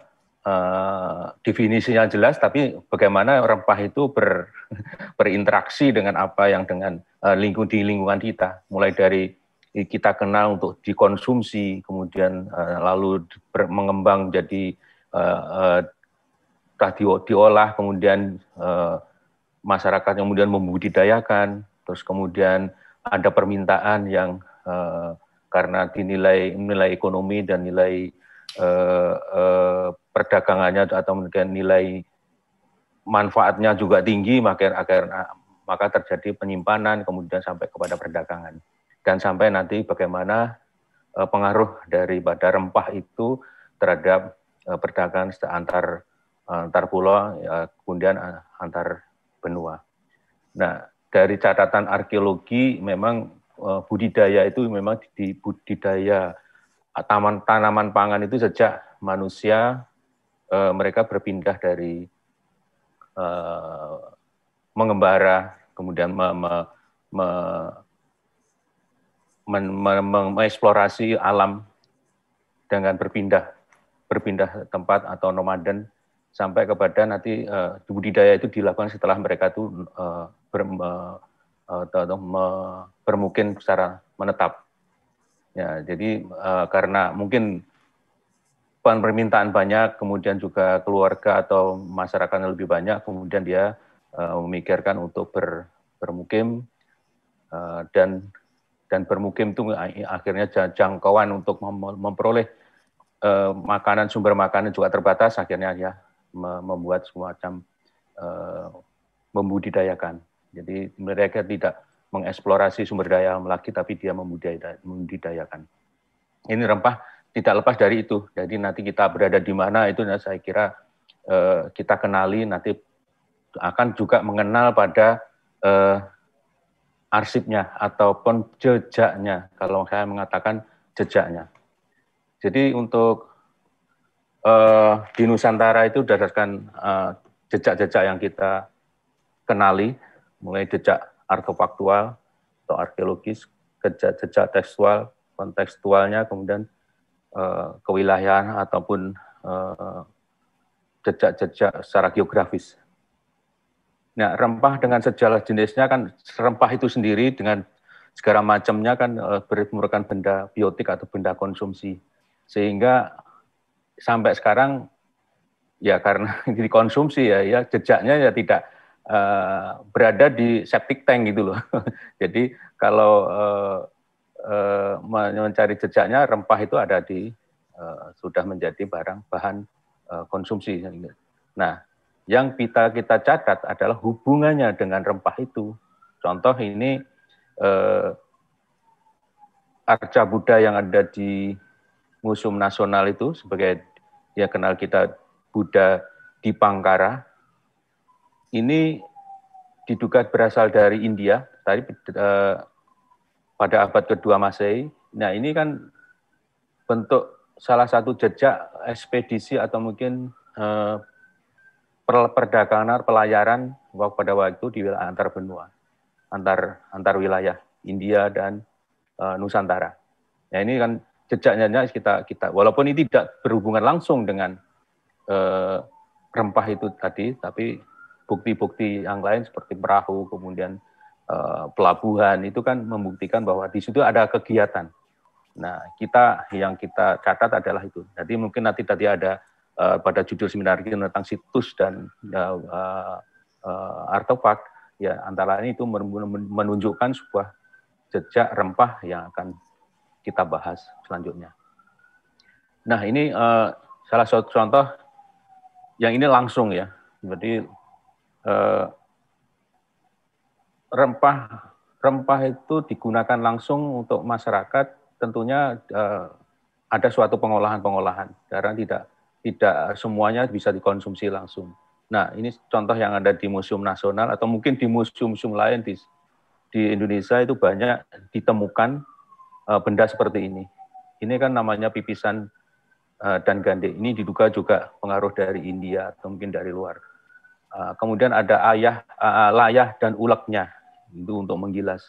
S9: eh, definisinya jelas, tapi bagaimana rempah itu ber, berinteraksi dengan apa yang dengan eh, lingkung di lingkungan kita, mulai dari kita kenal untuk dikonsumsi, kemudian uh, lalu mengembang jadi uh, uh, di, diolah kemudian eh, masyarakat yang kemudian membudidayakan terus kemudian ada permintaan yang eh, karena dinilai nilai ekonomi dan nilai eh, perdagangannya atau mungkin nilai manfaatnya juga tinggi maka akhirnya maka terjadi penyimpanan kemudian sampai kepada perdagangan dan sampai nanti bagaimana eh, pengaruh daripada rempah itu terhadap perdagangan antar Eh, antar pulau, ya, kemudian eh, antar benua. Nah, dari catatan arkeologi memang uh, budidaya itu memang di budidaya taman tanaman pangan itu sejak manusia uh, mereka berpindah dari uh, mengembara kemudian me, me, me, me, me, me, mengeksplorasi alam dengan berpindah berpindah tempat atau nomaden sampai kepada nanti uh, eh, budidaya itu dilakukan setelah mereka itu uh, uh, bermukim secara menetap. Ya, jadi uh, karena mungkin permintaan banyak, kemudian juga keluarga atau masyarakat yang lebih banyak, kemudian dia uh, memikirkan untuk ber, bermukim uh, dan dan bermukim itu akhirnya jangkauan untuk memperoleh uh, makanan sumber makanan juga terbatas akhirnya ya membuat semacam uh, membudidayakan. Jadi mereka tidak mengeksplorasi sumber daya alam lagi, tapi dia membudidayakan. Ini rempah tidak lepas dari itu. Jadi nanti kita berada di mana itu saya kira eh, kita kenali nanti akan juga mengenal pada eh, arsipnya ataupun jejaknya. Kalau saya mengatakan jejaknya. Jadi untuk uh, di Nusantara itu berdasarkan jejak eh, jejak-jejak yang kita kenali, mulai jejak artefaktual atau arkeologis, jejak-jejak tekstual, kontekstualnya, kemudian uh, kewilayahan ataupun jejak jejak-jejak secara geografis. Nah, rempah dengan sejalan jenisnya kan rempah itu sendiri dengan segala macamnya kan merupakan benda biotik atau benda konsumsi. Sehingga sampai sekarang ya karena dikonsumsi ya, ya jejaknya ya tidak uh, berada di septic tank gitu loh. Jadi kalau uh, uh, mencari jejaknya rempah itu ada di uh, sudah menjadi barang bahan uh, konsumsi. Nah, yang kita kita catat adalah hubungannya dengan rempah itu. Contoh ini uh, arca Buddha yang ada di museum nasional itu sebagai ya kenal kita Buddha di Pangkara ini diduga berasal dari India tadi eh, pada abad kedua Masehi. Nah ini kan bentuk salah satu jejak ekspedisi atau mungkin eh, perdagangan pelayaran pada waktu di wilayah antar benua, antar antar wilayah India dan eh, Nusantara. Nah ini kan jejaknya kita kita walaupun ini tidak berhubungan langsung dengan uh, rempah itu tadi, tapi bukti-bukti yang lain seperti perahu kemudian uh, pelabuhan itu kan membuktikan bahwa di situ ada kegiatan. Nah, kita yang kita catat adalah itu. Jadi mungkin nanti tadi ada uh, pada judul seminar kita tentang situs dan uh, uh, uh, artefak, ya antara lain itu menunjukkan sebuah jejak rempah yang akan kita bahas selanjutnya. Nah, ini uh, salah satu contoh yang ini langsung ya. Jadi uh, rempah rempah itu digunakan langsung untuk masyarakat tentunya uh, ada suatu pengolahan-pengolahan. karena tidak tidak semuanya bisa dikonsumsi langsung. Nah, ini contoh yang ada di Museum Nasional atau mungkin di museum-museum lain di di Indonesia itu banyak ditemukan uh, benda seperti ini. Ini kan namanya pipisan uh, dan gande. Ini diduga juga pengaruh dari India atau mungkin dari luar. Uh, kemudian ada ayah, uh, layah dan uleknya itu untuk menggilas.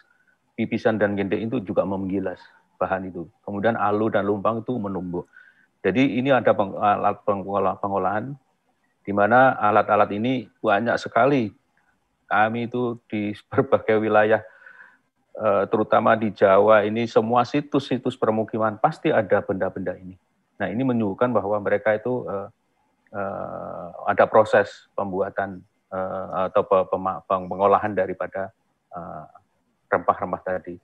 S9: Pipisan dan gende itu juga menggilas bahan itu. Kemudian alu dan lumpang itu menumbuk. Jadi ini ada peng, alat pengolah, pengolahan di mana alat-alat ini banyak sekali kami itu di berbagai wilayah Eh, terutama di Jawa ini semua situs-situs permukiman pasti ada benda-benda ini. Nah ini menunjukkan bahwa mereka itu eh, eh, ada proses pembuatan atau pengolahan daripada rempah-rempah tadi.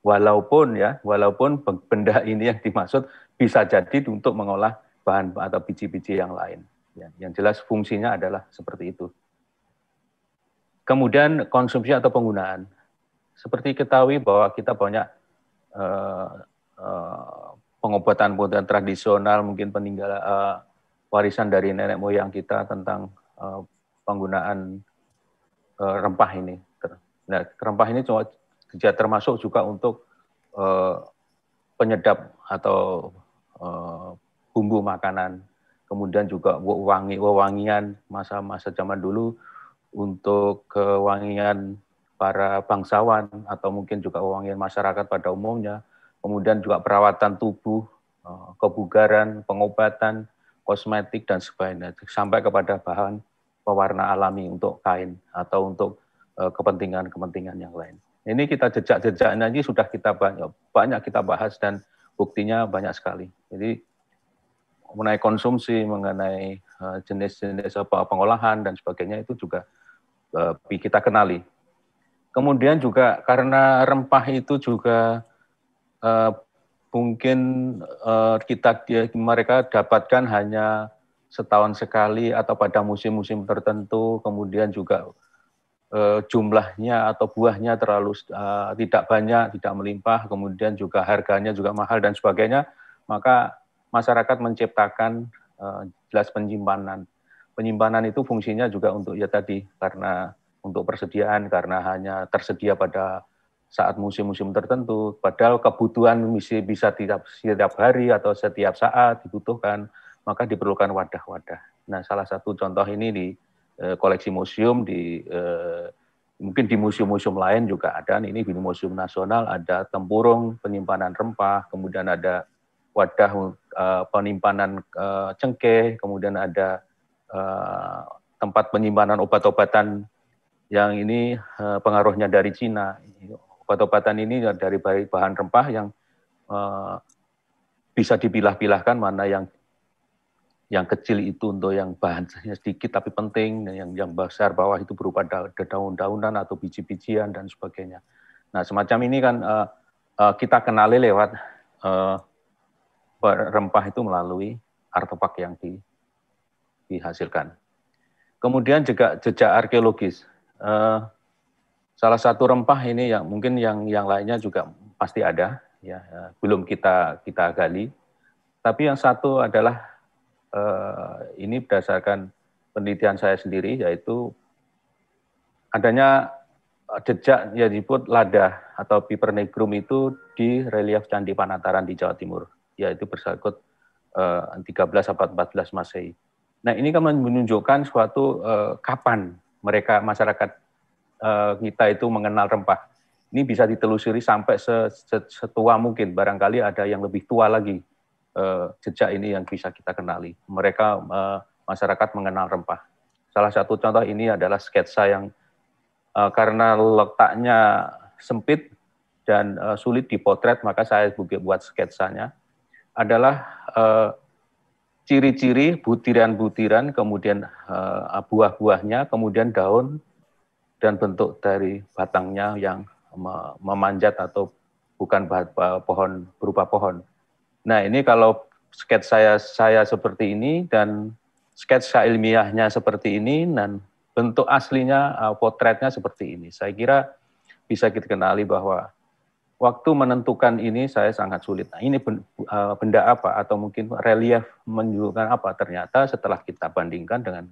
S9: Walaupun ya, walaupun benda ini yang dimaksud bisa jadi untuk mengolah bahan atau biji-biji yang lain. Ya, yang jelas fungsinya adalah seperti itu. Kemudian konsumsi atau penggunaan seperti ketahui bahwa kita banyak uh, uh, pengobatan-pengobatan tradisional, mungkin peninggalan uh, eh, warisan dari nenek moyang kita tentang uh, penggunaan uh, rempah ini. Nah, rempah ini cuma termasuk juga untuk uh, penyedap atau uh, bumbu makanan. Kemudian juga wangi wewangian masa-masa zaman dulu untuk kewangian para bangsawan atau mungkin juga uangin masyarakat pada umumnya, kemudian juga perawatan tubuh, eh, kebugaran, pengobatan, kosmetik dan sebagainya sampai kepada bahan pewarna alami untuk kain atau untuk eh, kepentingan-kepentingan yang lain. Ini kita jejak-jejaknya ini sudah kita banyak banyak kita bahas dan buktinya banyak sekali. Jadi mengenai konsumsi, mengenai eh, jenis-jenis apa pengolahan dan sebagainya itu juga kita kenali Kemudian juga karena rempah itu juga uh, mungkin uh, kita ya, mereka dapatkan hanya setahun sekali atau pada musim-musim tertentu. Kemudian juga uh, jumlahnya atau buahnya terlalu uh, tidak banyak, tidak melimpah. Kemudian juga harganya juga mahal dan sebagainya. Maka masyarakat menciptakan uh, jelas penyimpanan. Penyimpanan itu fungsinya juga untuk ya tadi karena untuk persediaan karena hanya tersedia pada saat musim-musim tertentu. Padahal kebutuhan misi bisa tidak setiap hari atau setiap saat dibutuhkan, maka diperlukan wadah-wadah. Nah, salah satu contoh ini di e, koleksi museum di e, mungkin di museum-museum lain juga ada. Ini di Museum Nasional ada tempurung penyimpanan rempah, kemudian ada wadah e, penyimpanan e, cengkeh, kemudian ada e, tempat penyimpanan obat-obatan yang ini uh, pengaruhnya dari Cina. Obat-obatan ini dari bahan rempah yang uh, bisa dipilah-pilahkan mana yang yang kecil itu untuk yang bahannya sedikit tapi penting, yang yang besar bawah itu berupa daun-daunan atau biji-bijian dan sebagainya. Nah, semacam ini kan uh, uh, kita kenali lewat uh, rempah itu melalui artefak yang di, dihasilkan. Kemudian juga jejak arkeologis uh, salah satu rempah ini yang mungkin yang yang lainnya juga pasti ada ya uh, belum kita kita gali tapi yang satu adalah uh, ini berdasarkan penelitian saya sendiri yaitu adanya jejak yang disebut lada atau piper negrum itu di relief Candi Panataran di Jawa Timur, yaitu bersangkut uh, 13 14 Masehi. Nah, ini kan menunjukkan suatu uh, kapan mereka masyarakat uh, kita itu mengenal rempah. Ini bisa ditelusuri sampai setua mungkin. Barangkali ada yang lebih tua lagi uh, jejak ini yang bisa kita kenali. Mereka uh, masyarakat mengenal rempah. Salah satu contoh ini adalah sketsa yang uh, karena letaknya sempit dan uh, sulit dipotret, maka saya buat sketsanya adalah uh, ciri-ciri butiran-butiran, kemudian uh, buah-buahnya, kemudian daun dan bentuk dari batangnya yang memanjat atau bukan eh, pohon berupa pohon. Nah ini kalau sketsa saya saya seperti ini dan sketsa ilmiahnya seperti ini dan bentuk aslinya eh, potretnya seperti ini. Saya kira bisa kita kenali bahwa waktu menentukan ini saya sangat sulit. Nah, ini eh, benda apa atau mungkin relief menunjukkan apa? Ternyata setelah kita bandingkan dengan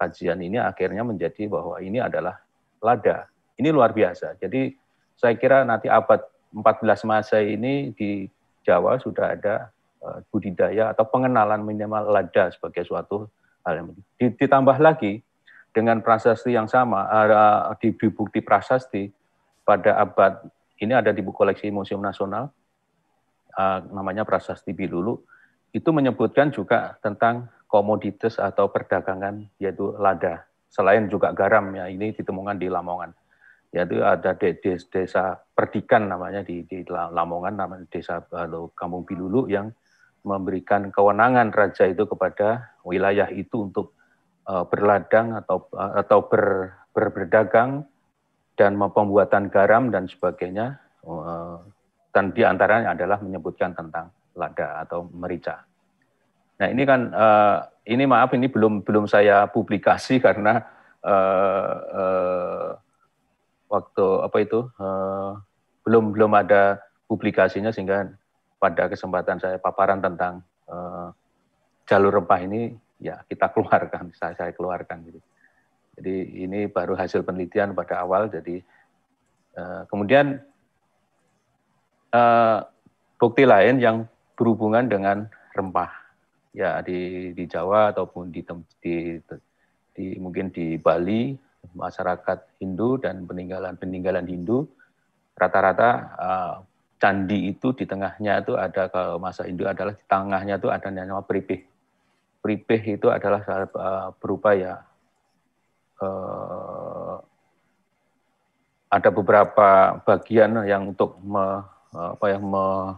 S9: kajian ini akhirnya menjadi bahwa ini adalah lada. Ini luar biasa. Jadi saya kira nanti abad 14 masa ini di Jawa sudah ada eh, budidaya atau pengenalan minimal lada sebagai suatu hal yang Ditambah lagi dengan prasasti yang sama eh, di bukti prasasti pada abad ini ada di buku koleksi Museum Nasional, uh, namanya Prasasti Bilulu, itu menyebutkan juga tentang komoditas atau perdagangan yaitu lada. Selain juga garam ya ini ditemukan di Lamongan. Yaitu ada de desa Perdikan namanya di, di Lamongan namanya desa atau eh, Kampung Bilulu yang memberikan kewenangan raja itu kepada wilayah itu untuk uh, berladang atau uh, atau ber, ber berdagang dan pembuatan garam dan sebagainya. Eh, dan diantaranya adalah menyebutkan tentang lada atau merica. Nah ini kan eh, ini maaf ini belum belum saya publikasi karena eh, waktu apa itu belum belum ada publikasinya sehingga pada kesempatan saya paparan tentang jalur rempah ini ya kita keluarkan saya saya keluarkan gitu. Jadi ini baru hasil penelitian pada awal. Jadi uh, kemudian uh, bukti lain yang berhubungan dengan rempah ya di di Jawa ataupun di di, di mungkin di Bali masyarakat Hindu dan peninggalan peninggalan Hindu rata-rata uh, candi itu di tengahnya itu ada kalau masa Hindu adalah di tengahnya itu ada yang namanya peripih. Peripih itu adalah berupa ya Eh, ada beberapa bagian yang untuk me, apa ya me,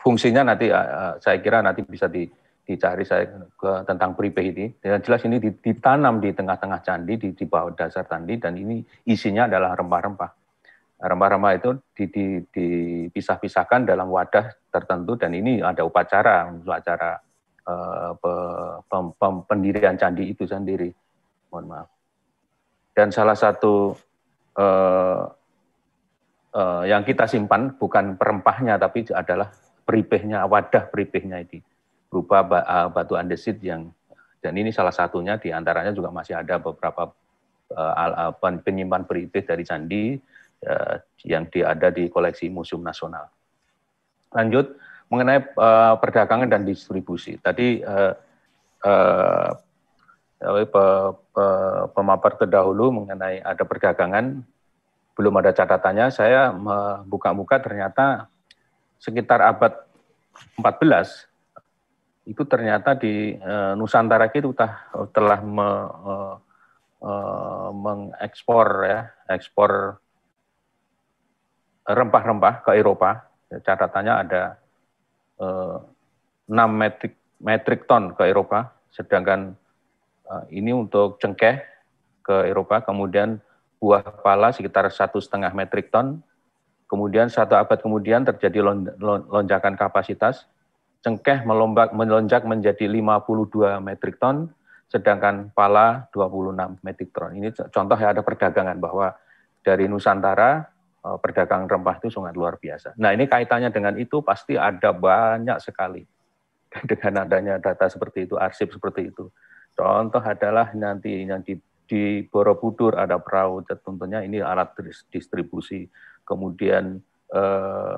S9: fungsinya nanti eh, eh, saya kira nanti bisa di, dicari saya ke, tentang pripe ini. Dan jelas ini ditanam di tengah-tengah candi, di, di bawah dasar candi, dan ini isinya adalah rempah-rempah. Rempah-rempah itu dipisah-pisahkan dalam wadah tertentu, dan ini ada upacara, upacara uh, pendirian candi itu sendiri. Mohon maaf. Dan salah satu uh, uh, yang kita simpan bukan perempahnya tapi adalah peripehnya, wadah peripehnya ini berupa batu andesit yang dan ini salah satunya diantaranya juga masih ada beberapa uh, penyimpan peripeh dari candi uh, yang di, ada di koleksi Museum Nasional. Lanjut, mengenai uh, perdagangan dan distribusi. Tadi uh, uh, pe, pe, pemapar terdahulu mengenai ada perdagangan, belum ada catatannya. Saya membuka-buka ternyata sekitar abad 14 itu ternyata di uh, Nusantara kita telah, telah me, uh, uh, mengekspor ya, ekspor rempah-rempah ke Eropa. Catatannya ada 6 eh, metric metric ton ke Eropa, sedangkan eh, ini untuk cengkeh ke Eropa, kemudian buah pala sekitar satu setengah metric ton, kemudian satu abad kemudian terjadi lonjakan kapasitas, cengkeh melombak, melonjak menjadi 52 metric ton, sedangkan pala 26 metric ton. Ini contoh ya ada perdagangan bahwa dari Nusantara Eh, perdagangan rempah itu sangat luar biasa. Nah ini kaitannya dengan itu pasti ada banyak sekali dengan adanya data seperti itu, arsip seperti itu. Contoh adalah nanti yang di, di Borobudur ada perahu, tentunya ini alat distribusi. Kemudian eh,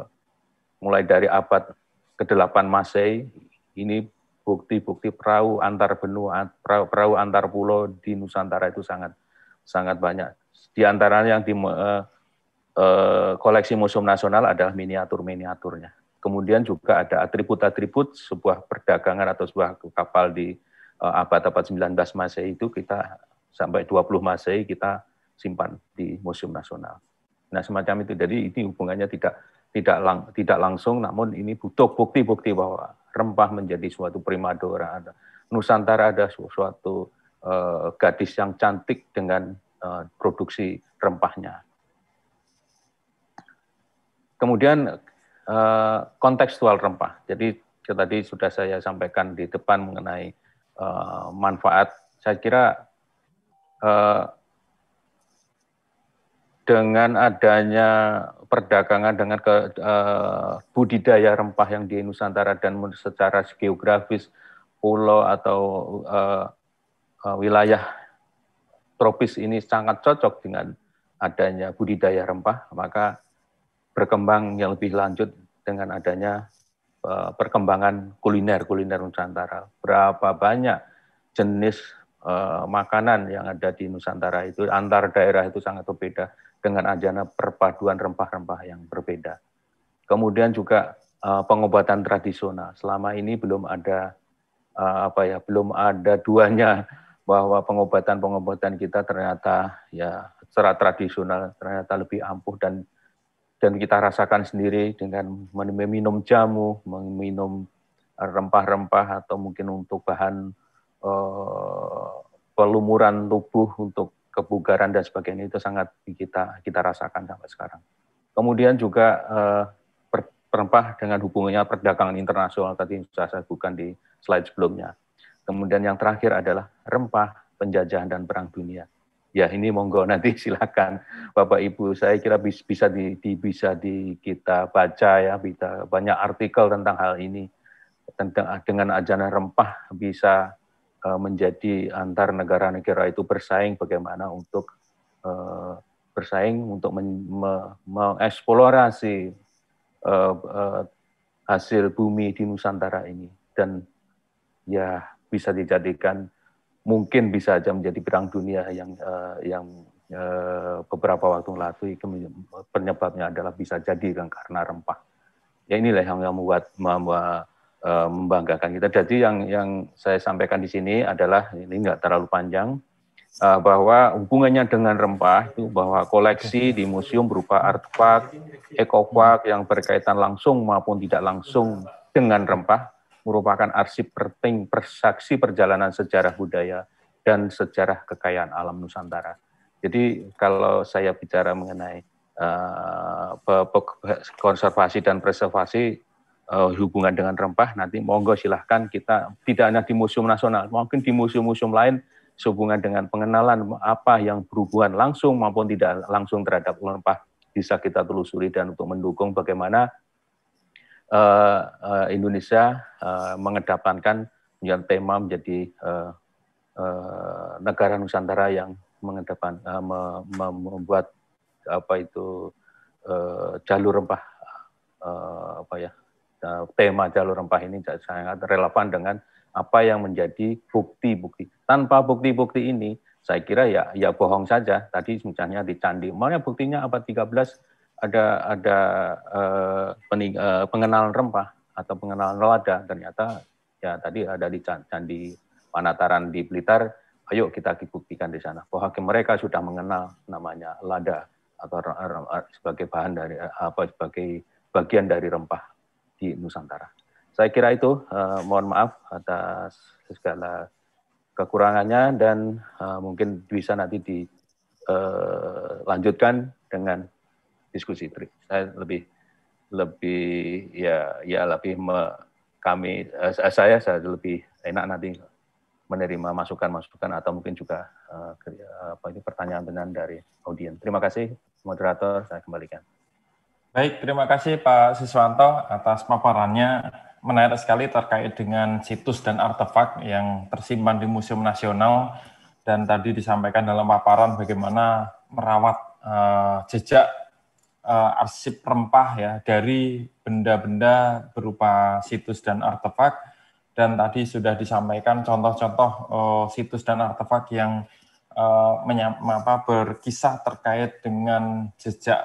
S9: mulai dari abad ke-8 Masehi, ini bukti-bukti perahu antar benua, perahu, perahu antar pulau di Nusantara itu sangat sangat banyak. Di antara yang di, eh, Eh, koleksi museum nasional adalah miniatur-miniaturnya. Kemudian juga ada atribut-atribut sebuah perdagangan atau sebuah kapal di abad-abad eh, 19 Masehi itu kita sampai 20 Masehi kita simpan di Museum Nasional. Nah, semacam itu. Jadi ini hubungannya tidak tidak lang, tidak langsung namun ini butuh bukti-bukti bahwa rempah menjadi suatu primadona ada Nusantara ada suatu uh, gadis yang cantik dengan uh, produksi rempahnya Kemudian eh, kontekstual rempah. Jadi tadi sudah saya sampaikan di depan mengenai eh, manfaat. Saya kira eh, dengan adanya perdagangan dengan ke, uh, budidaya rempah yang di Nusantara dan secara geografis pulau atau uh, wilayah tropis ini sangat cocok dengan adanya budidaya rempah, maka berkembang yang lebih lanjut dengan adanya eh, perkembangan kuliner-kuliner Nusantara. Berapa banyak jenis eh, makanan yang ada di Nusantara itu antar daerah itu sangat berbeda dengan ajana perpaduan rempah-rempah yang berbeda. Kemudian juga eh, pengobatan tradisional. Selama ini belum ada apa ya, belum ada duanya bahwa pengobatan-pengobatan kita ternyata ya secara tradisional ternyata lebih ampuh dan dan kita rasakan sendiri dengan meminum jamu, meminum rempah-rempah atau mungkin untuk bahan eh, pelumuran tubuh untuk kebugaran dan sebagainya itu sangat kita kita rasakan sampai sekarang. Kemudian juga eh, rempah dengan hubungannya perdagangan internasional tadi sudah saya bukan di slide sebelumnya. Kemudian yang terakhir adalah rempah penjajahan dan perang dunia ya ini monggo nanti silakan Bapak Ibu saya kira bisa di, di bisa di kita baca ya kita banyak artikel tentang hal ini tentang dengan ajana rempah bisa uh, menjadi antar negara-negara itu bersaing bagaimana untuk uh, bersaing untuk men, me, mengeksplorasi uh, uh, hasil bumi di Nusantara ini dan ya bisa dijadikan mungkin bisa saja menjadi perang dunia yang uh, yang uh, beberapa waktu lalu penyebabnya adalah bisa jadi kan karena rempah. Ya inilah yang, membuat membuat uh, eh, membanggakan kita. Jadi yang yang saya sampaikan di sini adalah ini nggak terlalu panjang bahwa hubungannya dengan rempah itu bahwa koleksi di museum berupa artefak ekofak yang berkaitan langsung maupun tidak langsung dengan rempah merupakan arsip penting persaksi perjalanan sejarah budaya dan sejarah kekayaan alam Nusantara. Jadi kalau saya bicara mengenai uh, konservasi dan preservasi uh, hubungan dengan rempah, nanti monggo silahkan kita tidak hanya di Museum Nasional, mungkin di museum-museum lain sehubungan dengan pengenalan apa yang berhubungan langsung maupun tidak langsung terhadap rempah bisa kita telusuri dan untuk mendukung bagaimana uh, uh, Indonesia uh, mengedepankan yang tema menjadi uh, uh, negara Nusantara yang mengedepan uh, me, me, membuat apa itu uh, jalur rempah uh, apa ya uh, tema jalur rempah ini sangat relevan dengan apa yang menjadi bukti-bukti. Tanpa bukti-bukti ini, saya kira ya ya bohong saja. Tadi misalnya di candi, mana buktinya apa 13 ada ada uh, pening, eh, pengenalan rempah atau pengenalan lada ternyata ya tadi ada di candi Panataran di Blitar ayo kita buktikan di sana bahwa mereka sudah mengenal namanya lada atau sebagai bahan dari apa sebagai bagian dari rempah di Nusantara. Saya kira itu uh, mohon maaf atas segala kekurangannya dan uh, mungkin bisa nanti dilanjutkan uh, dengan diskusi Saya lebih lebih ya ya lebih me, kami eh, saya saya lebih enak nanti menerima masukan-masukan atau mungkin juga eh, apa ini pertanyaan-pertanyaan dari audiens. Terima kasih moderator, saya kembalikan. Baik, terima kasih Pak Siswanto
S6: atas paparannya. Menarik sekali terkait dengan situs dan artefak yang tersimpan di Museum Nasional dan tadi disampaikan dalam paparan bagaimana merawat uh, jejak uh, arsip rempah ya dari benda-benda berupa situs dan artefak dan tadi sudah disampaikan contoh-contoh uh, situs dan artefak yang eh, menyapa berkisah terkait dengan jejak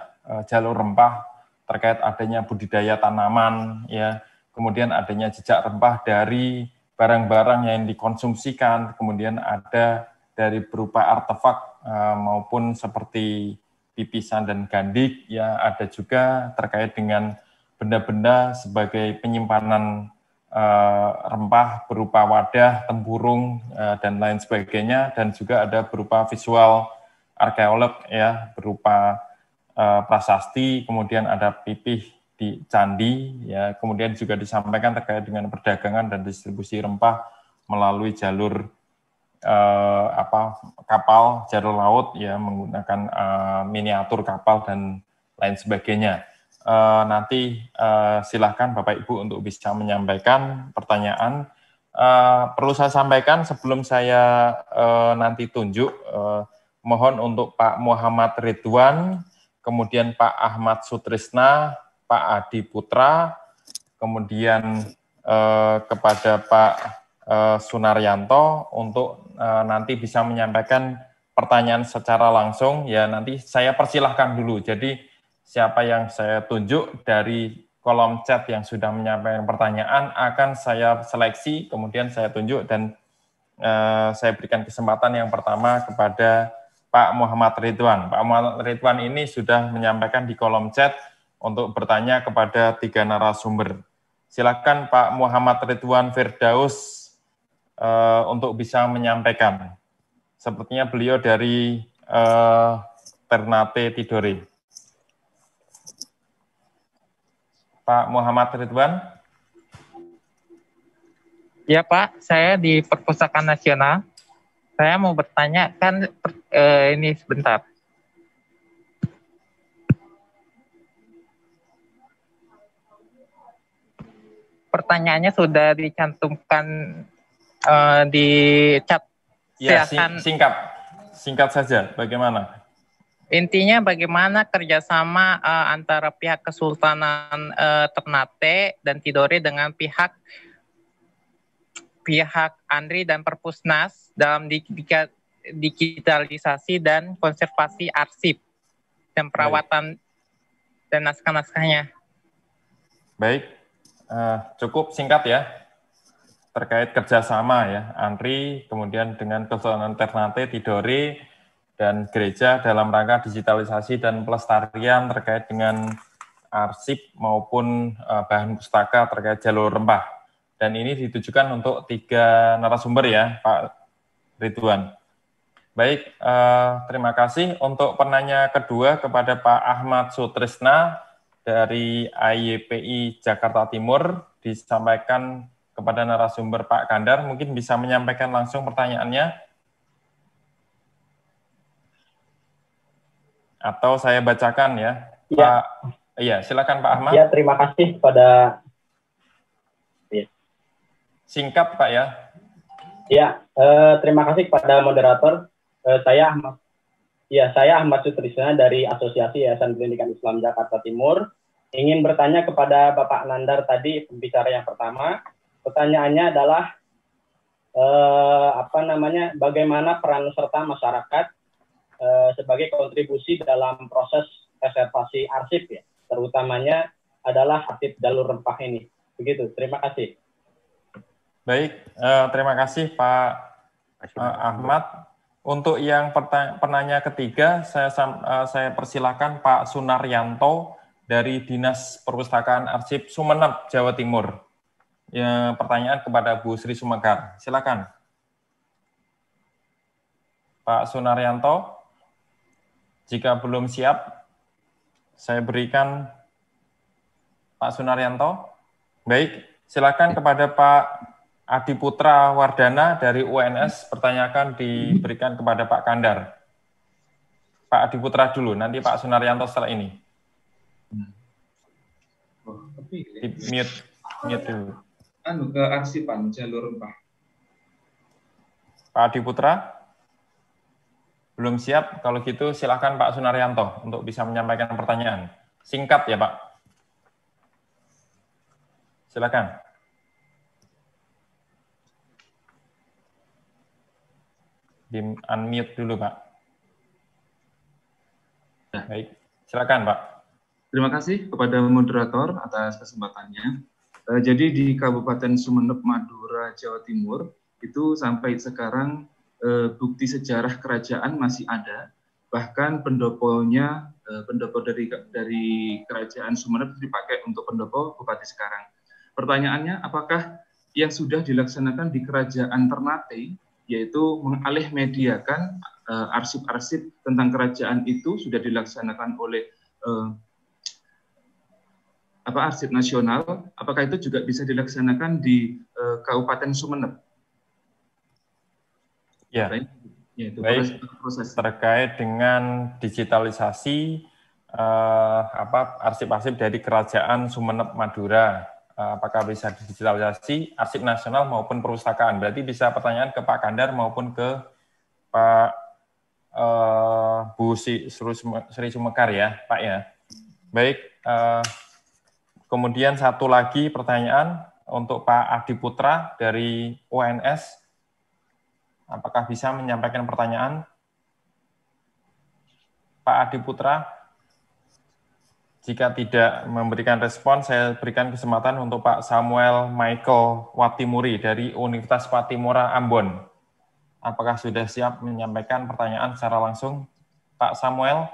S6: jalur rempah terkait adanya budidaya tanaman ya kemudian adanya jejak rempah dari barang-barang yang dikonsumsikan kemudian ada dari berupa artefak maupun seperti pipisan dan gandik, ya ada juga terkait dengan benda-benda sebagai penyimpanan uh, rempah berupa wadah, tempurung, uh, dan lain sebagainya, dan juga ada berupa visual arkeolog ya berupa uh, prasasti, kemudian ada pipih di candi, ya kemudian juga disampaikan terkait dengan perdagangan dan distribusi rempah melalui jalur uh, apa kapal jalur laut ya menggunakan uh, miniatur kapal dan lain sebagainya. Uh, nanti uh, silahkan Bapak Ibu untuk bisa menyampaikan pertanyaan. Uh, perlu saya sampaikan sebelum saya uh, nanti tunjuk uh, mohon untuk Pak Muhammad Ridwan, kemudian Pak Ahmad Sutrisna, Pak Adi Putra, kemudian uh, kepada Pak uh, Sunaryanto untuk Eh, nanti bisa menyampaikan pertanyaan secara langsung, ya nanti saya persilahkan dulu. Jadi siapa yang saya tunjuk dari kolom chat yang sudah menyampaikan pertanyaan akan saya seleksi, kemudian saya tunjuk dan uh, saya berikan kesempatan yang pertama kepada Pak Muhammad Ridwan. Pak Muhammad Ridwan ini sudah menyampaikan di kolom chat untuk bertanya kepada tiga narasumber. Silakan Pak Muhammad Ridwan Firdaus uh, untuk bisa menyampaikan. Sepertinya beliau dari uh, Ternate Tidore. Pak Muhammad Ridwan. Ya Pak, saya di Perpustakaan
S10: Nasional. Saya mau bertanya kan eh, ini sebentar. Pertanyaannya sudah dicantumkan
S11: uh, di
S6: chat.
S10: Ya, Silakan. singkat,
S6: singkat saja. Bagaimana?
S5: Intinya bagaimana kerjasama uh, antara pihak Kesultanan uh, Ternate dan Tidore dengan pihak pihak Andri dan
S11: Perpusnas dalam digitalisasi dan konservasi arsip
S10: dan perawatan Baik. dan naskah-naskahnya.
S6: Baik, uh, cukup singkat ya terkait kerjasama ya, ANRI, kemudian dengan Kesultanan Ternate, Tidore, dan gereja dalam rangka digitalisasi dan pelestarian terkait dengan arsip maupun eh, bahan pustaka terkait jalur rempah. Dan ini ditujukan untuk tiga narasumber ya, Pak Ridwan. Baik, eh, terima kasih. Untuk penanya kedua kepada Pak Ahmad Sutrisna dari IYPI Jakarta Timur, disampaikan kepada narasumber Pak Kandar, mungkin bisa menyampaikan langsung pertanyaannya. Atau saya bacakan ya. ya. Pak, iya, silakan Pak Ahmad. Ya,
S11: terima kasih pada
S6: ya. Singkat Pak ya.
S11: Ya, eh, terima kasih kepada moderator. Eh, saya Ahmad Ya, saya Ahmad Sutrisna dari Asosiasi Yayasan Pendidikan Islam Jakarta Timur. Ingin bertanya kepada Bapak Nandar tadi, pembicara yang pertama, pertanyaannya adalah eh, apa namanya bagaimana peran serta masyarakat eh, sebagai kontribusi dalam proses reservasi arsip ya terutamanya adalah arsip jalur rempah ini begitu terima kasih
S6: baik eh, terima kasih Pak eh, Ahmad untuk yang penanya ketiga saya eh, saya persilahkan Pak Sunaryanto dari Dinas Perpustakaan Arsip Sumeneb Jawa Timur ya, pertanyaan kepada Bu Sri Sumegar, Silakan. Pak Sunaryanto, jika belum siap, saya berikan Pak Sunaryanto. Baik, silakan kepada Pak Adi Putra Wardana dari UNS, pertanyakan diberikan kepada Pak Kandar. Pak Adi Putra dulu, nanti Pak Sunaryanto setelah ini. Oh, Di mute, mute dulu
S11: anu arsipan jalur rempah.
S6: Pak Adi Putra, belum siap. Kalau gitu silakan Pak Sunaryanto untuk bisa menyampaikan pertanyaan. Singkat ya Pak. Silakan. Di unmute dulu Pak. Ya. Baik, silakan Pak. Terima kasih kepada moderator atas kesempatannya. Eh, jadi di Kabupaten Sumeneb, Madura,
S11: Jawa Timur
S6: itu sampai sekarang eh, bukti sejarah kerajaan masih ada, bahkan pendoponya
S11: uh, pendopo dari dari kerajaan Sumeneb dipakai untuk pendopo bupati
S6: sekarang. Pertanyaannya, apakah yang sudah dilaksanakan di kerajaan Ternate, yaitu mengalih mediakan arsip-arsip tentang kerajaan itu sudah dilaksanakan oleh apa arsip nasional,
S9: apakah itu juga bisa dilaksanakan di uh, Kabupaten Sumeneb? Ya. Baik, ya
S6: itu Baik. proses terkait dengan digitalisasi uh, apa arsip-arsip dari Kerajaan Sumeneb Madura. Uh, apakah bisa digitalisasi arsip nasional maupun perpustakaan? Berarti bisa pertanyaan ke Pak Kandar maupun ke Pak uh, Bu Sri Sumekar ya, Pak ya. Baik, Kemudian satu lagi pertanyaan untuk Pak Adi Putra dari UNS. Apakah bisa menyampaikan pertanyaan? Pak Adi Putra, jika tidak memberikan respon, saya berikan kesempatan untuk Pak Samuel Michael Watimuri dari Universitas Patimura Ambon. Apakah sudah siap menyampaikan pertanyaan secara langsung? Pak Samuel,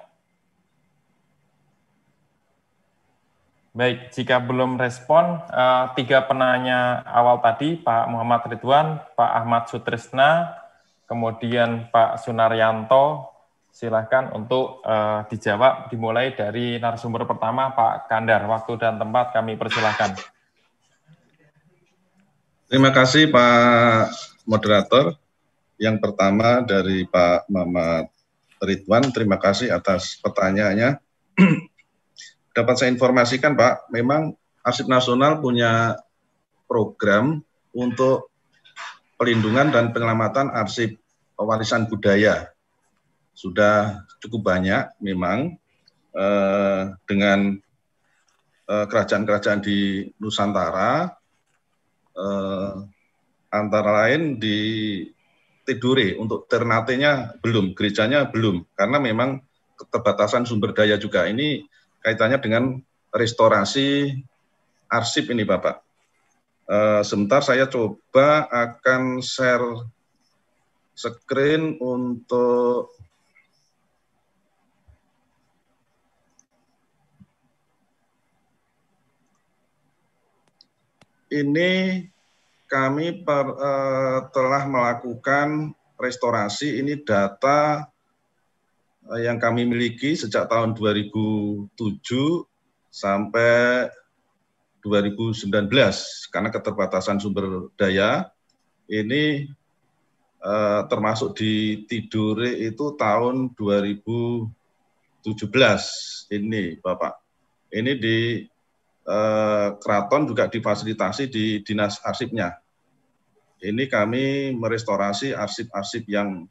S6: Baik, jika belum respon, uh, tiga penanya awal tadi, Pak Muhammad Ridwan, Pak Ahmad Sutrisna, kemudian Pak Sunaryanto, silahkan untuk uh, dijawab dimulai dari narasumber pertama Pak Kandar. Waktu dan tempat kami persilahkan.
S7: Terima kasih Pak Moderator. Yang pertama dari Pak Muhammad Ridwan, terima kasih atas pertanyaannya. dapat saya informasikan Pak, memang Arsip Nasional punya program untuk pelindungan dan penyelamatan arsip warisan budaya. Sudah cukup banyak memang eh, dengan kerajaan eh, kerajaan-kerajaan di Nusantara, eh, antara lain di Tidore untuk Ternatenya belum, gerejanya belum, karena memang keterbatasan sumber daya juga ini kaitannya dengan restorasi arsip ini Bapak. E, sebentar saya coba akan share screen untuk ini kami per, uh, eh, telah melakukan restorasi ini data Eh, yang kami miliki sejak tahun 2007 sampai 2019 karena keterbatasan sumber daya ini eh, termasuk di Tidore itu tahun 2017 ini Bapak. Ini di eh, keraton juga difasilitasi di dinas arsipnya. Ini kami merestorasi arsip-arsip yang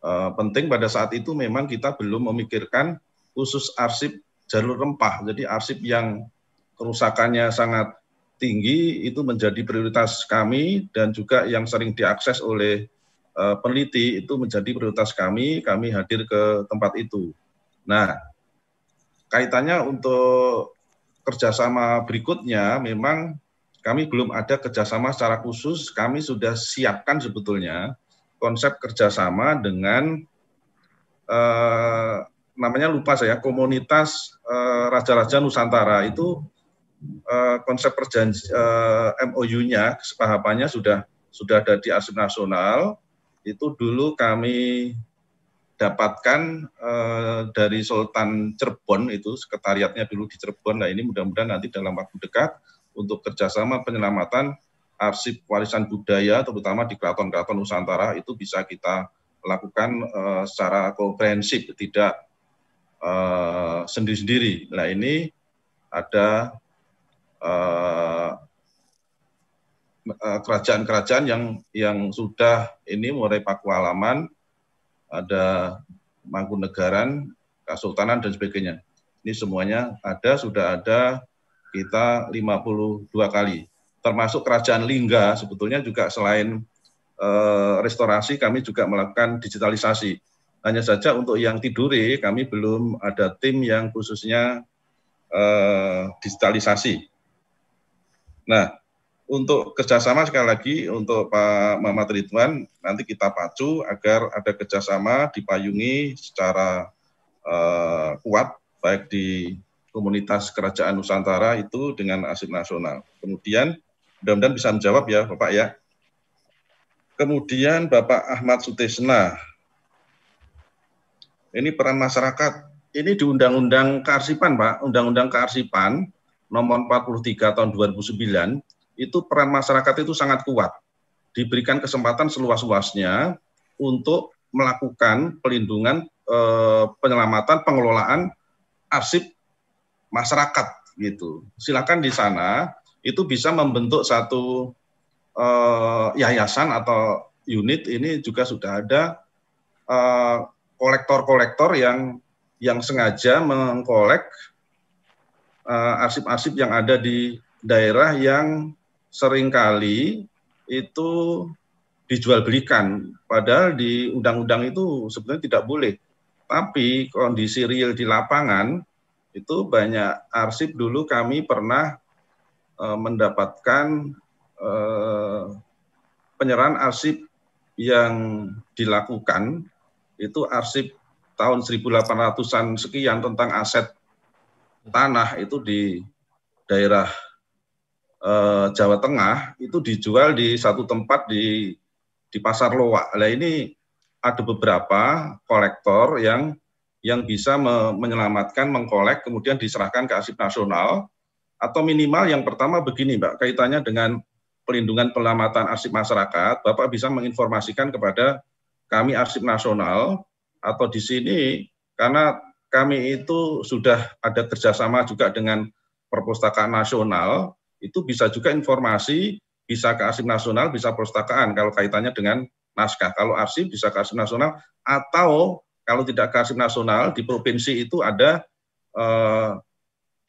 S7: Eh, penting pada saat itu memang kita belum memikirkan khusus arsip jalur rempah. Jadi arsip yang kerusakannya sangat tinggi itu menjadi prioritas kami dan juga yang sering diakses oleh uh, peneliti itu menjadi prioritas kami. Kami hadir ke tempat itu. Nah, kaitannya untuk kerjasama berikutnya memang kami belum ada kerjasama secara khusus. Kami sudah siapkan sebetulnya konsep kerjasama dengan eh, namanya lupa saya komunitas eh, raja-raja Nusantara itu eh, konsep perjanjian eh, MOU-nya kesepahamannya sudah sudah ada di asum nasional itu dulu kami dapatkan eh, dari Sultan Cirebon itu sekretariatnya dulu di Cirebon. Nah ini mudah-mudahan nanti dalam waktu dekat untuk kerjasama penyelamatan arsip warisan budaya terutama di keraton-keraton Nusantara itu bisa kita lakukan uh, secara komprehensif tidak uh, sendiri-sendiri. Nah ini ada uh, kerajaan-kerajaan yang yang sudah ini mulai Pakualaman, ada Mangkunegaran, Kasultanan dan sebagainya. Ini semuanya ada sudah ada kita 52 kali termasuk Kerajaan Lingga sebetulnya juga selain e, restorasi kami juga melakukan digitalisasi. Hanya saja untuk yang tiduri kami belum ada tim yang khususnya e, digitalisasi. Nah, untuk kerjasama sekali lagi untuk Pak Muhammad Ridwan nanti kita pacu agar ada kerjasama dipayungi secara e, kuat baik di komunitas kerajaan Nusantara itu dengan asib nasional. Kemudian Mudah-mudahan bisa menjawab ya Bapak ya. Kemudian Bapak Ahmad Sutesna. Ini peran masyarakat. Ini di Undang-Undang Kearsipan Pak. Undang-Undang Kearsipan nomor 43 tahun 2009 itu peran masyarakat itu sangat kuat. Diberikan kesempatan seluas-luasnya untuk melakukan pelindungan eh, penyelamatan pengelolaan arsip masyarakat gitu. Silakan di sana itu bisa membentuk satu uh, yayasan atau unit ini juga sudah ada eh, kolektor-kolektor uh, yang yang sengaja mengkolek arsip eh, arsip-arsip yang ada di daerah yang seringkali itu dijual belikan padahal di undang-undang itu sebenarnya tidak boleh tapi kondisi real di lapangan itu banyak arsip dulu kami pernah Eh, mendapatkan eh, penyerahan arsip yang dilakukan itu arsip tahun 1800-an sekian tentang aset tanah itu di daerah eh, Jawa Tengah itu dijual di satu tempat di di pasar Loa. Nah ini ada beberapa kolektor yang yang bisa menyelamatkan mengkolek kemudian diserahkan ke arsip nasional atau minimal yang pertama begini Mbak, kaitannya dengan perlindungan penyelamatan arsip masyarakat, Bapak bisa menginformasikan kepada kami arsip nasional atau di sini karena kami itu sudah ada kerjasama juga dengan perpustakaan nasional, itu bisa juga informasi bisa ke arsip nasional, bisa perpustakaan kalau kaitannya dengan naskah. Kalau arsip bisa ke arsip nasional atau kalau tidak ke arsip nasional di provinsi itu ada eh,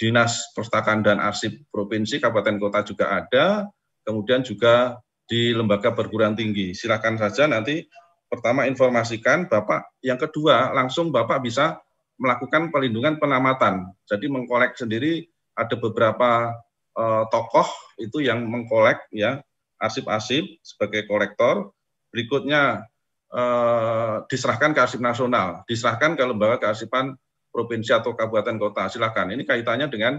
S7: Dinas Perpustakaan dan Arsip Provinsi Kabupaten Kota juga ada, kemudian juga di lembaga perguruan tinggi. Silakan saja nanti pertama informasikan Bapak, yang kedua langsung Bapak bisa melakukan pelindungan penamatan. Jadi mengkolek sendiri ada beberapa eh, tokoh itu yang mengkolek ya arsip-arsip sebagai kolektor. Berikutnya eh, diserahkan ke arsip nasional, diserahkan ke lembaga kearsipan provinsi atau kabupaten kota. Silakan. Ini kaitannya dengan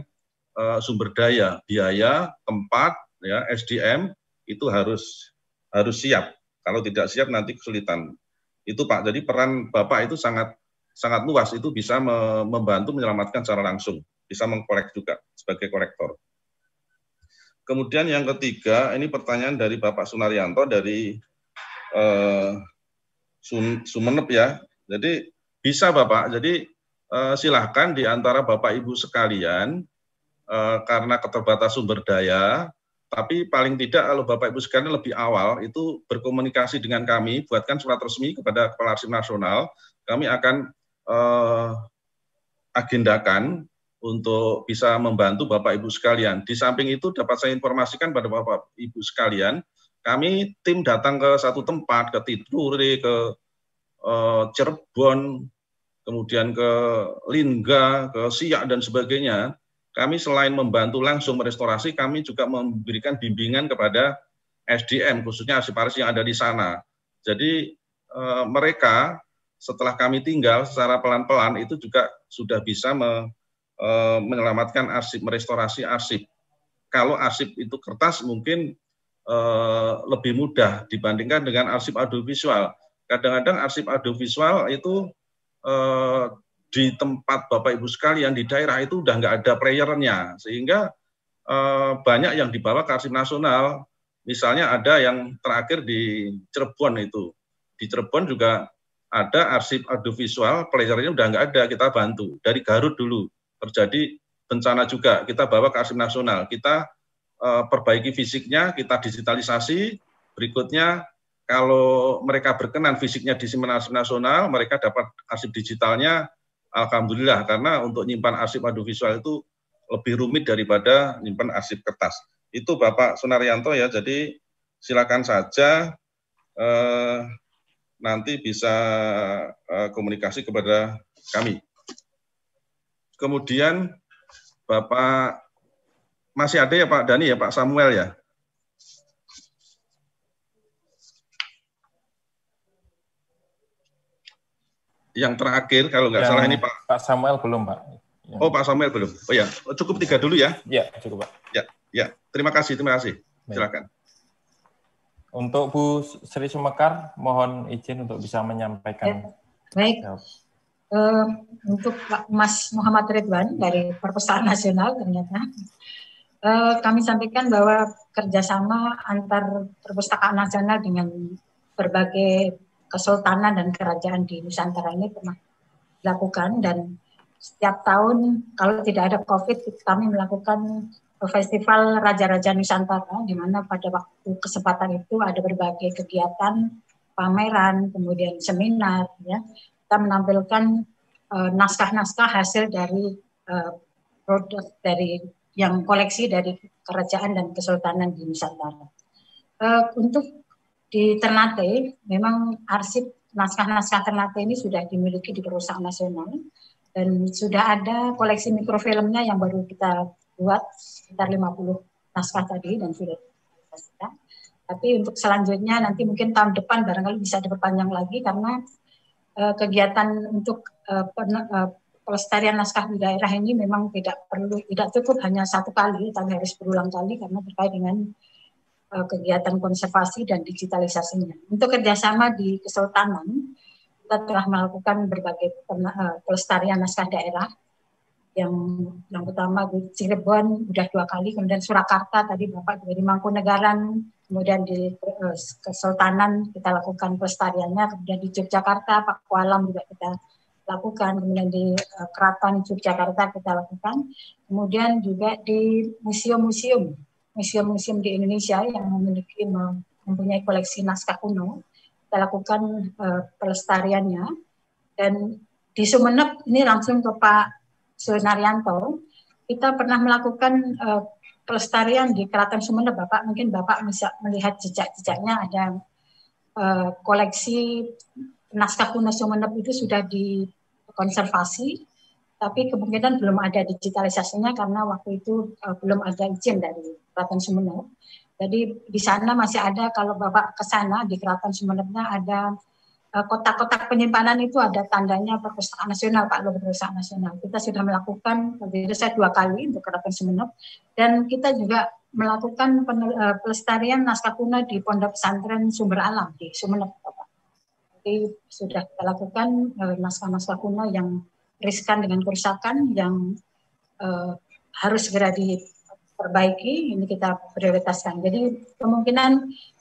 S7: uh, sumber daya, biaya, tempat, ya SDM itu harus harus siap. Kalau tidak siap nanti kesulitan. Itu Pak. Jadi peran Bapak itu sangat sangat luas. Itu bisa me membantu menyelamatkan secara langsung, bisa mengkorek juga sebagai korektor. Kemudian yang ketiga, ini pertanyaan dari Bapak Sunaryanto dari eh, Sumeneb ya. Jadi bisa Bapak. Jadi Eh, silahkan di antara Bapak Ibu sekalian eh, karena keterbatasan sumber daya, tapi paling tidak kalau Bapak Ibu sekalian lebih awal itu berkomunikasi dengan kami, buatkan surat resmi kepada Kepala Arsip Nasional, kami akan eh, agendakan untuk bisa membantu Bapak Ibu sekalian. Di samping itu dapat saya informasikan pada Bapak Ibu sekalian, kami tim datang ke satu tempat, ke Tidore, ke eh, Cirebon, kemudian ke Lingga, ke Siak dan sebagainya, kami selain membantu langsung merestorasi, kami juga memberikan bimbingan kepada SDM, khususnya arsiparis yang ada di sana. Jadi e, mereka setelah kami tinggal secara pelan-pelan itu juga sudah bisa me, e, menyelamatkan arsip, merestorasi arsip. Kalau arsip itu kertas mungkin e, lebih mudah dibandingkan dengan arsip audiovisual. Kadang-kadang arsip audiovisual itu Eh, di tempat Bapak Ibu sekalian di daerah itu udah nggak ada playernya sehingga eh, banyak yang dibawa ke arsip nasional misalnya ada yang terakhir di Cirebon itu di Cirebon juga ada arsip audiovisual playernya udah nggak ada kita bantu dari Garut dulu terjadi bencana juga kita bawa ke arsip nasional kita eh, perbaiki fisiknya kita digitalisasi berikutnya kalau mereka berkenan fisiknya di Seminasi Nasional, mereka dapat arsip digitalnya, Alhamdulillah, karena untuk nyimpan arsip visual itu lebih rumit daripada nyimpan arsip kertas. Itu Bapak Sunaryanto ya, jadi silakan saja eh, nanti bisa eh, komunikasi kepada kami. Kemudian Bapak, masih ada ya Pak Dani ya, Pak Samuel ya? yang terakhir kalau nggak salah ini Pak
S6: Pak Samuel belum
S7: Pak. Yang... Oh Pak Samuel belum. Oh ya oh, cukup tiga dulu ya. Ya cukup Pak. Ya ya terima kasih terima kasih. Baik. Silakan.
S6: Untuk Bu Sri Sumekar mohon izin untuk bisa menyampaikan. Ya, baik. Ya.
S8: Uh, untuk Pak Mas Muhammad Ridwan dari Perpustakaan Nasional ternyata uh, kami sampaikan bahwa kerjasama antar Perpustakaan Nasional dengan berbagai kesultanan dan kerajaan di Nusantara ini pernah dilakukan dan setiap tahun kalau tidak ada COVID kami melakukan festival Raja-Raja Nusantara di mana pada waktu kesempatan itu ada berbagai kegiatan pameran kemudian seminar ya kita menampilkan eh, naskah-naskah uh, hasil dari uh, produk dari yang koleksi dari kerajaan dan kesultanan di Nusantara. Uh, untuk di Ternate memang arsip naskah-naskah Ternate ini sudah dimiliki di perusahaan nasional dan sudah ada koleksi mikrofilmnya yang baru kita buat sekitar 50 naskah tadi dan sudah kita. Tapi untuk selanjutnya nanti mungkin tahun depan barangkali bisa diperpanjang lagi karena uh, kegiatan untuk uh, pelestarian naskah di daerah ini memang tidak perlu tidak cukup hanya satu kali tapi harus berulang kali karena terkait dengan Eh, kegiatan konservasi dan digitalisasinya. Untuk kerjasama di Kesultanan, kita telah melakukan berbagai eh, pelestarian naskah daerah yang yang pertama Cirebon sudah dua kali, kemudian Surakarta tadi Bapak dari Mangkunegaran, kemudian di eh, Kesultanan kita lakukan pelestariannya, kemudian di Yogyakarta Pakualam juga kita lakukan, kemudian di uh, Keraton Yogyakarta kita lakukan, kemudian juga di museum-museum museum-museum di Indonesia yang memiliki mempunyai koleksi naskah kuno kita lakukan uh, pelestariannya dan di Sumeneb ini langsung ke Pak Sunaryanto kita pernah melakukan uh, pelestarian di Keraton Sumeneb Bapak mungkin Bapak bisa melihat jejak-jejaknya ada uh, koleksi naskah kuno Sumeneb itu sudah dikonservasi tapi kemungkinan belum ada digitalisasinya karena waktu itu uh, belum ada izin dari Keraton Sumeneb. Jadi di sana masih ada kalau Bapak ke sana di Keraton Sumenebnya ada eh, kotak-kotak penyimpanan itu ada tandanya perpustakaan nasional Pak Lur Perpustakaan Nasional. Kita sudah melakukan saya dua kali untuk Keraton Sumeneb dan kita juga melakukan eh, pelestarian naskah kuno di Pondok Pesantren Sumber Alam di Sumeneb Bapak. Jadi sudah kita lakukan eh, naskah-naskah kuno yang riskan dengan kerusakan yang eh, harus segera di perbaiki, ini kita prioritaskan. Jadi kemungkinan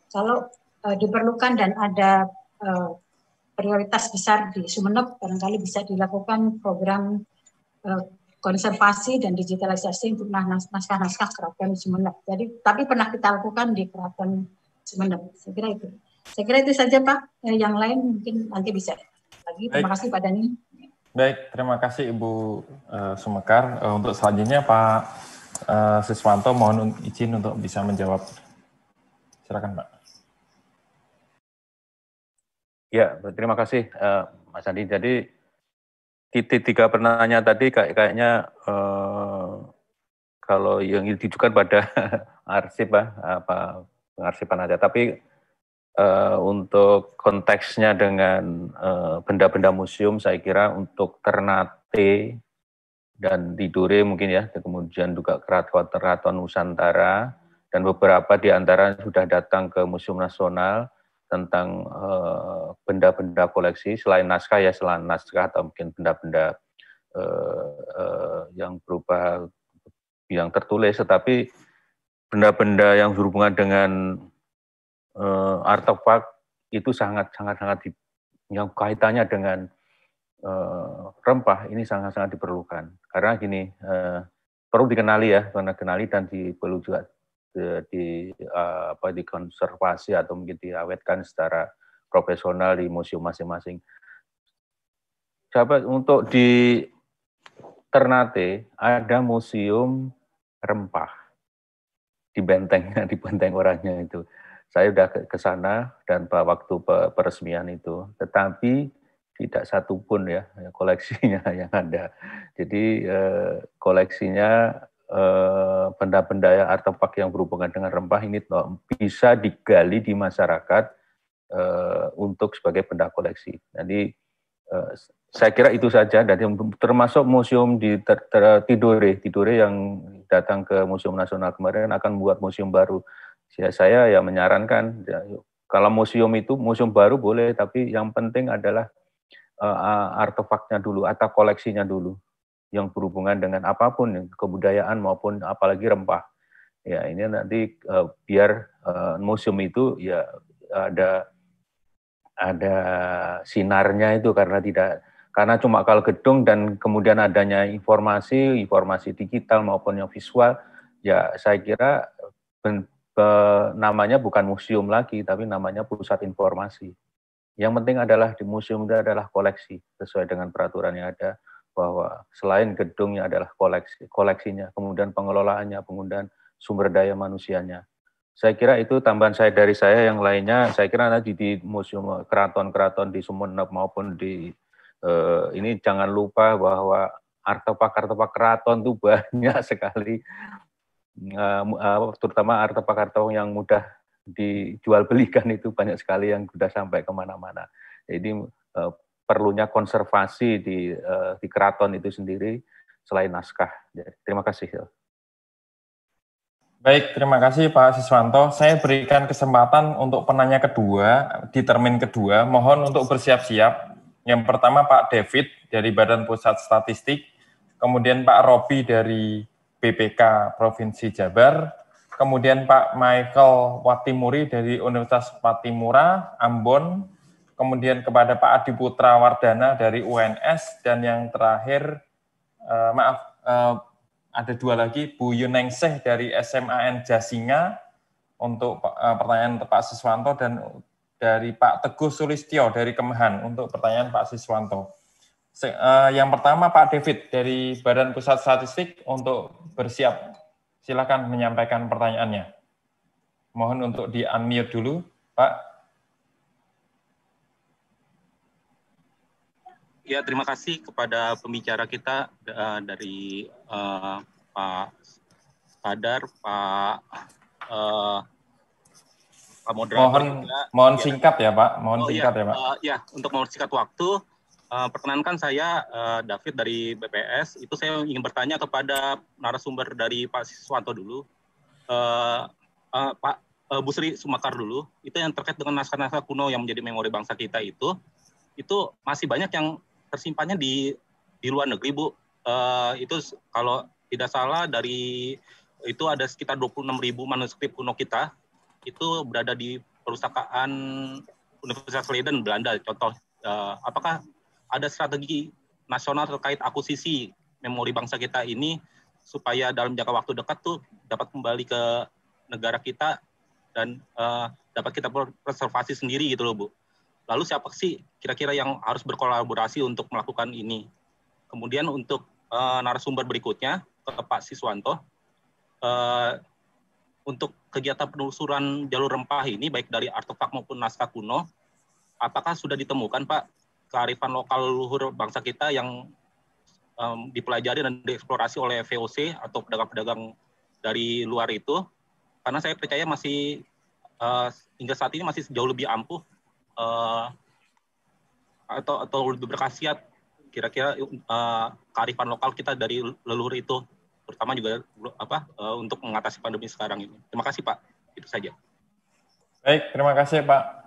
S8: kalau uh, diperlukan dan ada uh, prioritas besar di Sumeneb, barangkali bisa dilakukan program uh, konservasi dan digitalisasi untuk naskah-naskah keraton Sumeneb. Jadi tapi pernah kita lakukan di keraton Sumeneb. Saya kira itu. Saya kira itu saja Pak. Yang lain mungkin nanti bisa lagi. Terima kasih Pak Dani.
S6: Baik, terima kasih Ibu uh, Sumekar. Uh, untuk selanjutnya Pak uh, Siswanto mohon izin untuk bisa menjawab. Silakan Pak.
S9: Ya, terima kasih uh, Mas Andi. Jadi titik tiga pertanyaan tadi kayak kayaknya uh, kalau yang ditujukan pada arsip uh, apa pengarsipan aja. tapi uh, untuk konteksnya dengan benda-benda uh, museum, saya kira untuk Ternate dan Tidore mungkin ya, kemudian juga keraton-keraton Nusantara, dan beberapa di antara sudah datang ke Museum Nasional tentang benda eh, benda-benda koleksi selain naskah ya selain naskah atau mungkin benda-benda eh, eh, yang berupa yang tertulis tetapi benda-benda yang berhubungan dengan artefak itu sangat sangat sangat yang kaitannya dengan uh, rempah ini sangat-sangat diperlukan. Karena gini, uh, perlu dikenali ya, karena kenali dan eh, di, perlu juga di, di uh, apa dikonservasi atau mungkin diawetkan secara profesional di museum masing-masing. Sahabat, untuk di Ternate ada museum rempah di bentengnya, di benteng orangnya itu. Saya sudah ke sana dan waktu peresmian itu. Tetapi tidak satu pun ya, ya koleksinya yang ada. Jadi eh, koleksinya eh, benda-benda ya artefak yang berhubungan dengan rempah ini bisa digali di masyarakat eh, untuk sebagai benda koleksi. Jadi saya kira itu saja. dan termasuk museum di ter, ter, Tidore, Tidore yang datang ke Museum Nasional kemarin akan membuat museum baru. Ya, saya ya menyarankan ya, kalau museum itu museum baru boleh, tapi yang penting adalah uh, artefaknya dulu atau koleksinya dulu yang berhubungan dengan apapun kebudayaan maupun apalagi rempah. Ya ini nanti uh, biar uh, museum itu ya ada ada sinarnya itu karena tidak karena cuma kalau gedung dan kemudian adanya informasi informasi digital maupun yang visual ya saya kira ben, be, namanya bukan museum lagi tapi namanya pusat informasi. Yang penting adalah di museum itu adalah koleksi sesuai dengan peraturan yang ada bahwa selain gedungnya adalah koleksi, koleksinya, kemudian pengelolaannya, kemudian sumber daya manusianya. Saya kira itu tambahan saya dari saya yang lainnya. Saya kira nanti di museum keraton-keraton di Sumenep maupun di eh, ini jangan lupa bahwa artefak-artefak keraton itu banyak sekali, eh, eh, terutama artefak-artefak yang mudah dijual belikan itu banyak sekali yang sudah sampai kemana-mana. Jadi eh, perlunya konservasi di eh, di keraton itu sendiri selain naskah. Jadi, ya, terima kasih.
S6: Baik, terima kasih Pak Siswanto. Saya berikan kesempatan untuk penanya kedua di termin kedua. Mohon untuk bersiap-siap. Yang pertama Pak David dari Badan Pusat Statistik, kemudian Pak Robi dari BPK Provinsi Jabar, kemudian Pak Michael Watimuri dari Universitas Patimura, Ambon, kemudian kepada Pak Adi Putra Wardana dari UNS, dan yang terakhir, eh, maaf, eh, ada dua lagi, Bu Yunengseh dari SMAN Jasinga, untuk eh, pertanyaan Pak Siswanto, dan dari Pak Teguh Sulistio dari Kemhan untuk pertanyaan Pak Siswanto. Se, eh, yang pertama Pak David dari Badan Pusat Statistik untuk bersiap Silakan menyampaikan pertanyaannya. Mohon untuk di-unmute dulu,
S11: Pak. Ya, terima kasih kepada pembicara kita eh, dari uh, Pak Sadar, Pak uh, Pak Moderator. Mohon, mohon iya.
S6: singkat ya, Pak. Mohon oh, iya. singkat ya, ya Pak. Uh,
S11: ya, untuk mohon singkat waktu. Eh, perkenankan saya uh, David dari BPS. Itu saya ingin bertanya kepada narasumber dari Pak Siswanto dulu, uh, uh, Pak uh, Busri Sumakar dulu. Itu yang terkait dengan naskah-naskah kuno yang menjadi memori bangsa kita itu, itu masih banyak yang tersimpannya di di luar negeri, Bu. Uh, itu kalau tidak salah dari itu ada sekitar 26 ribu manuskrip kuno kita itu berada di perpustakaan Universitas Leiden Belanda. Contoh, uh, apakah ada strategi nasional terkait akuisisi memori bangsa kita ini supaya dalam jangka waktu dekat tuh dapat kembali ke negara kita dan uh, dapat kita preservasi sendiri gitu loh Bu. Lalu siapa sih kira-kira yang harus berkolaborasi untuk melakukan ini? Kemudian untuk uh, narasumber berikutnya ke Pak Siswanto uh, untuk kegiatan penelusuran jalur rempah ini baik dari artefak maupun naskah kuno apakah sudah ditemukan Pak kearifan lokal luhur bangsa kita yang um, dipelajari dan dieksplorasi oleh VOC atau pedagang-pedagang dari luar itu karena saya percaya masih uh, hingga saat ini masih jauh lebih ampuh uh, atau atau lebih berkhasiat kira-kira uh, kearifan lokal kita dari leluhur itu terutama juga apa uh, untuk mengatasi pandemi sekarang ini. Terima kasih Pak, itu saja.
S6: Baik, terima kasih Pak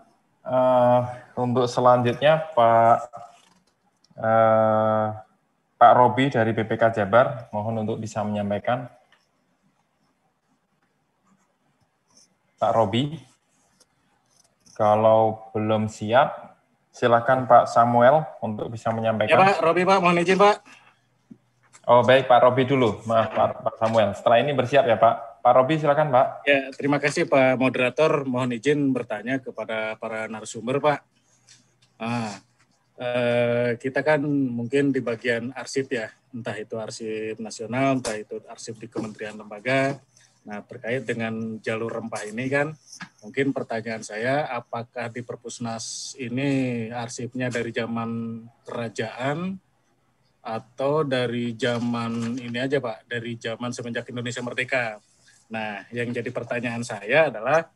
S6: Uh, untuk selanjutnya Pak uh, Pak Robi dari BPK Jabar, mohon untuk bisa menyampaikan. Pak Robi, kalau belum siap, silakan Pak Samuel untuk bisa menyampaikan. Ya Pak,
S12: Robi Pak, mohon izin Pak.
S6: Oh baik Pak Robi dulu, maaf Pak, Pak Samuel. Setelah ini bersiap ya Pak. Pak Robi silakan Pak. Ya, terima
S12: kasih Pak moderator. Mohon izin bertanya kepada para narasumber Pak. Ah, eh, kita kan mungkin di bagian arsip ya, entah itu arsip nasional, entah itu arsip di kementerian lembaga. Nah, terkait dengan jalur rempah ini kan, mungkin pertanyaan saya, apakah di Perpusnas ini arsipnya dari zaman kerajaan atau dari zaman ini aja Pak, dari zaman semenjak Indonesia Merdeka? Nah, yang jadi pertanyaan saya adalah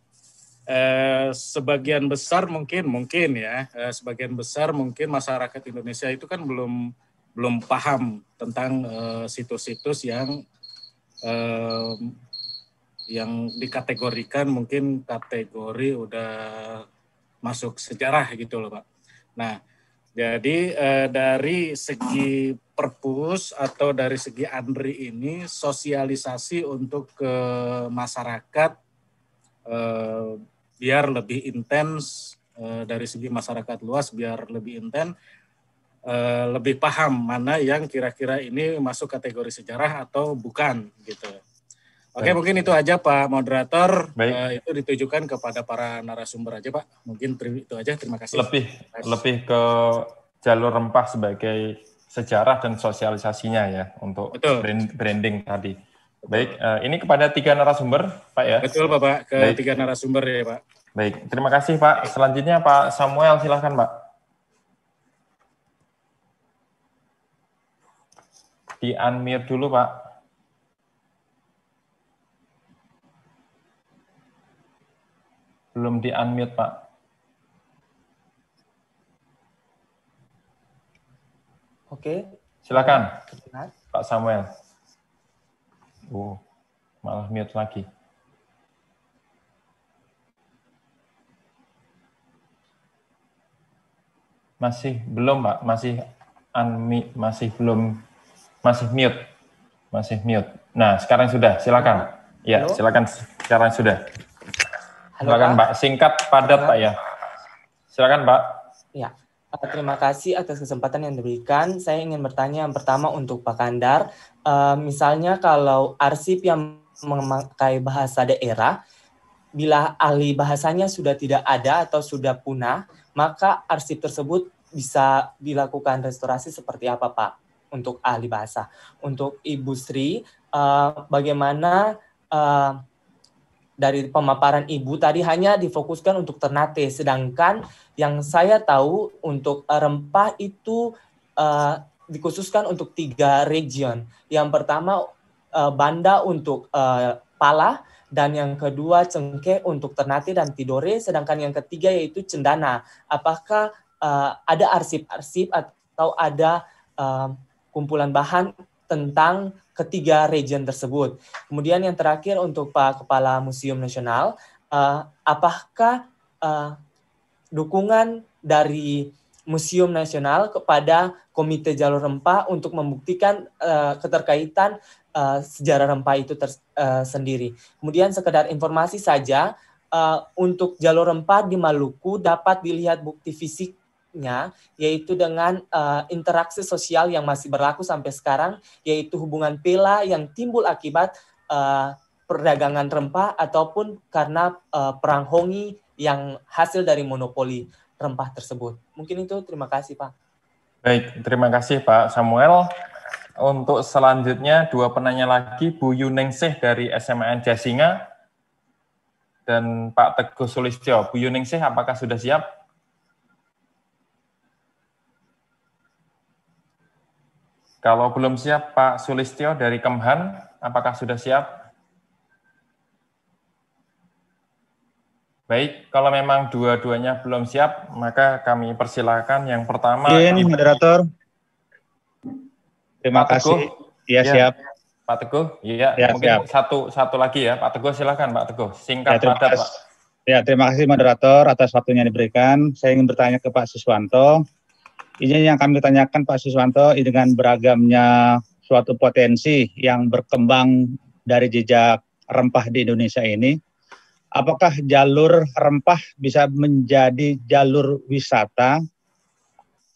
S12: eh, sebagian besar mungkin mungkin ya, eh, sebagian besar mungkin masyarakat Indonesia itu kan belum belum paham tentang eh, situs-situs eh, yang eh, yang dikategorikan mungkin kategori udah masuk sejarah gitu loh, Pak. Nah, jadi eh, dari segi perpus atau dari segi andri ini sosialisasi untuk ke masyarakat eh, biar lebih intens eh, dari segi masyarakat luas biar lebih intens eh, lebih paham mana yang kira-kira ini masuk kategori sejarah atau bukan gitu. Oke, mungkin itu aja Pak Moderator. Baik. Uh, itu ditujukan kepada para narasumber aja Pak. Mungkin itu aja. Terima kasih. Lebih Mas.
S6: lebih ke jalur rempah sebagai sejarah dan sosialisasinya ya untuk Brand, branding tadi. Baik, uh, ini kepada tiga narasumber, Pak ya. Betul, Bapak. Ke Baik. tiga narasumber ya, Pak. Baik, terima kasih Pak. Selanjutnya Pak Samuel, silahkan Pak. Di unmute dulu Pak. Belum di-unmute, Pak.
S10: Oke. Silakan,
S6: Pak Samuel. Oh, malah mute lagi. Masih belum, Pak. Masih unmute, masih belum, masih mute. Masih mute. Nah, sekarang sudah. Silakan. Halo? Ya, silakan. Sekarang sudah. Halo, Silakan Pak. Pak, singkat, padat Pak ya. Silakan Pak.
S10: Ya. Eh, terima kasih atas kesempatan yang diberikan. Saya ingin bertanya yang pertama untuk Pak Kandar. Uh, misalnya kalau arsip yang memakai bahasa daerah, bila ahli bahasanya sudah tidak ada atau sudah punah, maka arsip tersebut bisa dilakukan restorasi seperti apa Pak untuk ahli bahasa. Untuk Ibu Sri, uh, bagaimana uh, dari pemaparan ibu tadi hanya difokuskan untuk Ternate, sedangkan yang saya tahu untuk eh, rempah itu uh, dikhususkan untuk tiga region. Yang pertama uh, Banda untuk uh, Pala, dan yang kedua Cengkeh untuk Ternate dan Tidore, sedangkan yang ketiga yaitu Cendana. Apakah uh, ada arsip-arsip atau ada uh, kumpulan bahan tentang ketiga region tersebut. Kemudian yang terakhir untuk Pak Kepala Museum Nasional, uh, apakah uh, dukungan dari Museum Nasional kepada Komite Jalur Rempah untuk membuktikan uh, keterkaitan uh, sejarah rempah itu ter, uh, sendiri. Kemudian sekedar informasi saja, uh, untuk jalur rempah di Maluku dapat dilihat bukti fisik yaitu dengan uh, interaksi sosial yang masih berlaku sampai sekarang yaitu hubungan pela yang timbul akibat uh, perdagangan rempah ataupun karena uh, perang Hongi yang hasil dari monopoli rempah tersebut. Mungkin itu terima kasih Pak.
S6: Baik, terima kasih Pak Samuel. Untuk selanjutnya dua penanya lagi Bu Yuningsih dari SMN Jasinga dan Pak Teguh Sulistyo. Bu Yuningsih apakah sudah siap? Kalau belum siap, Pak Sulistyo dari Kemhan, apakah sudah siap? Baik, kalau memang dua-duanya belum siap, maka kami persilakan yang pertama. Ini
S3: moderator.
S6: Terima Pak kasih. Iya, ya. siap. Pak Teguh, iya. Ya, Mungkin siap. satu satu lagi ya, Pak Teguh silakan Pak Teguh. Singkat
S11: ya, padat, Pak. Ya, terima kasih moderator atas waktunya diberikan. Saya ingin bertanya ke Pak Siswanto. Ini yang kami tanyakan Pak Siswanto dengan beragamnya suatu potensi yang berkembang dari jejak rempah di Indonesia ini. Apakah jalur rempah bisa menjadi jalur wisata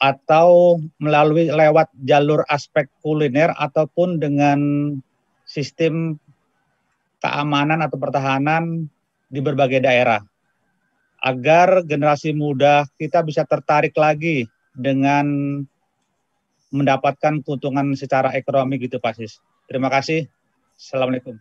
S11: atau melalui lewat jalur aspek kuliner ataupun dengan sistem keamanan atau pertahanan di berbagai daerah agar generasi muda kita bisa tertarik lagi dengan mendapatkan keuntungan secara ekonomi gitu Pak Sis. Terima kasih. Assalamualaikum.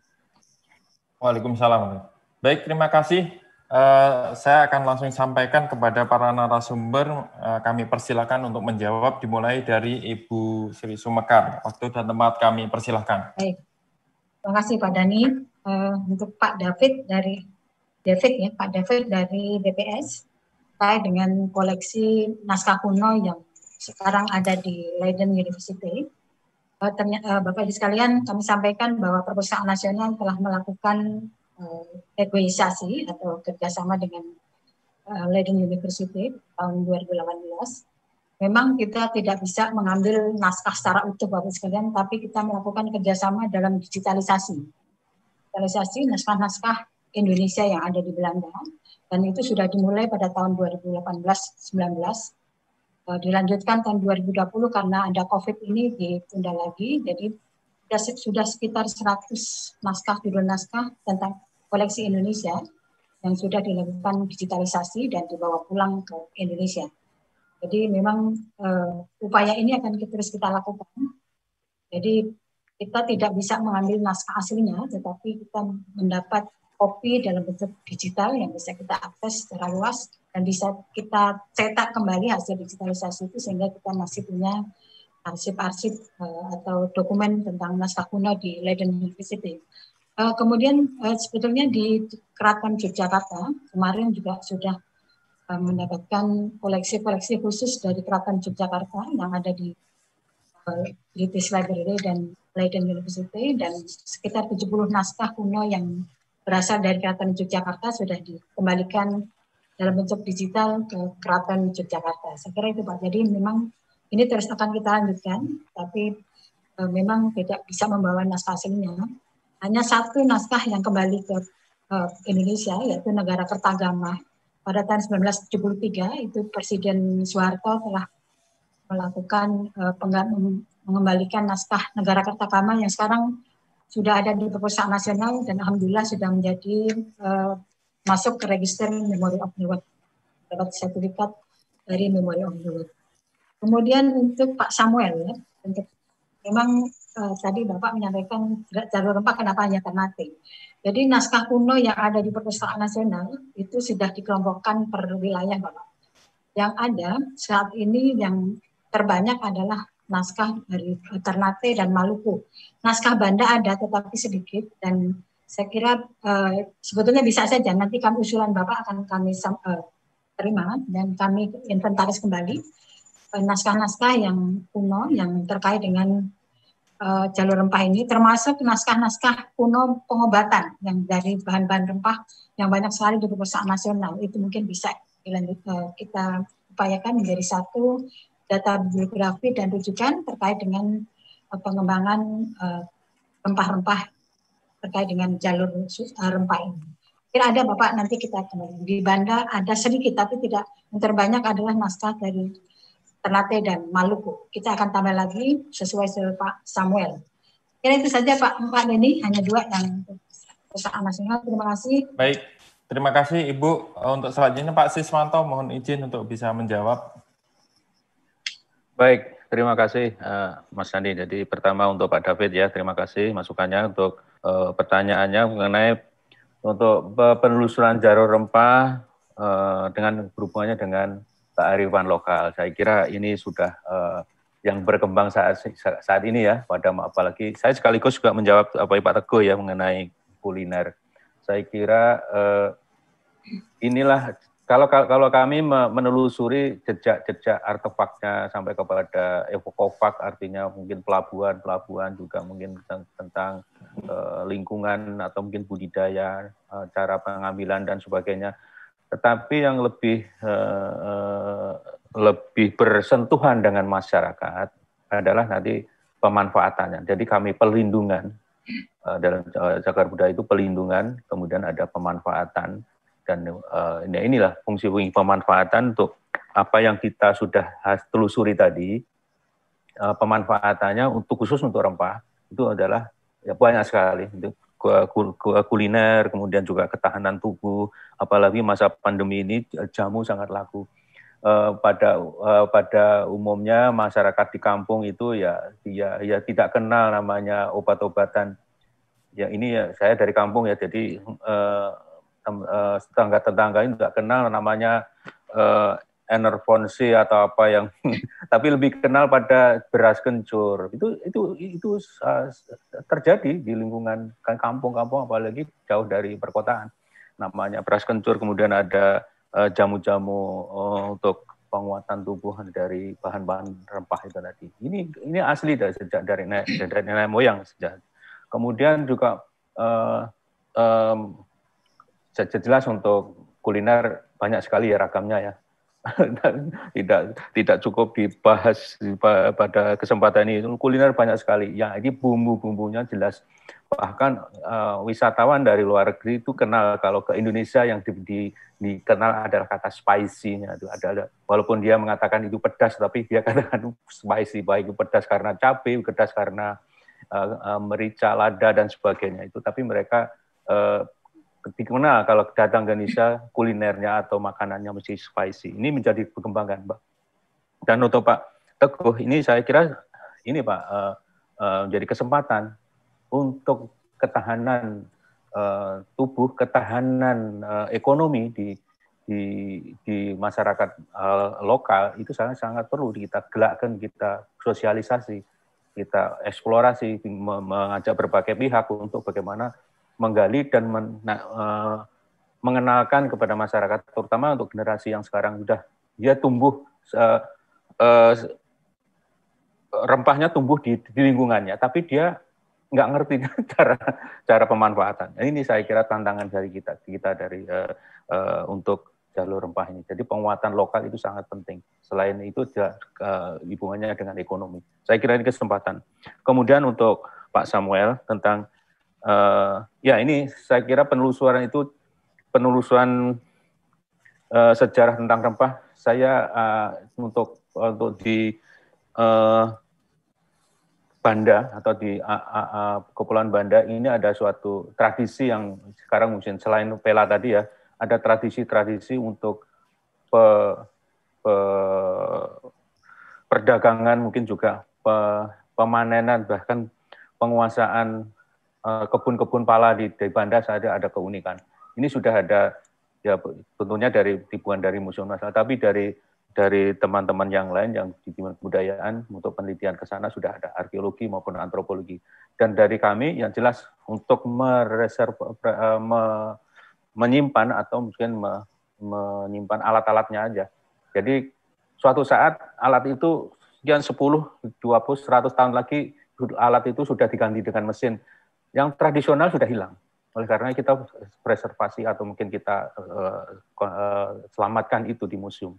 S11: Waalaikumsalam.
S6: Baik, terima kasih. Uh, saya akan langsung sampaikan kepada para narasumber. Uh, kami persilakan untuk menjawab dimulai dari Ibu Sri Sumekar. Waktu dan tempat kami persilahkan.
S8: Baik. Terima kasih Pak Dani. Uh, untuk Pak David dari David ya, Pak David dari BPS terkait dengan koleksi naskah kuno yang sekarang ada di Leiden University. Eh, eh, Bapak Ibu sekalian, kami sampaikan bahwa Perpustakaan Nasional telah melakukan ekuisasi eh, atau kerjasama dengan Leiden University tahun 2018 memang kita tidak bisa mengambil naskah secara utuh Bapak sekalian, tapi kita melakukan kerjasama dalam digitalisasi. Digitalisasi naskah-naskah Indonesia yang ada di Belanda dan itu sudah dimulai pada tahun 2018-19 eh, dilanjutkan tahun 2020 karena ada COVID ini ditunda lagi. Jadi sudah sekitar 100 naskah judul naskah tentang koleksi Indonesia yang sudah dilakukan digitalisasi dan dibawa pulang ke Indonesia. Jadi memang uh, upaya ini akan terus kita lakukan. Jadi kita tidak bisa mengambil naskah aslinya, tetapi kita mendapat kopi dalam bentuk digital yang bisa kita akses secara luas dan bisa kita cetak kembali hasil digitalisasi itu sehingga kita masih punya arsip-arsip uh, atau dokumen tentang naskah kuno di Leiden University. Uh, kemudian uh, sebetulnya di Keraton Yogyakarta kemarin juga sudah uh, mendapatkan koleksi-koleksi khusus dari Keraton Yogyakarta yang ada di British Library dan Leiden University dan sekitar 70 naskah kuno yang berasal dari Keraton Yogyakarta sudah dikembalikan dalam bentuk digital ke Keraton Yogyakarta. Saya kira itu Pak. Jadi memang ini terus akan kita lanjutkan, tapi e, memang tidak bisa membawa naskah aslinya. Hanya satu naskah yang kembali ke e, Indonesia, yaitu negara Kertagama. Pada tahun 1973 itu Presiden Soeharto telah melakukan e, mengembalikan naskah negara Kertagama yang sekarang sudah ada di perpustakaan nasional dan alhamdulillah sudah menjadi uh, masuk ke register memori of the world dapat sertifikat dari Memory of the world. Kemudian untuk Pak Samuel ya, untuk memang uh, tadi Bapak menyampaikan cara rempah kenapa hanya ternate. Jadi naskah kuno yang ada di perpustakaan nasional itu sudah dikelompokkan per wilayah Bapak. Yang ada saat ini yang terbanyak adalah naskah dari Ternate dan Maluku. Naskah Banda ada tetapi sedikit dan saya kira eh, sebetulnya bisa saja nanti kami usulan Bapak akan kami eh, terima dan kami inventaris kembali eh, naskah-naskah yang kuno yang terkait dengan uh, jalur rempah ini termasuk naskah-naskah kuno pengobatan yang dari bahan-bahan rempah yang banyak sekali di perusahaan nasional itu mungkin bisa dilanjut uh, kita upayakan menjadi satu data bibliografi dan rujukan terkait dengan eh, pengembangan eh, rempah-rempah terkait dengan jalur eh, rempah ini. Kira ada Bapak nanti kita kembali. Di Banda ada sedikit tapi tidak terbanyak adalah naskah dari Ternate dan Maluku. Kita akan tambah lagi sesuai sesuai Pak Samuel. Kira itu saja Pak Pak Denny, hanya dua yang perusahaan nasional. Terima kasih.
S6: Baik, terima kasih Ibu. Untuk selanjutnya Pak Siswanto mohon izin untuk bisa menjawab
S9: Baik, terima kasih uh, Mas Sandi. Jadi pertama untuk Pak David ya, terima kasih masukannya untuk uh, pertanyaannya mengenai untuk penelusuran jarum rempah uh, dengan berhubungannya dengan kearifan lokal. Saya kira ini sudah uh, yang berkembang saat saat ini ya pada apalagi saya sekaligus juga menjawab apa Pak Teguh ya mengenai kuliner. Saya kira uh, inilah kalau kalau kami menelusuri jejak-jejak artefaknya sampai kepada evokovak artinya mungkin pelabuhan-pelabuhan juga mungkin tentang, tentang eh, lingkungan atau mungkin budidaya, eh, cara pengambilan dan sebagainya. Tetapi yang lebih eh, eh lebih bersentuhan dengan masyarakat adalah nanti pemanfaatannya. Jadi kami pelindungan eh, dalam eh, cagar budaya itu pelindungan, kemudian ada pemanfaatan dan uh, ya inilah fungsi-fungsi pemanfaatan untuk apa yang kita sudah telusuri tadi uh, pemanfaatannya untuk khusus untuk rempah itu adalah ya banyak sekali itu kuliner kemudian juga ketahanan tubuh apalagi masa pandemi ini eh, jamu sangat laku uh, pada uh, pada umumnya masyarakat di kampung itu ya ya ya tidak kenal namanya obat-obatan ya ini ya saya dari kampung ya jadi uh, Eh, tetangga-tetangga ini nggak kenal namanya uh, eh, enerfonsi atau apa yang tapi lebih kenal pada beras kencur itu itu itu uh, terjadi di lingkungan kan, kampung-kampung apalagi jauh dari perkotaan namanya beras kencur kemudian ada eh, jamu-jamu uh, untuk penguatan tubuh dari bahan-bahan rempah itu tadi ini ini asli dari sejak dari nenek dari nenek moyang sejak kemudian juga uh, um, jelas untuk kuliner banyak sekali ya ragamnya ya. Dan tidak tidak cukup dibahas pada kesempatan ini. Kuliner banyak sekali. Ya, ini bumbu-bumbunya jelas. Bahkan uh, wisatawan dari luar negeri itu kenal kalau ke Indonesia yang di, di, dikenal adalah kata spicy itu ada, ada walaupun dia mengatakan itu pedas tapi dia katakan spicy baik itu pedas karena cabai, pedas karena uh, merica, lada dan sebagainya itu tapi mereka uh, Bagaimana kalau datang ke Indonesia kulinernya atau makanannya mesti spicy? Ini menjadi perkembangan, Pak. Dan untuk Pak Teguh ini saya kira ini Pak eh, eh, menjadi kesempatan untuk ketahanan uh, tubuh, ketahanan ekonomi di di di masyarakat lokal itu sangat sangat perlu kita gelakkan, kita sosialisasi, kita eksplorasi, mengajak berbagai pihak untuk bagaimana menggali dan men, nah, uh, mengenalkan kepada masyarakat, terutama untuk generasi yang sekarang sudah dia tumbuh uh, uh, rempahnya tumbuh di, di lingkungannya, tapi dia nggak ngerti cara cara pemanfaatan. Nah, ini saya kira tantangan dari kita kita dari uh, uh, untuk jalur rempah ini. Jadi penguatan lokal itu sangat penting. Selain itu juga uh, hubungannya dengan ekonomi. Saya kira ini kesempatan. Kemudian untuk Pak Samuel tentang uh, ya ini saya kira penelusuran itu penelusuran uh, sejarah tentang rempah saya uh, untuk untuk di uh, Banda atau di uh, uh, Kepulauan Banda ini ada suatu tradisi yang sekarang mungkin selain pela tadi ya ada tradisi-tradisi untuk pe, pe, perdagangan mungkin juga pe, pemanenan bahkan penguasaan Eh, kebun-kebun pala di, di Banda ada ada keunikan. Ini sudah ada ya tentunya dari ribuan dari museum nasional, tapi dari dari teman-teman yang lain yang di kebudayaan untuk penelitian ke sana sudah ada arkeologi maupun antropologi. Dan dari kami yang jelas untuk mereserv, eh, me, menyimpan atau mungkin me, menyimpan alat-alatnya aja. Jadi suatu saat alat itu sekian 10, 20, 100 tahun lagi alat itu sudah diganti dengan mesin yang tradisional sudah hilang. Oleh karena kita preservasi atau mungkin kita uh, uh, selamatkan itu di museum.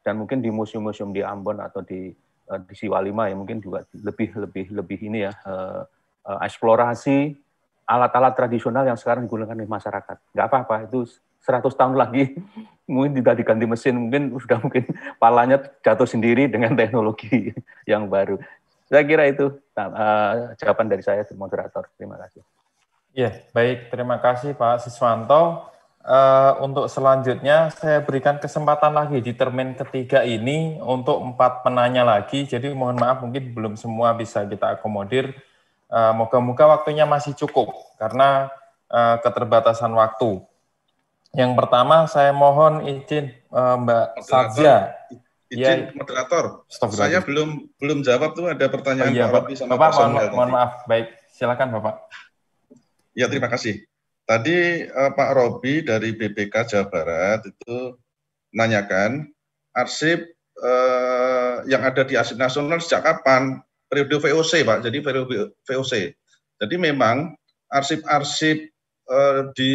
S9: Dan mungkin di museum-museum di Ambon atau di uh, di Siwalima ya mungkin juga lebih lebih lebih ini ya uh, uh, eksplorasi alat-alat tradisional yang sekarang digunakan di masyarakat. Nggak apa-apa itu 100 tahun lagi mungkin tidak diganti mesin, mungkin sudah mungkin palanya jatuh sendiri dengan teknologi yang baru. Saya kira itu uh, jawaban dari saya, moderator. Terima kasih.
S6: Ya, baik. Terima kasih Pak Siswanto. Uh, untuk selanjutnya saya berikan kesempatan lagi di termin ketiga ini untuk empat penanya lagi. Jadi mohon maaf mungkin belum semua bisa kita akomodir. Uh, moga-moga waktunya masih cukup karena uh, keterbatasan waktu. Yang pertama saya mohon izin uh, Mbak Sarja
S7: Iya, izin ya, moderator. Stop saya lagi. belum belum jawab tuh ada pertanyaan oh, iya, Pak Robi sama Bapak. Pak mohon, mohon maaf. Baik, silakan Bapak. Ya, terima kasih. Tadi eh, Pak Robi dari BPK Jawa Barat itu nanyakan arsip eh, yang ada di arsip nasional sejak kapan? Periode VOC, Pak. Jadi periode VOC. Jadi memang arsip-arsip eh, di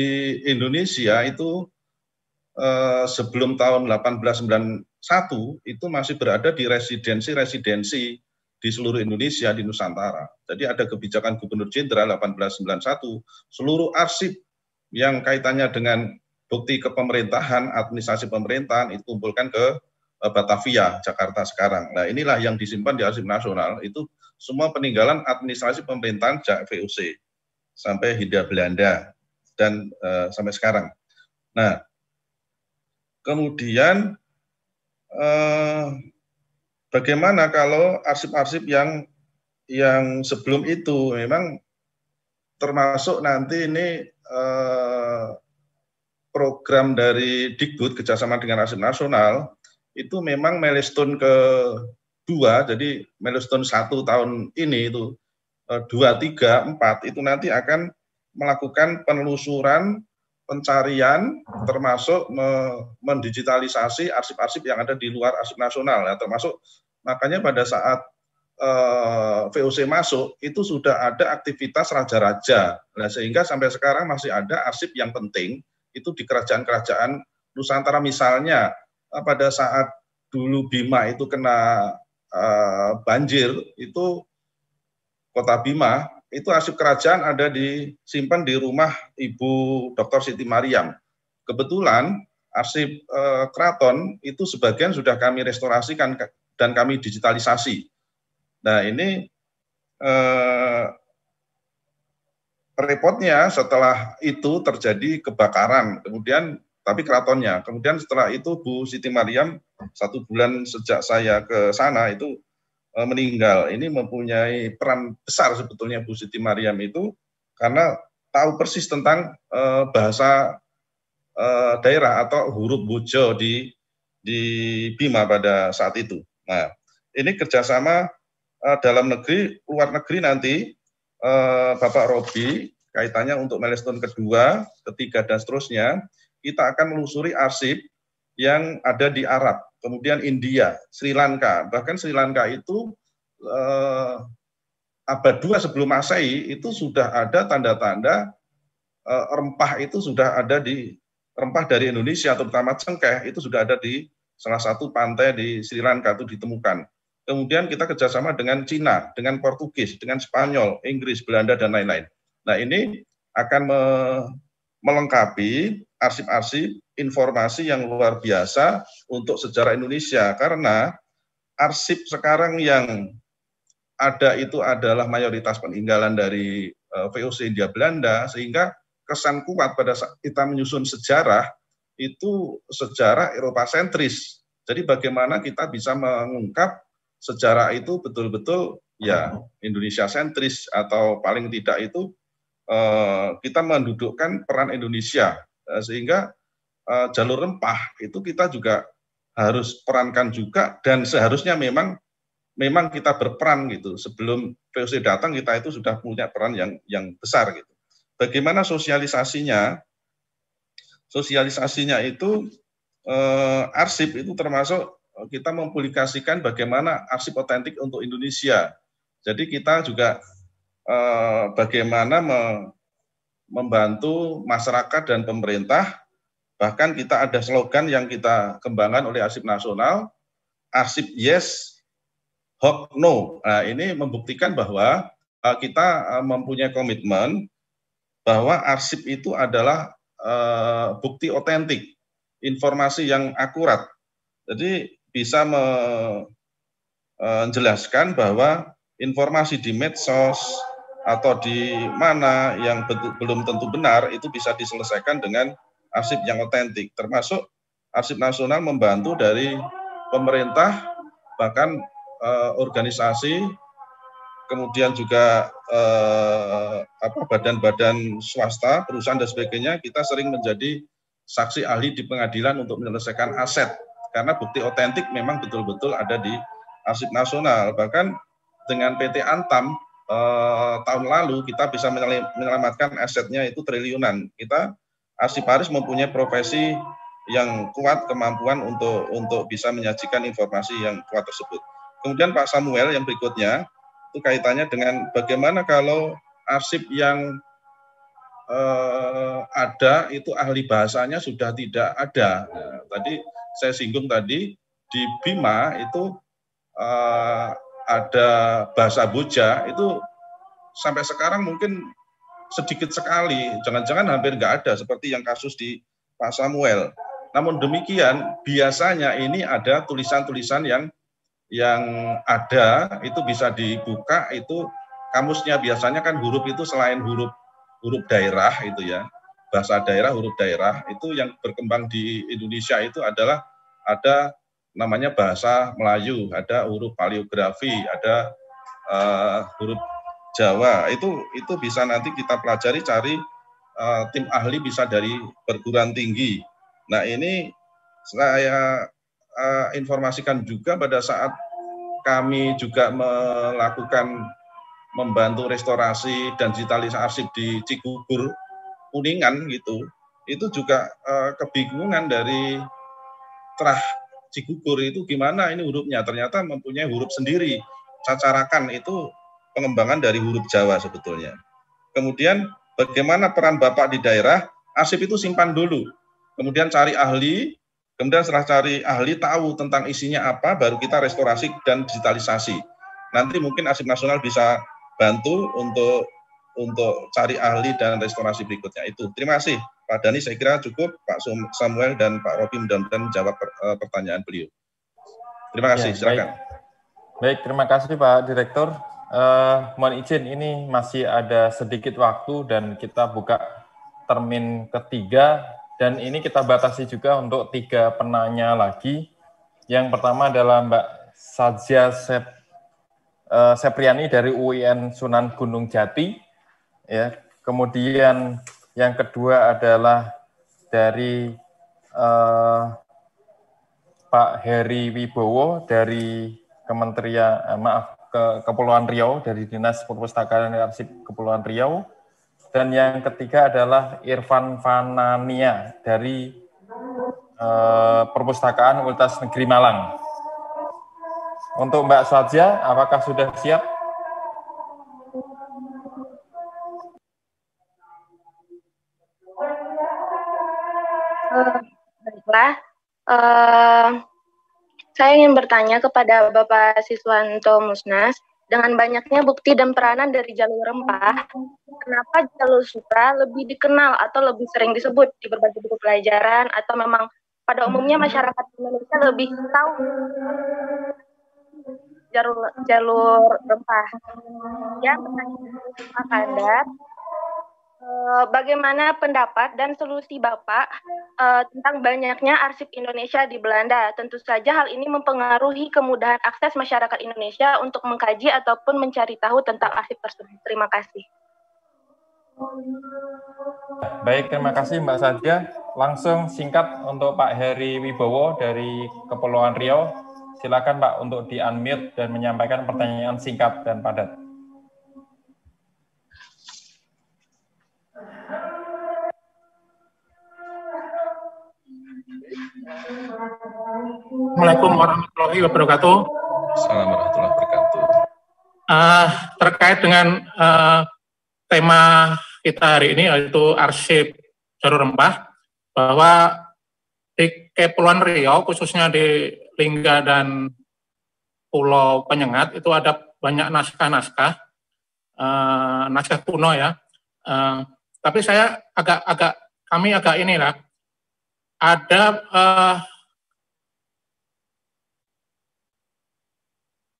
S7: Indonesia itu eh, sebelum tahun 1890 satu itu masih berada di residensi-residensi di seluruh Indonesia di Nusantara. Jadi ada kebijakan Gubernur Jenderal 1891, seluruh arsip yang kaitannya dengan bukti kepemerintahan, administrasi pemerintahan itu kumpulkan ke eh, Batavia, Jakarta sekarang. Nah inilah yang disimpan di arsip nasional, itu semua peninggalan administrasi pemerintahan sejak VOC sampai Hindia Belanda dan uh, sampai sekarang. Nah, kemudian Eh, bagaimana kalau arsip-arsip yang yang sebelum itu memang termasuk nanti ini eh, program dari Dikbud kerjasama dengan Arsip Nasional itu memang milestone ke dua, jadi milestone satu tahun ini itu eh, dua, tiga, empat itu nanti akan melakukan penelusuran pencarian termasuk me mendigitalisasi arsip-arsip yang ada di luar arsip nasional ya termasuk makanya pada saat eh, VOC masuk itu sudah ada aktivitas raja-raja nah, sehingga sampai sekarang masih ada arsip yang penting itu di kerajaan-kerajaan Nusantara misalnya eh, pada saat dulu Bima itu kena eh, banjir itu kota Bima itu arsip kerajaan ada disimpan di rumah Ibu Dr. Siti Mariam. Kebetulan arsip e, keraton itu sebagian sudah kami restorasikan dan kami digitalisasi. Nah ini e, repotnya setelah itu terjadi kebakaran, kemudian tapi keratonnya. Kemudian setelah itu Bu Siti Mariam satu bulan sejak saya ke sana itu Eh, meninggal. Ini mempunyai peran besar sebetulnya Bu Siti Mariam itu karena tahu persis tentang uh, bahasa uh, daerah atau huruf bojo di di Bima pada saat itu. Nah, ini kerjasama uh, dalam negeri, luar negeri nanti Bapak Robi kaitannya untuk milestone kedua, ketiga dan seterusnya kita akan melusuri arsip yang ada di Arab kemudian India, Sri Lanka. Bahkan Sri Lanka itu eh, abad 2 sebelum Masehi itu sudah ada tanda-tanda eh, rempah itu sudah ada di rempah dari Indonesia terutama cengkeh itu sudah ada di salah satu pantai di Sri Lanka itu ditemukan. Kemudian kita kerjasama dengan Cina, dengan Portugis, dengan Spanyol, Inggris, Belanda dan lain-lain. Nah ini akan me melengkapi arsip-arsip informasi yang luar biasa untuk sejarah Indonesia karena arsip sekarang yang ada itu adalah mayoritas peninggalan dari e, VOC India Belanda sehingga kesan kuat pada saat kita menyusun sejarah itu sejarah Eropa sentris. Jadi bagaimana kita bisa mengungkap sejarah itu betul-betul ya Indonesia sentris atau paling tidak itu e, kita mendudukkan peran Indonesia e, sehingga Eh, jalur rempah itu kita juga harus perankan juga dan seharusnya memang memang kita berperan gitu sebelum VOC datang kita itu sudah punya peran yang yang besar gitu. Bagaimana sosialisasinya? Sosialisasinya itu eh, arsip itu termasuk eh, kita mempublikasikan bagaimana arsip otentik untuk Indonesia. Jadi kita juga eh, bagaimana me, membantu masyarakat dan pemerintah Bahkan kita ada slogan yang kita kembangkan oleh Arsip Nasional, Arsip Yes, Hok No. Nah, ini membuktikan bahwa uh, kita uh, mempunyai komitmen bahwa arsip itu adalah uh, bukti otentik, informasi yang akurat. Jadi bisa menjelaskan bahwa informasi di medsos atau di mana yang belum tentu benar itu bisa diselesaikan dengan arsip yang otentik, termasuk arsip nasional membantu dari pemerintah, bahkan eh, organisasi, kemudian juga eh, badan-badan swasta, perusahaan dan sebagainya, kita sering menjadi saksi ahli di pengadilan untuk menyelesaikan aset karena bukti otentik memang betul-betul ada di arsip nasional. Bahkan dengan PT Antam eh, tahun lalu kita bisa menyelamatkan asetnya itu triliunan. Kita arsiparis mempunyai profesi yang kuat kemampuan untuk untuk bisa menyajikan informasi yang kuat tersebut. Kemudian Pak Samuel yang berikutnya itu kaitannya dengan bagaimana kalau arsip yang eh, ada itu ahli bahasanya sudah tidak ada. Nah, tadi saya singgung tadi di Bima itu eh, ada bahasa Boja itu sampai sekarang mungkin sedikit sekali, jangan-jangan hampir nggak ada seperti yang kasus di Pak Samuel. Namun demikian, biasanya ini ada tulisan-tulisan yang yang ada itu bisa dibuka itu kamusnya biasanya kan huruf itu selain huruf huruf daerah itu ya bahasa daerah huruf daerah itu yang berkembang di Indonesia itu adalah ada namanya bahasa Melayu ada huruf paleografi ada uh, huruf Jawa itu itu bisa nanti kita pelajari cari uh, tim ahli bisa dari perguruan tinggi. Nah ini saya uh, informasikan juga pada saat kami juga melakukan membantu restorasi dan digitalisasi arsip di Cigugur, Kuningan gitu, itu juga uh, kebingungan dari terah Cigugur itu gimana ini hurufnya ternyata mempunyai huruf sendiri cacarakan itu pengembangan dari huruf Jawa sebetulnya. Kemudian bagaimana peran Bapak di daerah, asib itu simpan dulu. Kemudian cari ahli, kemudian setelah cari ahli tahu tentang isinya apa, baru kita restorasi dan digitalisasi. Nanti mungkin asib Nasional bisa bantu untuk untuk cari ahli dan restorasi berikutnya itu. Terima kasih Pak Dani, saya kira cukup Pak Samuel dan Pak Robi mudah-mudahan jawab eh, pertanyaan beliau. Terima kasih, ya, silakan.
S6: baik, terima kasih Pak Direktur. Uh, mohon izin, ini masih ada sedikit waktu dan kita buka termin ketiga dan ini kita batasi juga untuk tiga penanya lagi. Yang pertama adalah Mbak Sajia Sep, uh, Sepriani dari UIN Sunan Gunung Jati. Ya, kemudian yang kedua adalah dari uh, Pak Heri Wibowo dari Kementerian eh, maaf ke Kepulauan Riau dari Dinas Perpustakaan dan Arsip Kepulauan Riau. Dan yang ketiga adalah Irfan Fanania dari eh, Perpustakaan Ultas Negeri Malang. Untuk Mbak Sajia, apakah sudah siap?
S8: Eh, baiklah. Uh, saya ingin bertanya kepada Bapak Siswanto Musnas, dengan banyaknya bukti dan peranan dari jalur rempah, kenapa jalur sutra lebih dikenal atau lebih sering disebut di berbagai buku pelajaran atau memang pada umumnya masyarakat Indonesia lebih tahu jalur jalur rempah. Ya, pertanyaan Pak Kandar, Eh, bagaimana pendapat dan solusi Bapak uh, tentang
S2: banyaknya arsip Indonesia di Belanda. Tentu saja hal ini mempengaruhi kemudahan akses masyarakat Indonesia untuk mengkaji ataupun mencari tahu tentang arsip tersebut. Terima kasih.
S6: Baik, terima kasih Mbak Sadia. Langsung singkat untuk Pak Heri Wibowo dari Kepulauan Riau. Silakan Pak untuk di-unmute dan menyampaikan pertanyaan singkat dan padat.
S1: Assalamualaikum
S12: warahmatullahi wabarakatuh. Assalamualaikum warahmatullahi wabarakatuh. Uh, terkait dengan uh, tema kita hari ini yaitu arsip jalur rempah bahwa di Kepulauan Riau khususnya di Lingga dan Pulau Penyengat itu ada banyak naskah-naskah uh, naskah kuno ya. Uh, tapi saya agak-agak kami agak inilah ada uh,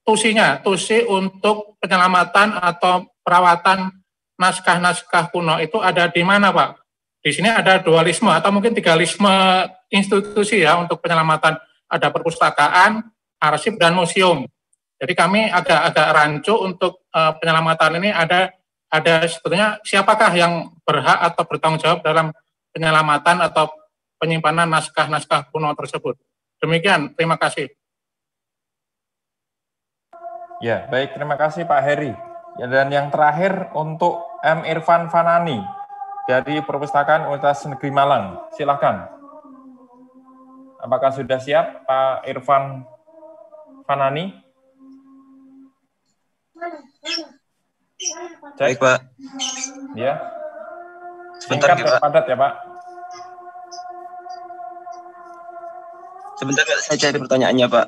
S12: tusinya, tusi untuk penyelamatan atau perawatan naskah-naskah kuno itu ada di mana, Pak? Di sini ada dualisme atau mungkin tigalisme institusi ya untuk penyelamatan. Ada perpustakaan, arsip, dan museum. Jadi kami agak-agak rancu untuk uh, penyelamatan ini ada ada sebetulnya siapakah yang berhak atau bertanggung jawab dalam penyelamatan atau penyimpanan naskah-naskah kuno tersebut. Demikian, terima kasih.
S6: Ya, baik. Terima kasih Pak Heri. Ya, dan yang terakhir untuk M. Irfan Fanani dari Perpustakaan Universitas Negeri Malang. Silakan. Apakah sudah siap Pak Irfan Fanani?
S1: Cek. Baik, Pak. Ya.
S6: Sebentar, ya, Pak. padat ya, Pak.
S1: Sebentar Pak, saya cari pertanyaannya Pak.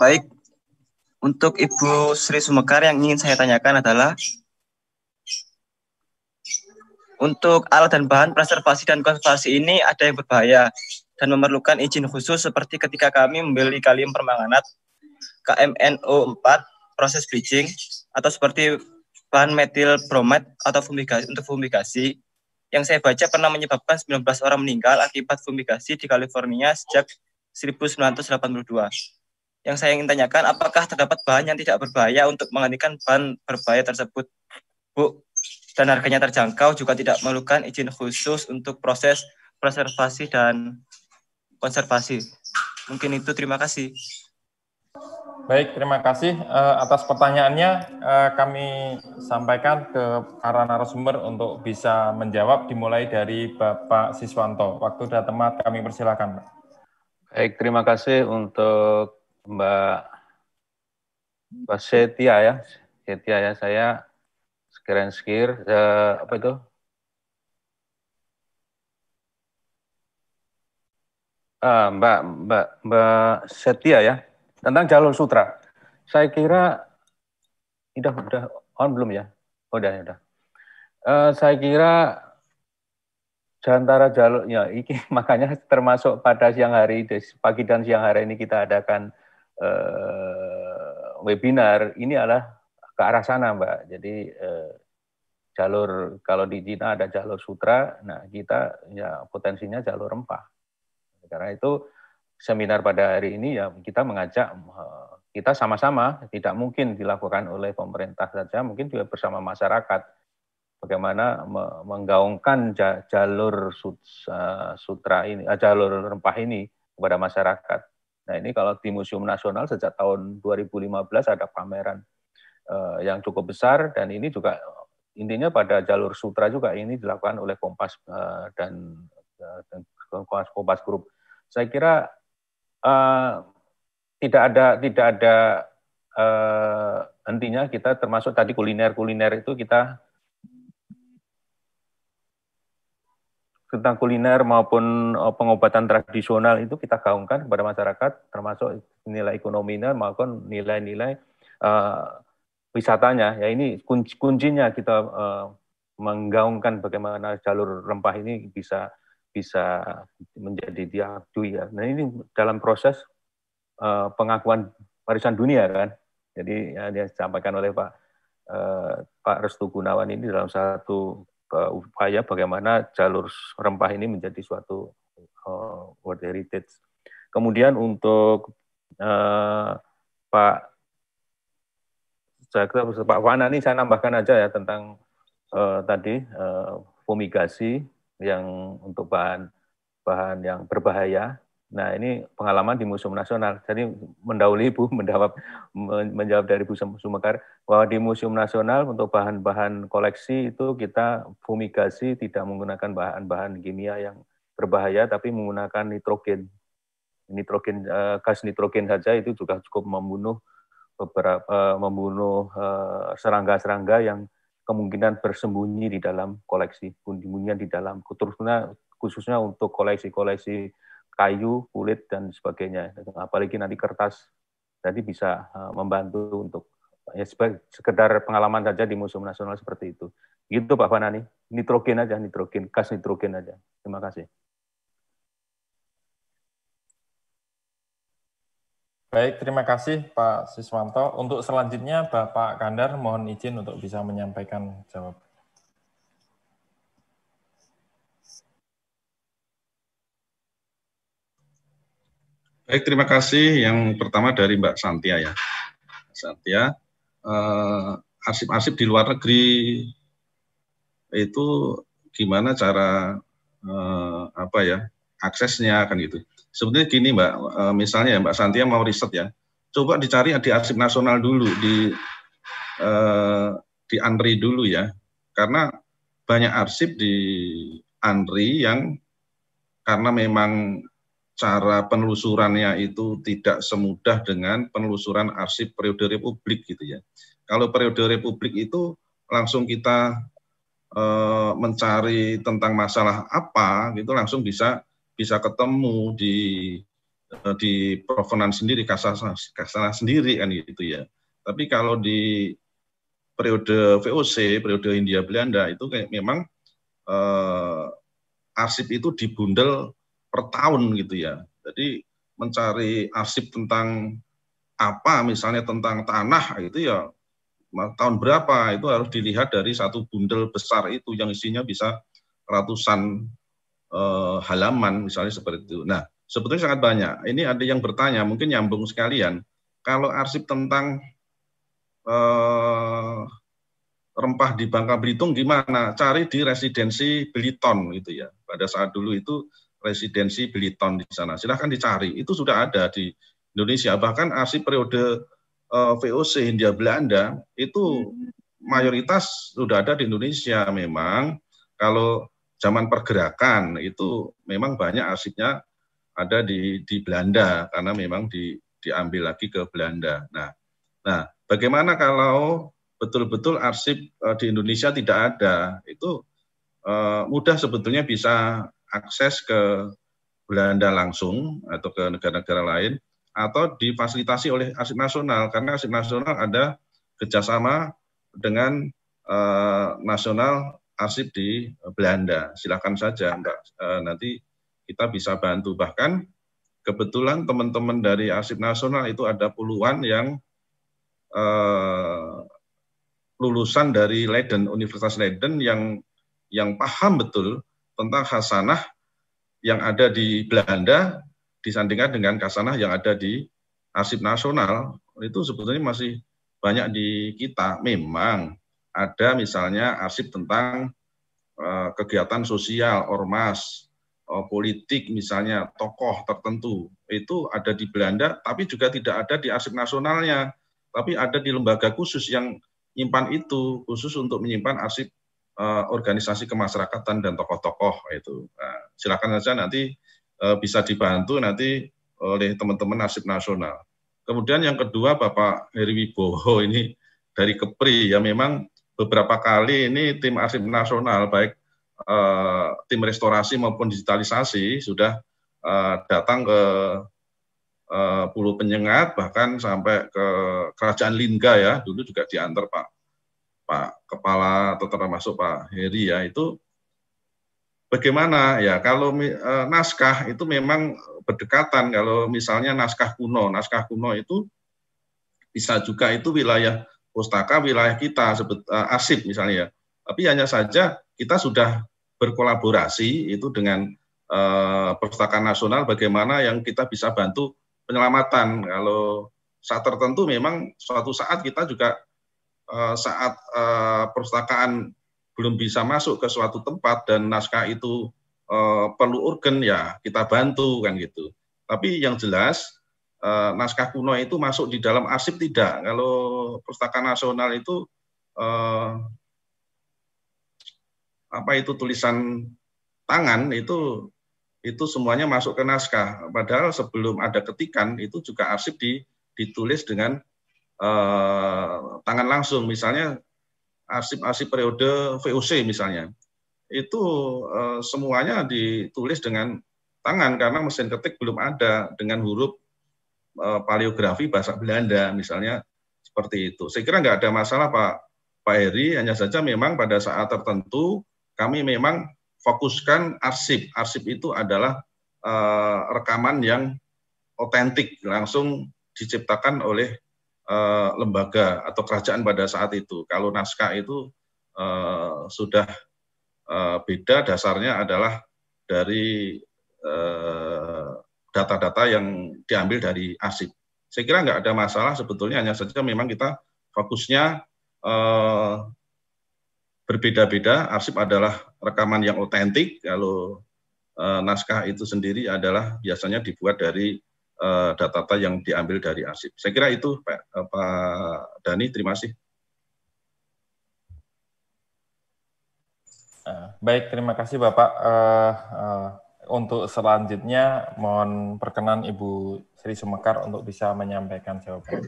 S10: Baik, untuk Ibu Sri Sumekar yang ingin saya tanyakan adalah untuk alat dan bahan preservasi dan konservasi ini ada yang berbahaya dan memerlukan izin khusus seperti ketika kami membeli kalium permanganat KMNO4 proses bleaching atau seperti bahan metil bromat atau fumigasi untuk fumigasi yang saya baca pernah menyebabkan 19 orang meninggal akibat fumigasi di California sejak 1982. Yang saya ingin tanyakan, apakah terdapat bahan yang tidak berbahaya untuk menggantikan bahan berbahaya tersebut, Bu? Dan harganya terjangkau juga tidak memerlukan izin khusus untuk proses preservasi dan konservasi. Mungkin itu, terima kasih.
S6: Baik, terima kasih uh, atas pertanyaannya. Uh, kami sampaikan ke para narasumber untuk bisa menjawab dimulai dari Bapak Siswanto. Waktu sudah tempat kami persilakan. Pak.
S9: Baik, terima kasih untuk Mbak, Mbak Setia ya. Setia ya, saya sekiran sekir, uh, eh, apa itu? Uh, Mbak, Mbak, Mbak Setia ya tentang jalur sutra. Saya kira tidak sudah, on belum ya? Oh, udah Uh, saya kira jantara jalur ya ini makanya termasuk pada siang hari pagi dan siang hari ini kita adakan uh, webinar ini adalah ke arah sana Mbak. Jadi uh, jalur kalau di Cina ada jalur sutra, nah kita ya potensinya jalur rempah. Karena itu seminar pada hari ini ya kita mengajak eh, kita sama-sama tidak mungkin dilakukan oleh pemerintah saja, mungkin juga bersama masyarakat. Bagaimana menggaungkan jalur eh, sutra ini, eh, jalur rempah ini kepada masyarakat. Nah ini kalau di Museum Nasional sejak tahun 2015 ada pameran yang cukup besar dan ini juga intinya pada jalur sutra juga ini dilakukan oleh Kompas dan, Kompas Kompas Group. Saya kira uh, tidak ada tidak ada uh, eh, intinya kita termasuk tadi kuliner kuliner itu kita tentang kuliner maupun eh, pengobatan tradisional itu kita gaungkan kepada masyarakat termasuk nilai ekonominya maupun nilai-nilai uh, wisatanya ya ini kunci kuncinya kita uh, menggaungkan bagaimana jalur rempah ini bisa bisa menjadi diakui ya. Nah ini dalam proses uh, pengakuan warisan dunia kan. Jadi ya, yang disampaikan oleh Pak uh, Pak Restu Gunawan ini dalam satu uh, upaya bagaimana jalur rempah ini menjadi suatu uh, World Heritage. Kemudian untuk uh, Pak saya kira Pak Wana ini saya nambahkan aja ya tentang uh, tadi uh, fumigasi yang untuk bahan bahan yang berbahaya. Nah ini pengalaman di Museum Nasional. Jadi mendahului ibu menjawab menjawab dari Bu Sumekar bahwa di Museum Nasional untuk bahan-bahan koleksi itu kita fumigasi tidak menggunakan bahan-bahan kimia yang berbahaya tapi menggunakan nitrogen. Nitrogen eh, gas nitrogen saja itu juga cukup membunuh beberapa eh, membunuh eh, serangga-serangga yang kemungkinan bersembunyi di dalam koleksi, sembunyian di dalam khususnya khususnya untuk koleksi-koleksi kayu, kulit dan sebagainya. Apalagi nanti kertas nanti bisa eh, membantu untuk ya sebagai sekedar pengalaman saja di Museum Nasional seperti itu. Gitu Pak Fanani, nitrogen aja nitrogen, gas nitrogen aja. Terima kasih.
S1: Baik,
S6: terima kasih Pak Siswanto. Untuk selanjutnya Bapak Kandar mohon izin untuk bisa menyampaikan
S7: jawab. Baik, terima kasih. Yang pertama dari Mbak Santia ya. Santia, eh, arsip-arsip di luar negeri itu gimana cara eh, apa ya aksesnya kan gitu. Sebetulnya gini Mbak, eh, misalnya ya, Mbak Santia mau riset ya, coba dicari di arsip nasional dulu, di eh, di Andri dulu ya, karena banyak arsip di Andri yang karena memang cara penelusurannya itu tidak semudah dengan penelusuran arsip periode Republik gitu ya. Kalau periode Republik itu langsung kita e, mencari tentang masalah apa gitu langsung bisa bisa ketemu di eh, di provenan sendiri, kasana, kasana sendiri kan gitu ya. Tapi kalau di periode VOC, periode Hindia Belanda itu kayak memang eh, arsip itu dibundel per tahun gitu ya. Jadi mencari arsip tentang apa misalnya tentang tanah itu ya tahun berapa itu harus dilihat dari satu bundel besar itu yang isinya bisa ratusan uh, halaman misalnya seperti itu. Nah, sebetulnya sangat banyak. Ini ada yang bertanya, mungkin nyambung sekalian. Kalau arsip tentang uh, rempah di Bangka Belitung gimana? Cari di residensi Beliton gitu ya. Pada saat dulu itu residensi Beliton di sana. Silahkan dicari. Itu sudah ada di Indonesia. Bahkan arsip periode uh, eh, VOC Hindia Belanda itu hmm. mayoritas sudah ada di Indonesia memang. Kalau zaman pergerakan itu memang banyak asiknya ada di di Belanda karena memang di diambil lagi ke Belanda. Nah, nah bagaimana kalau betul-betul arsip uh, di Indonesia tidak ada? Itu uh, mudah sebetulnya bisa akses ke Belanda langsung atau ke negara-negara lain atau difasilitasi oleh arsip nasional karena arsip nasional ada kerjasama dengan uh, nasional arsip di Belanda. Silakan saja Mbak, eh, nanti kita bisa bantu. Bahkan kebetulan teman-teman dari arsip nasional itu ada puluhan yang eh, lulusan dari Leiden, Universitas Leiden yang yang paham betul tentang khasanah yang ada di Belanda disandingkan dengan khasanah yang ada di arsip nasional itu sebetulnya masih banyak di kita memang ada misalnya arsip tentang eh, kegiatan sosial, ormas, eh, politik misalnya, tokoh tertentu. Itu ada di Belanda, tapi juga tidak ada di arsip nasionalnya. Tapi ada di lembaga khusus yang nyimpan itu, khusus untuk menyimpan arsip eh, organisasi kemasyarakatan dan tokoh-tokoh itu. Nah, silakan saja nanti bisa dibantu nanti oleh teman-teman arsip nasional. Kemudian yang kedua Bapak Heri Wibowo ini dari Kepri ya memang beberapa kali ini tim arsip nasional baik eh, tim restorasi maupun digitalisasi sudah eh, datang ke eh, Pulau Penyengat bahkan sampai ke Kerajaan Lingga ya dulu juga diantar Pak Pak Kepala atau termasuk Pak Heri ya itu bagaimana ya kalau naskah itu memang berdekatan kalau misalnya naskah kuno naskah kuno itu bisa juga itu wilayah pustaka wilayah kita sebut eh, misalnya ya. Tapi hanya saja kita sudah berkolaborasi itu dengan uh, perpustakaan nasional bagaimana yang kita bisa bantu penyelamatan. Kalau saat tertentu memang suatu saat kita juga uh, saat uh, perpustakaan belum bisa masuk ke suatu tempat dan naskah itu uh, perlu urgen ya kita bantu kan gitu. Tapi yang jelas eh, naskah kuno itu masuk di dalam arsip tidak. Kalau perpustakaan nasional itu eh, apa itu tulisan tangan itu itu semuanya masuk ke naskah. Padahal sebelum ada ketikan itu juga arsip di, ditulis dengan eh, tangan langsung. Misalnya arsip-arsip periode VOC misalnya itu eh, semuanya ditulis dengan tangan karena mesin ketik belum ada dengan huruf Eh, paleografi bahasa Belanda misalnya seperti itu. Saya kira nggak ada masalah Pak Pak Heri, hanya saja memang pada saat tertentu kami memang fokuskan arsip. Arsip itu adalah uh, rekaman yang otentik langsung diciptakan oleh uh, lembaga atau kerajaan pada saat itu. Kalau naskah itu uh, sudah uh, beda dasarnya adalah dari data-data yang diambil dari arsip. Saya kira nggak ada masalah sebetulnya, hanya saja memang kita fokusnya eh, berbeda-beda. Arsip adalah rekaman yang otentik, kalau eh, naskah itu sendiri adalah biasanya dibuat dari eh, data-data yang diambil dari arsip. Saya kira itu Pak, eh, Pak Dani, terima kasih.
S6: Eh, baik, terima kasih Bapak. Uh, uh, untuk selanjutnya mohon perkenan Ibu Sri Sumekar untuk bisa menyampaikan
S1: jawaban.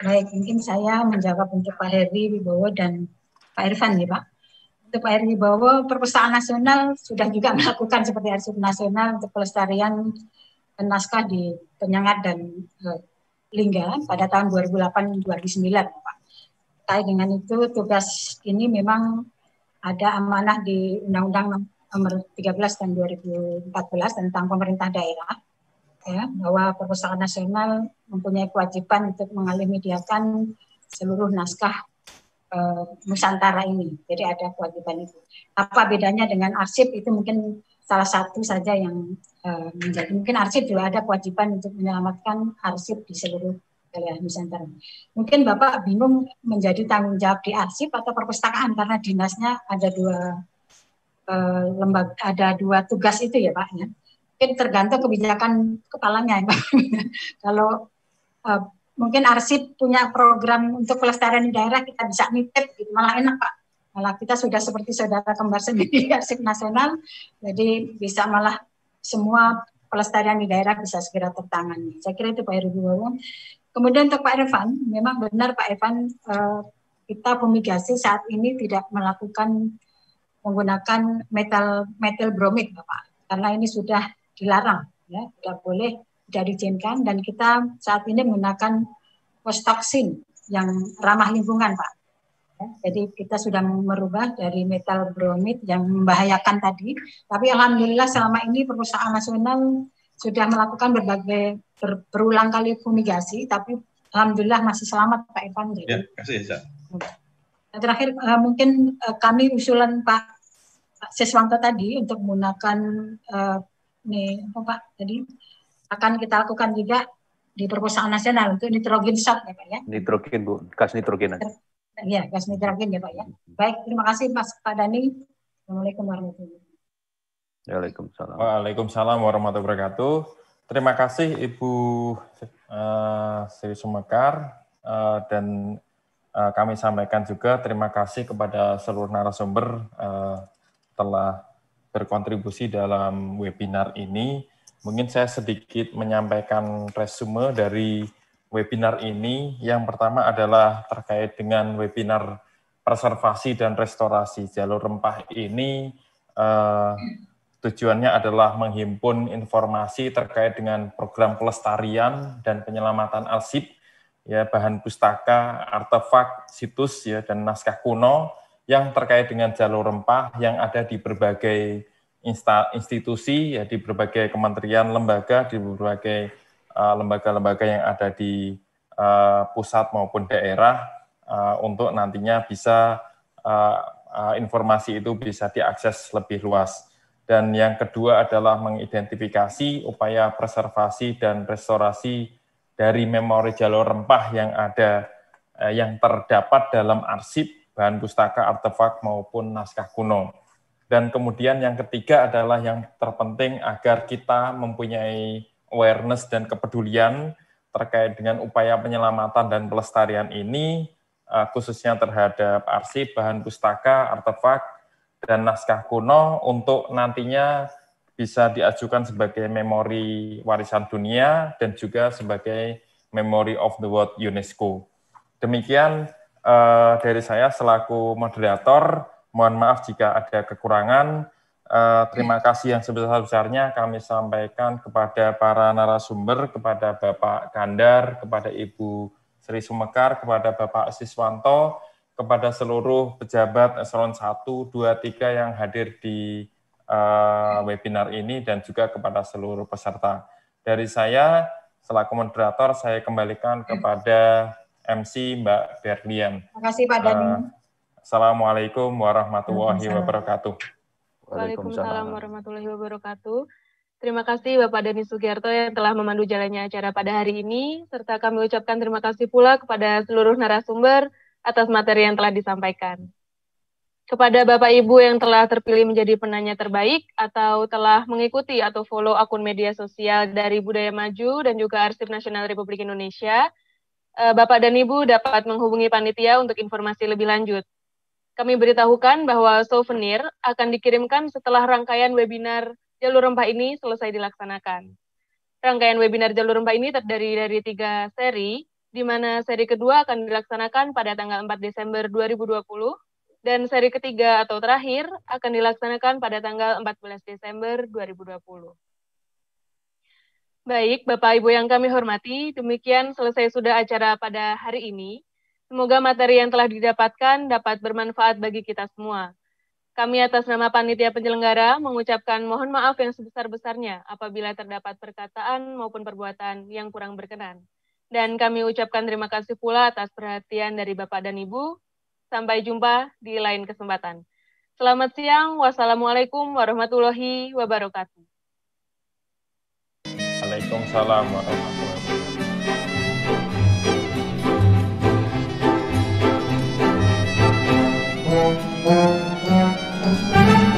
S8: Baik, mungkin saya menjawab untuk Pak Heri Wibowo dan Pak Irfan ya Pak. Untuk Pak Heri Wibowo, Perpustakaan Nasional sudah juga melakukan seperti Arsip Nasional untuk pelestarian naskah di Penyengat dan eh, Lingga pada tahun 2008-2009 Pak. Terkait dengan itu tugas ini memang ada amanah di Undang-Undang nomor 13 tahun 2014 tentang pemerintah daerah ya bahwa perpustakaan nasional mempunyai kewajiban untuk mengalih mediakan seluruh naskah e, Nusantara ini. Jadi ada kewajiban itu. Apa bedanya dengan arsip itu mungkin salah satu saja yang e, menjadi mungkin arsip juga ada kewajiban untuk menyelamatkan arsip di seluruh wilayah Nusantara. Mungkin Bapak bingung menjadi tanggung jawab di arsip atau perpustakaan karena dinasnya ada dua Eh, lembaga ada dua tugas itu ya Pak ya. Mungkin tergantung kebijakan kepalanya ya Pak. Kalau uh, mungkin arsip punya program untuk pelestarian di daerah kita bisa nitip gitu malah enak Pak. Malah kita sudah seperti saudara kembar sendiri arsip nasional jadi bisa malah semua pelestarian di daerah bisa segera tertangani. Saya kira itu Pak Irwibowo. Kemudian untuk Pak Evan, memang benar Pak Evan, uh, eh, kita pemigasi saat ini tidak melakukan menggunakan metal metal bromid Bapak karena ini sudah dilarang ya tidak boleh tidak diizinkan dan kita saat ini menggunakan postoksin yang ramah lingkungan Pak ya, jadi kita sudah merubah dari metal bromid yang membahayakan tadi tapi alhamdulillah selama ini perusahaan nasional sudah melakukan berbagai ber, berulang kali fumigasi tapi alhamdulillah masih selamat Pak Evan jadi ya, kasih ya terakhir uh, mungkin uh, kami usulan Pak, Pak Siswanto tadi untuk menggunakan uh, eh, nih apa Pak tadi akan kita lakukan juga di perusahaan nasional untuk nitrogen sat ya Pak ya.
S9: Nitrogen Bu, gas nitrogen.
S8: Ya, gas nitrogen ya Pak ya. Baik, terima kasih Mas Pak Dani. Assalamualaikum warahmatullahi
S9: wabarakatuh. Waalaikumsalam. Waalaikumsalam
S6: warahmatullahi wabarakatuh. Terima kasih Ibu uh, Sri Sumekar uh, dan Eh, kami sampaikan juga terima kasih kepada seluruh narasumber eh, telah berkontribusi dalam webinar ini. Mungkin saya sedikit menyampaikan resume dari webinar ini. Yang pertama adalah terkait dengan webinar preservasi dan restorasi jalur rempah ini. Eh, tujuannya adalah menghimpun informasi terkait dengan program pelestarian dan penyelamatan arsip ya bahan pustaka, artefak, situs ya dan naskah kuno yang terkait dengan jalur rempah yang ada di berbagai insta, institusi ya di berbagai kementerian, lembaga, di berbagai eh, lembaga-lembaga yang ada di uh, pusat maupun daerah uh, untuk nantinya bisa uh, uh, informasi itu bisa diakses lebih luas. Dan yang kedua adalah mengidentifikasi upaya preservasi dan restorasi dari memori jalur rempah yang ada eh, yang terdapat dalam arsip bahan pustaka artefak maupun naskah kuno. Dan kemudian yang ketiga adalah yang terpenting agar kita mempunyai awareness dan kepedulian terkait dengan upaya penyelamatan dan pelestarian ini eh, khususnya terhadap arsip bahan pustaka, artefak dan naskah kuno untuk nantinya bisa diajukan sebagai memori warisan dunia dan juga sebagai Memory of the World UNESCO. Demikian uh, dari saya selaku moderator. Mohon maaf jika ada kekurangan. Uh, terima ya. kasih yang sebesar-besarnya kami sampaikan kepada para narasumber, kepada Bapak Gandar, kepada Ibu Sri Sumekar, kepada Bapak Siswanto, kepada seluruh pejabat eselon 1, 2, 3 yang hadir di uh, webinar ini dan juga kepada seluruh peserta. Dari saya, selaku moderator, saya kembalikan hmm. kepada MC Mbak Berlian.
S8: Terima kasih Pak Dhani. Uh, eh,
S6: Assalamualaikum warahmatullahi wabarakatuh.
S2: Waalaikumsalam warahmatullahi wabarakatuh. Terima kasih Bapak Dani Sugiarto yang telah memandu jalannya acara pada hari ini, serta kami ucapkan terima kasih pula kepada seluruh narasumber atas materi yang telah disampaikan kepada Bapak Ibu yang telah terpilih menjadi penanya terbaik atau telah mengikuti atau follow akun media sosial dari Budaya Maju dan juga Arsip Nasional Republik Indonesia. Eh, Bapak dan Ibu dapat menghubungi panitia untuk informasi lebih lanjut. Kami beritahukan bahwa souvenir akan dikirimkan setelah rangkaian webinar Jalur Rempah ini selesai dilaksanakan. Rangkaian webinar Jalur Rempah ini terdiri dari tiga seri, di mana seri kedua akan dilaksanakan pada tanggal 4 Desember 2020 dan seri ketiga atau terakhir akan dilaksanakan pada tanggal 14 Desember 2020. Baik, Bapak Ibu yang kami hormati, demikian selesai sudah acara pada hari ini. Semoga materi yang telah didapatkan dapat bermanfaat bagi kita semua. Kami atas nama panitia penyelenggara mengucapkan mohon maaf yang sebesar-besarnya apabila terdapat perkataan maupun perbuatan yang kurang berkenan. Dan kami ucapkan terima kasih pula atas perhatian dari Bapak dan Ibu Sampai jumpa di lain kesempatan. Selamat siang. Wassalamualaikum warahmatullahi wabarakatuh.
S6: Waalaikumsalam warahmatullahi wabarakatuh.